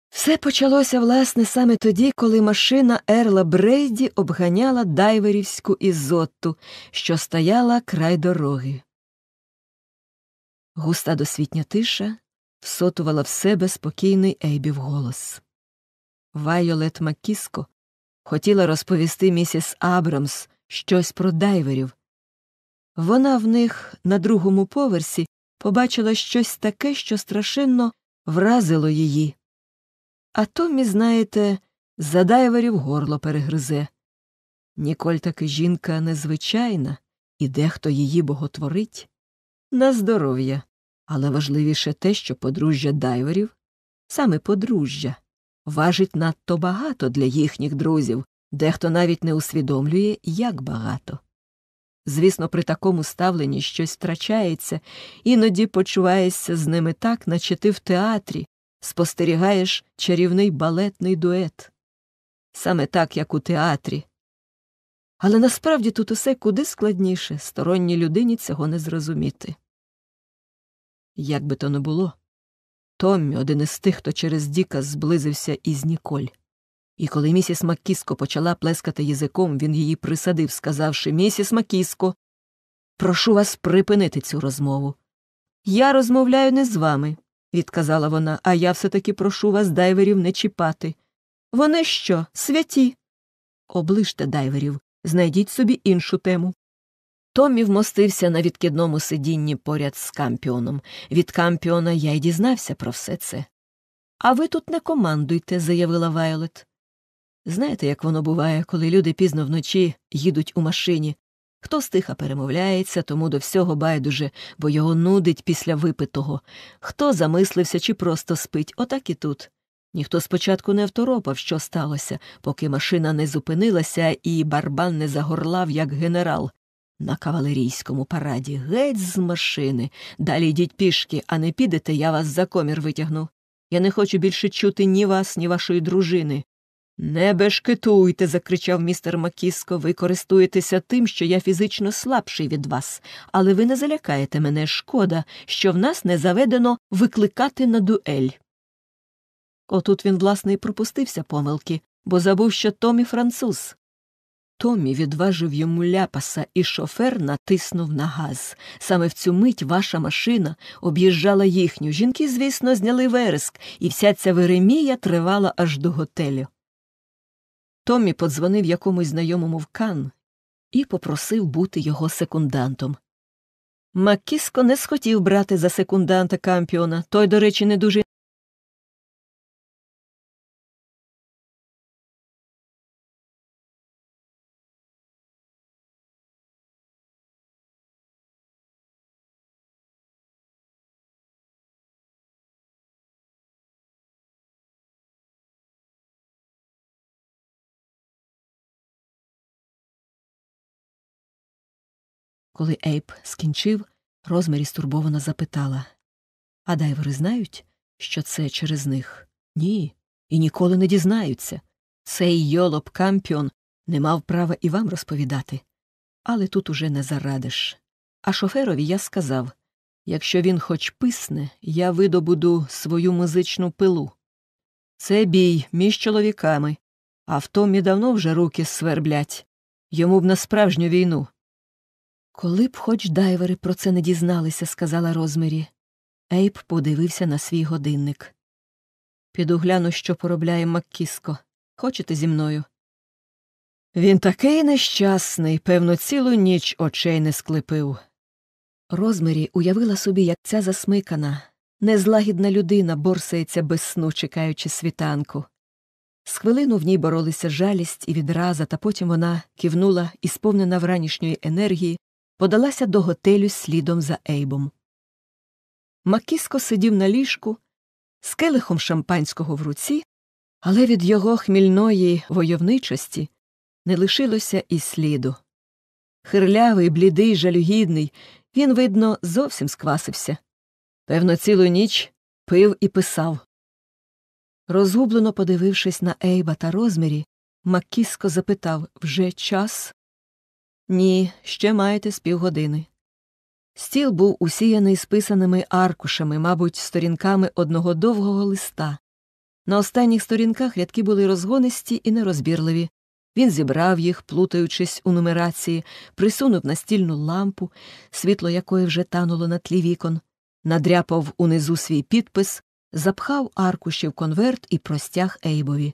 Все почалося власне саме тоді, коли машина Ерла Брейді обганяла дайверівську ізотту, що стояла край дороги. Густа досвітня тиша всотувала в себе спокійний Ейбів голос. Вайолет Макіско хотіла розповісти місіс Абрамс щось про дайверів. Вона в них на другому поверсі побачила щось таке, що страшенно вразило її. А Томі, знаєте, задайверів горло перегризе. Ніколь таки жінка незвичайна, і дехто її боготворить. На здоров'я, але важливіше те, що подружжя дайверів, саме подружжя, важить надто багато для їхніх друзів, дехто навіть не усвідомлює, як багато. Звісно, при такому ставленні щось втрачається, іноді почуваєшся з ними так, наче ти в театрі, спостерігаєш чарівний балетний дует. Саме так, як у театрі. Але насправді тут усе куди складніше сторонній людині цього не зрозуміти. Як би то не було, Томмі один із тих, хто через Діка зблизився із Ніколь. І коли місіс Маккіско почала плескати язиком, він її присадив, сказавши Місіс Маккіско, прошу вас припинити цю розмову. Я розмовляю не з вами, відказала вона, а я все таки прошу вас дайверів не чіпати. Вони що, святі? Оближте дайверів, знайдіть собі іншу тему. Томмі вмостився на відкидному сидінні поряд з кампіоном. Від кампіона я й дізнався про все це. А ви тут не командуйте, заявила Вайолет. Знаєте, як воно буває, коли люди пізно вночі їдуть у машині? Хто стиха перемовляється, тому до всього байдуже, бо його нудить після випитого, хто замислився чи просто спить, отак і тут. Ніхто спочатку не второпав, що сталося, поки машина не зупинилася і барбан не загорлав, як генерал. На кавалерійському параді геть з машини. Далі йдіть пішки, а не підете, я вас за комір витягну. Я не хочу більше чути ні вас, ні вашої дружини. Не бешкетуйте, закричав містер Макіско, ви користуєтеся тим, що я фізично слабший від вас, але ви не залякаєте мене. Шкода, що в нас не заведено викликати на дуель. Отут він, власне, і пропустився помилки, бо забув, що Томі француз. Томі відважив йому ляпаса, і шофер натиснув на газ. Саме в цю мить ваша машина об'їжджала їхню. Жінки, звісно, зняли вереск, і вся ця веремія тривала аж до готелю. Томмі подзвонив якомусь знайомому в Кан і попросив бути його секундантом. Макіско не схотів брати за секунданта кампіона, той, до речі, не дуже Коли Ейп скінчив, Розмарі стурбовано запитала А дайвери знають, що це через них? Ні, і ніколи не дізнаються. Цей йолоп Кампіон не мав права і вам розповідати. Але тут уже не зарадиш. А шоферові я сказав якщо він хоч писне, я видобуду свою музичну пилу. Це бій між чоловіками, а в Томі давно вже руки сверблять. Йому б на справжню війну. Коли б хоч дайвери про це не дізналися, сказала Розмері. Ейб подивився на свій годинник. Піду гляну, що поробляє Маккіско. Хочете зі мною? Він такий нещасний, певно, цілу ніч очей не склепив. Розмері уявила собі, як ця засмикана, незлагідна людина борсається без сну, чекаючи світанку. З хвилину в ній боролися жалість і відраза, та потім вона кивнула і, сповнена вранішньої енергії, подалася до готелю слідом за Ейбом. Макіско сидів на ліжку з келихом шампанського в руці, але від його хмільної войовничості не лишилося і сліду. Хирлявий, блідий, жалюгідний, він, видно, зовсім сквасився. Певно, цілу ніч пив і писав. Розгублено подивившись на Ейба та розмірі, Макіско запитав вже час? Ні, ще маєте з півгодини. Стіл був усіяний списаними аркушами, мабуть, сторінками одного довгого листа. На останніх сторінках рядки були розгонисті і нерозбірливі. Він зібрав їх, плутаючись у нумерації, присунув настільну лампу, світло якої вже тануло на тлі вікон, надряпав унизу свій підпис, запхав аркуші в конверт і простяг Ейбові.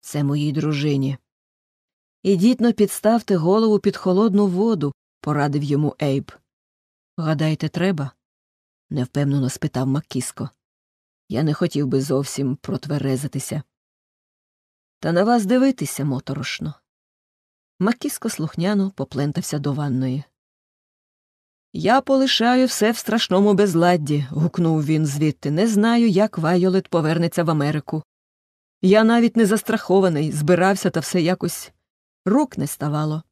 Це моїй дружині. Ідіть-но підставте голову під холодну воду, порадив йому Ейб. Гадаєте, треба? невпевнено спитав Маккіско. Я не хотів би зовсім протверезитися. Та на вас дивитися моторошно. Маккіско слухняно поплентався до ванної. Я полишаю все в страшному безладді. гукнув він звідти. Не знаю, як Вайолет повернеться в Америку. Я навіть не застрахований, збирався та все якось рук не ставало.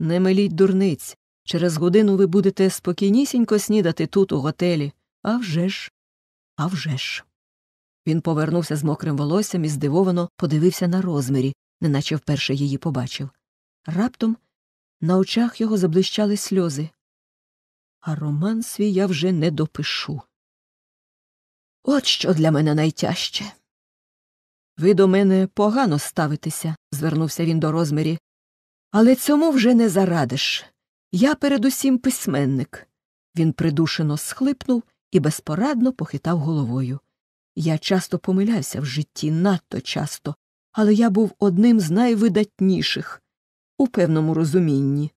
Не миліть дурниць. Через годину ви будете спокійнісінько снідати тут, у готелі. А вже ж, а вже ж. Він повернувся з мокрим волоссям і здивовано подивився на розмірі, неначе вперше її побачив. Раптом на очах його заблищали сльози. А роман свій я вже не допишу. От що для мене найтяжче. Ви до мене погано ставитеся, звернувся він до розмірі. Але цьому вже не зарадиш. Я передусім письменник. Він придушено схлипнув і безпорадно похитав головою. Я часто помилявся в житті, надто часто, але я був одним з найвидатніших у певному розумінні.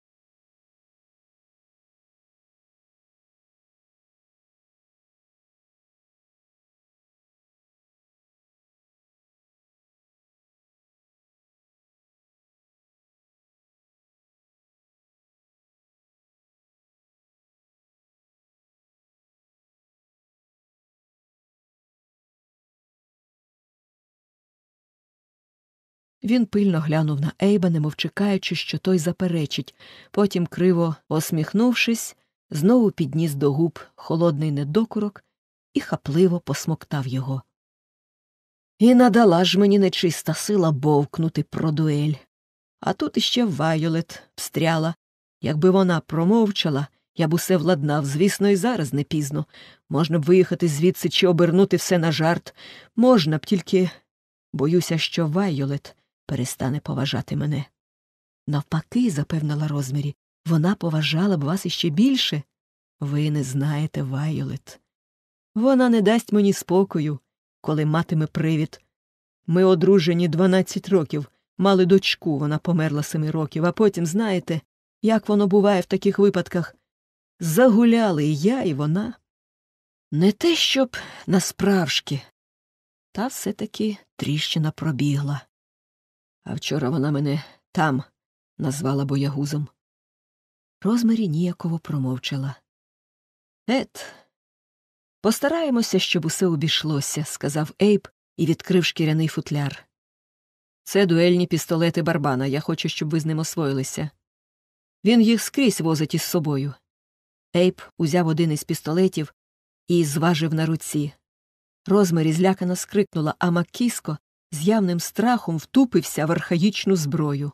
Він пильно глянув на Ейба, немов чекаючи, що той заперечить, потім, криво осміхнувшись, знову підніс до губ холодний недокурок і хапливо посмоктав його. І надала ж мені нечиста сила бовкнути про дуель. А тут іще Вайолет встряла. Якби вона промовчала, я б усе владнав, звісно, і зараз не пізно. Можна б виїхати звідси чи обернути все на жарт. Можна б тільки. Боюся, що Вайолет перестане поважати мене. Навпаки, запевнила розмірі, вона поважала б вас іще більше. Ви не знаєте, Вайолет. Вона не дасть мені спокою, коли матиме привід. Ми одружені 12 років, мали дочку, вона померла семи років, а потім, знаєте, як воно буває в таких випадках. Загуляли і я, і вона. Не те щоб насправжки, та все таки тріщина пробігла. А вчора вона мене там назвала боягузом. Розмарі ніяково промовчала. Ет, постараємося, щоб усе обійшлося, сказав ейп і відкрив шкіряний футляр. Це дуельні пістолети барбана. Я хочу, щоб ви з ним освоїлися. Він їх скрізь возить із собою. Ейп узяв один із пістолетів і зважив на руці. Розмарі злякано скрикнула, а Маккіско з явним страхом втупився в архаїчну зброю.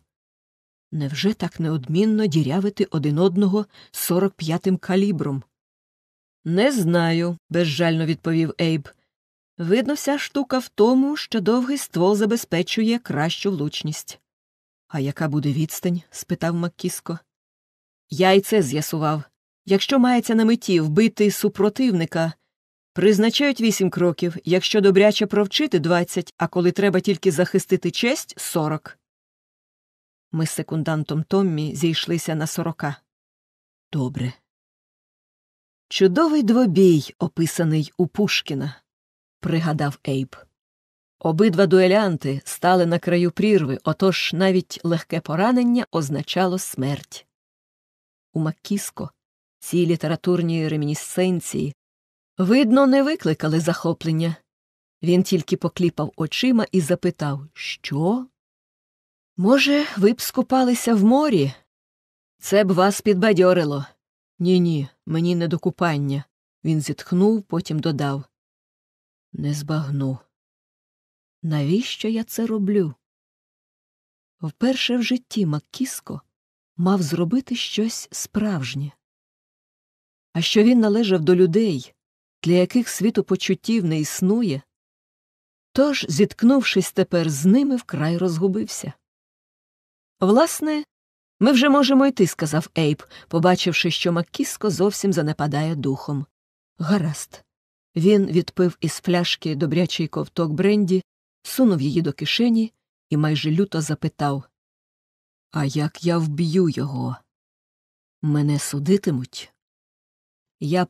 Невже так неодмінно дірявити один одного 45-м калібром? Не знаю, безжально відповів Ейб. Видно, вся штука в тому, що довгий ствол забезпечує кращу влучність. А яка буде відстань? спитав Маккіско. Я й це з'ясував. Якщо мається на меті вбити супротивника, Призначають вісім кроків, якщо добряче провчити двадцять, а коли треба тільки захистити честь сорок. Ми з секундантом Томмі зійшлися на сорока. Добре. Чудовий двобій, описаний у Пушкіна, пригадав Ейб. Обидва дуелянти стали на краю прірви, отож навіть легке поранення означало смерть. У Маккіско ці літературні ремінісценції Видно, не викликали захоплення. Він тільки покліпав очима і запитав Що? Може, ви б скупалися в морі? Це б вас підбадьорило. Ні, ні, мені не до купання. Він зітхнув, потім додав. Не збагну. Навіщо я це роблю? Вперше в житті Маккіско мав зробити щось справжнє. А що він належав до людей, для яких світу почуттів не існує, тож, зіткнувшись тепер з ними, вкрай розгубився. Власне, ми вже можемо йти, сказав Ейп, побачивши, що Маккіско зовсім занепадає духом. Гаразд. Він відпив із пляшки добрячий ковток Бренді, сунув її до кишені і майже люто запитав А як я вб'ю його? Мене судитимуть? Я